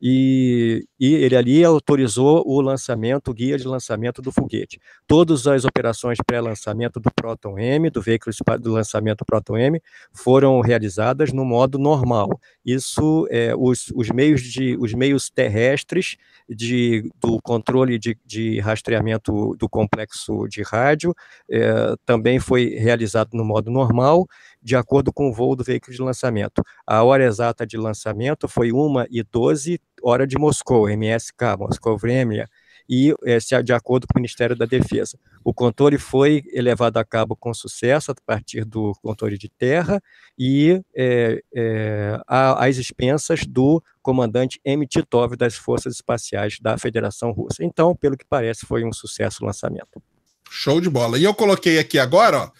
e, e, ele ali autorizou o lançamento, o guia de lançamento do foguete. Todas as operações pré-lançamento do Proton M, do veículo do lançamento Proton M, foram realizadas no modo normal. Isso, é, os, os meios de, os meios terrestres de, do controle de, de rastreamento do complexo de rádio é, também foi realizado no modo normal, de acordo com o voo do veículo de lançamento lançamento. A hora exata de lançamento foi 1 e 12, hora de Moscou, MSK, Moscou Vremia, e esse, é de acordo com o Ministério da Defesa. O controle foi levado a cabo com sucesso a partir do controle de terra e é, é, a, às expensas do comandante M. Titov das Forças Espaciais da Federação Russa. Então, pelo que parece, foi um sucesso o lançamento. Show de bola. E eu coloquei aqui agora, ó,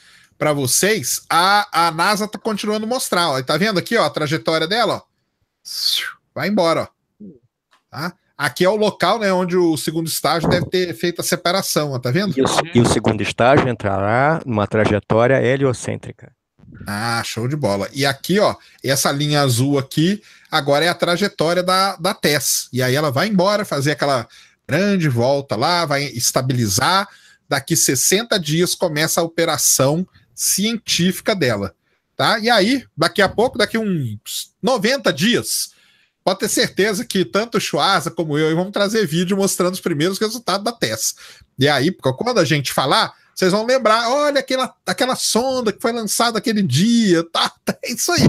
para vocês, a, a NASA tá continuando a mostrar. Ó, tá vendo aqui ó, a trajetória dela? Ó. Vai embora. Ó. Tá? Aqui é o local né, onde o segundo estágio deve ter feito a separação, ó, tá vendo? E o, e o segundo estágio entrará numa trajetória heliocêntrica. Ah, show de bola. E aqui, ó, essa linha azul aqui, agora é a trajetória da, da TES. E aí ela vai embora, fazer aquela grande volta lá, vai estabilizar. Daqui 60 dias começa a operação científica dela. Tá? E aí, daqui a pouco, daqui uns 90 dias, pode ter certeza que tanto o Schwarza como eu vamos trazer vídeo mostrando os primeiros resultados da tese. E aí, quando a gente falar, vocês vão lembrar, olha aquela, aquela sonda que foi lançada aquele dia, tá? É isso aí.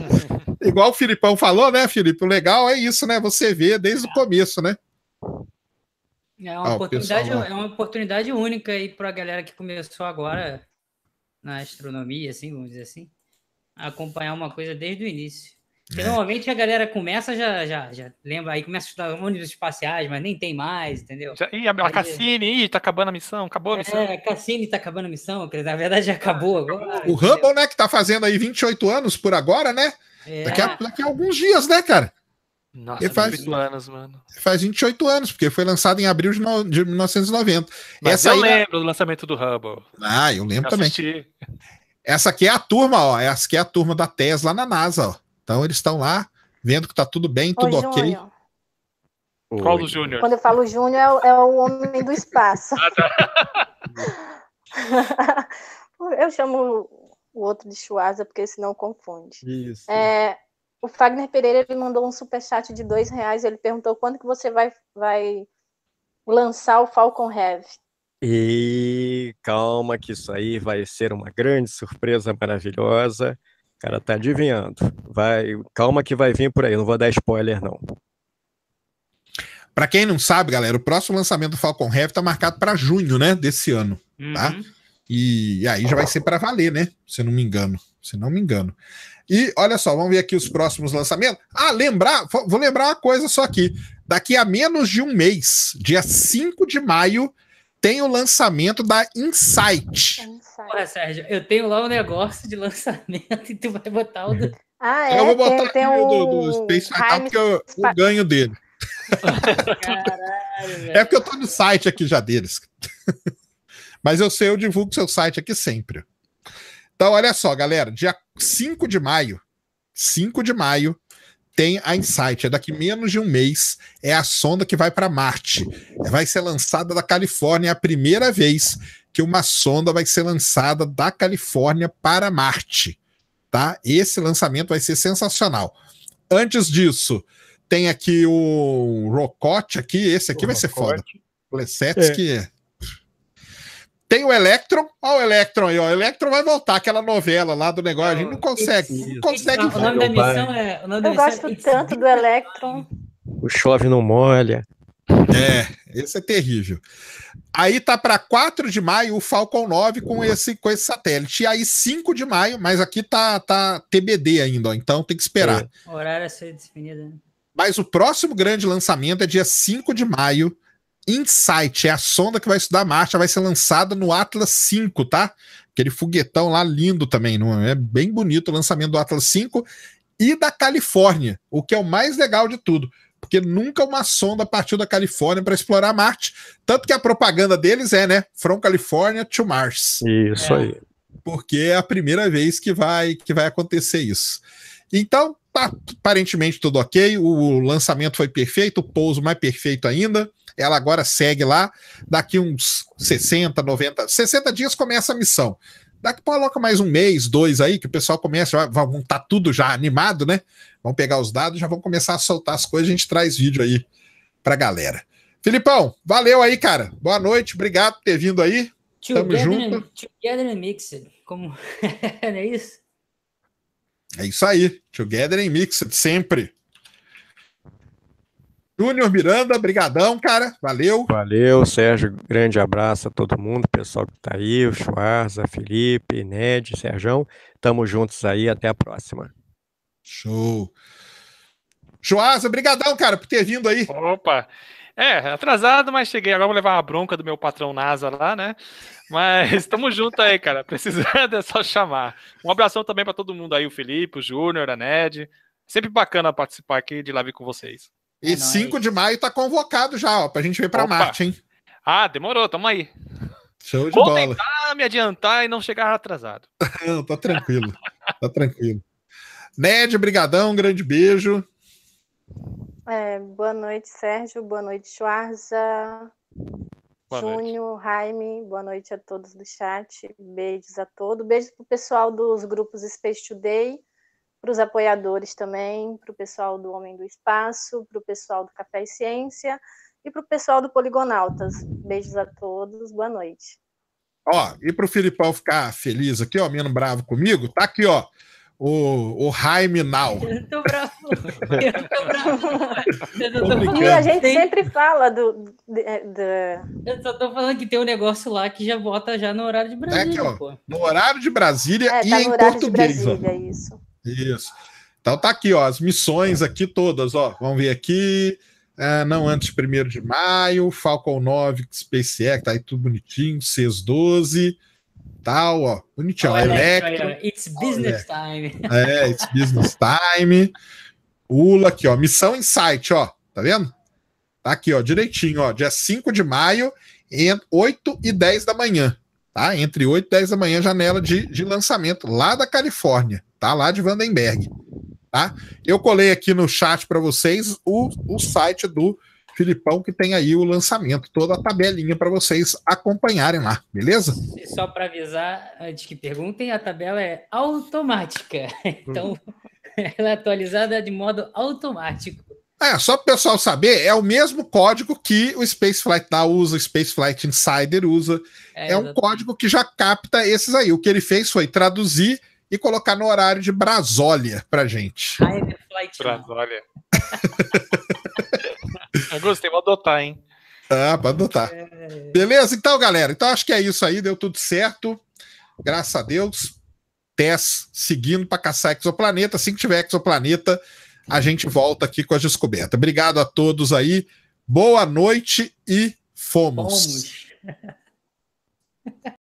Igual o Filipão falou, né, Felipe? O legal é isso, né? Você vê desde o começo, né? É uma, ah, oportunidade, pessoal... é uma oportunidade única aí para a galera que começou agora na astronomia, assim, vamos dizer assim, acompanhar uma coisa desde o início. Porque é. normalmente a galera começa, já, já, já lembra, aí começa a estudar ônibus espaciais, mas nem tem mais, entendeu? Ih, a, a Cassini, ih, tá acabando a missão, acabou a é, missão. É, a Cassini tá acabando a missão, na verdade já acabou agora. O Hubble, né, que tá fazendo aí 28 anos por agora, né? É. Daqui, a, daqui a alguns dias, né, cara? Nossa, ele faz, 28 anos, mano. Faz 28 anos, porque foi lançado em abril de, no, de 1990. Mas Essa eu é lembro do lançamento do Hubble. Ah, eu lembro eu também. Essa aqui é a turma, ó. Essa aqui é a turma da Tesla na NASA, ó. Então eles estão lá vendo que tá tudo bem, tudo Oi, ok. Júnior. Qual do Júnior? Quando eu falo Júnior, é, é, o homem do espaço. Ah, tá. eu chamo o outro de Schwarza, porque senão confunde. Isso. É, o Fagner Pereira ele mandou um superchat de dois reais. Ele perguntou quando que você vai, vai lançar o Falcon Heavy. E calma que isso aí vai ser uma grande surpresa maravilhosa. O cara tá adivinhando. Vai, calma que vai vir por aí, não vou dar spoiler não. Para quem não sabe, galera, o próximo lançamento do Falcon Heavy tá marcado para junho, né, desse ano, tá? uhum. E aí já vai ser para valer, né? Se eu não me engano. Se não me engano. E olha só, vamos ver aqui os próximos lançamentos. Ah, lembrar, vou lembrar uma coisa só aqui. Daqui a menos de um mês, dia 5 de maio, tem o lançamento da Insight. Porra, Sérgio, eu tenho lá um negócio de lançamento e tu vai botar o do... Ah, é? Eu vou é, botar tem, tem o do, do Space Fatal, porque eu, eu ganho dele. Caralho, é porque eu tô no site aqui já deles. Mas eu sei, eu divulgo seu site aqui sempre. Então, olha só, galera, dia 5 de maio, 5 de maio, tem a Insight. É daqui menos de um mês, é a sonda que vai para Marte. Vai ser lançada da Califórnia, é a primeira vez que uma sonda vai ser lançada da Califórnia para Marte. Tá? Esse lançamento vai ser sensacional. Antes disso, tem aqui o Rocote aqui, esse aqui o vai Rocote. ser foda. Plesetsky, é. Tem o Electron, olha o Electron aí, ó. O Electron vai voltar, aquela novela lá do negócio. A gente não consegue, não consegue. Não, o nome da missão é. Nome da eu é gosto é... tanto do Electron. O chove não molha. É, esse é terrível. Aí tá para 4 de maio o Falcon 9 com esse, com esse satélite. E aí 5 de maio, mas aqui tá, tá TBD ainda, ó, então tem que esperar. É. O horário a é ser definido. Né? Mas o próximo grande lançamento é dia 5 de maio Insight é a sonda que vai estudar Marte, vai ser lançada no Atlas 5, tá? Aquele foguetão lá lindo também, não é? é bem bonito o lançamento do Atlas 5 e da Califórnia, o que é o mais legal de tudo, porque nunca uma sonda partiu da Califórnia para explorar Marte, tanto que a propaganda deles é, né? From California to Mars. Isso é. aí. Porque é a primeira vez que vai que vai acontecer isso. Então, tá aparentemente tudo ok, o lançamento foi perfeito, o pouso mais perfeito ainda. Ela agora segue lá, daqui uns 60, 90, 60 dias começa a missão. Daqui coloca mais um mês, dois aí, que o pessoal começa, vão tá tudo já animado, né? Vão pegar os dados, já vão começar a soltar as coisas, a gente traz vídeo aí pra galera. Filipão, valeu aí, cara. Boa noite, obrigado por ter vindo aí. Together Tamo junto. Together and mixed, como é isso? É isso aí. Together in Mixed, sempre. Júnior Miranda, brigadão, cara. Valeu. Valeu, Sérgio. Grande abraço a todo mundo, pessoal que tá aí, o Schwarza, Felipe, Ned, Serjão. Tamo juntos aí, até a próxima. Show. Schwarza, brigadão, cara, por ter vindo aí. Opa. É, atrasado, mas cheguei. Agora vou levar uma bronca do meu patrão NASA lá, né? Mas estamos junto aí, cara. Precisando é só chamar. Um abração também para todo mundo aí, o Felipe, o Júnior, a Ned. Sempre bacana participar aqui de live com vocês. E 5 é de maio tá convocado já, ó, pra gente vir pra Opa. Marte, hein? Ah, demorou, tamo aí. Show de Vou bola. Vou tentar me adiantar e não chegar atrasado. não, tá tranquilo. tá tranquilo. Ned, brigadão, um grande beijo. É, boa noite, Sérgio. Boa noite, Schwarza. Boa Júnior, noite. Jaime, boa noite a todos do chat. Beijos a todos. Beijos para o pessoal dos grupos Space Today, para os apoiadores também, para o pessoal do Homem do Espaço, para o pessoal do Café e Ciência e para o pessoal do Poligonautas. Beijos a todos, boa noite. Ó, e para o Filipão ficar feliz aqui, ó, menos bravo comigo, tá aqui, ó o, o Jaime Now. Eu tô bravo. Eu tô bravo. E a gente tem... sempre fala do, do, Eu só tô falando que tem um negócio lá que já bota já no horário de Brasília. É aqui, ó, no horário de Brasília é, tá e tá em português. Brasília, isso. isso. Então tá aqui, ó, as missões aqui todas, ó. Vamos ver aqui. É, não antes de 1 de maio, Falcon 9, SpaceX, tá aí tudo bonitinho, CES 12 tal, ó, bonitinho, oh, Electro. Electro. It's business ó, time. É, it's business time. Ula aqui, ó, missão insight, ó, tá vendo? Tá aqui, ó, direitinho, ó, dia 5 de maio, entre 8 e 10 da manhã, tá? Entre 8 e 10 da manhã, janela de, de lançamento, lá da Califórnia, tá? Lá de Vandenberg, tá? Eu colei aqui no chat para vocês o, o site do Filipão, que tem aí o lançamento, toda a tabelinha para vocês acompanharem lá, beleza? E só para avisar, antes que perguntem, a tabela é automática. Então, ela é atualizada de modo automático. É, só para o pessoal saber, é o mesmo código que o Spaceflight Now usa, o Spaceflight Insider usa. É, é um código que já capta esses aí. O que ele fez foi traduzir e colocar no horário de Brasólia para gente. Brasólia. Eu gostei, vou adotar, hein? Ah, para adotar. É... Beleza? Então, galera, então acho que é isso aí, deu tudo certo. Graças a Deus. Tess seguindo para caçar exoplaneta. Assim que tiver exoplaneta, a gente volta aqui com a descoberta. Obrigado a todos aí. Boa noite e fomos. fomos.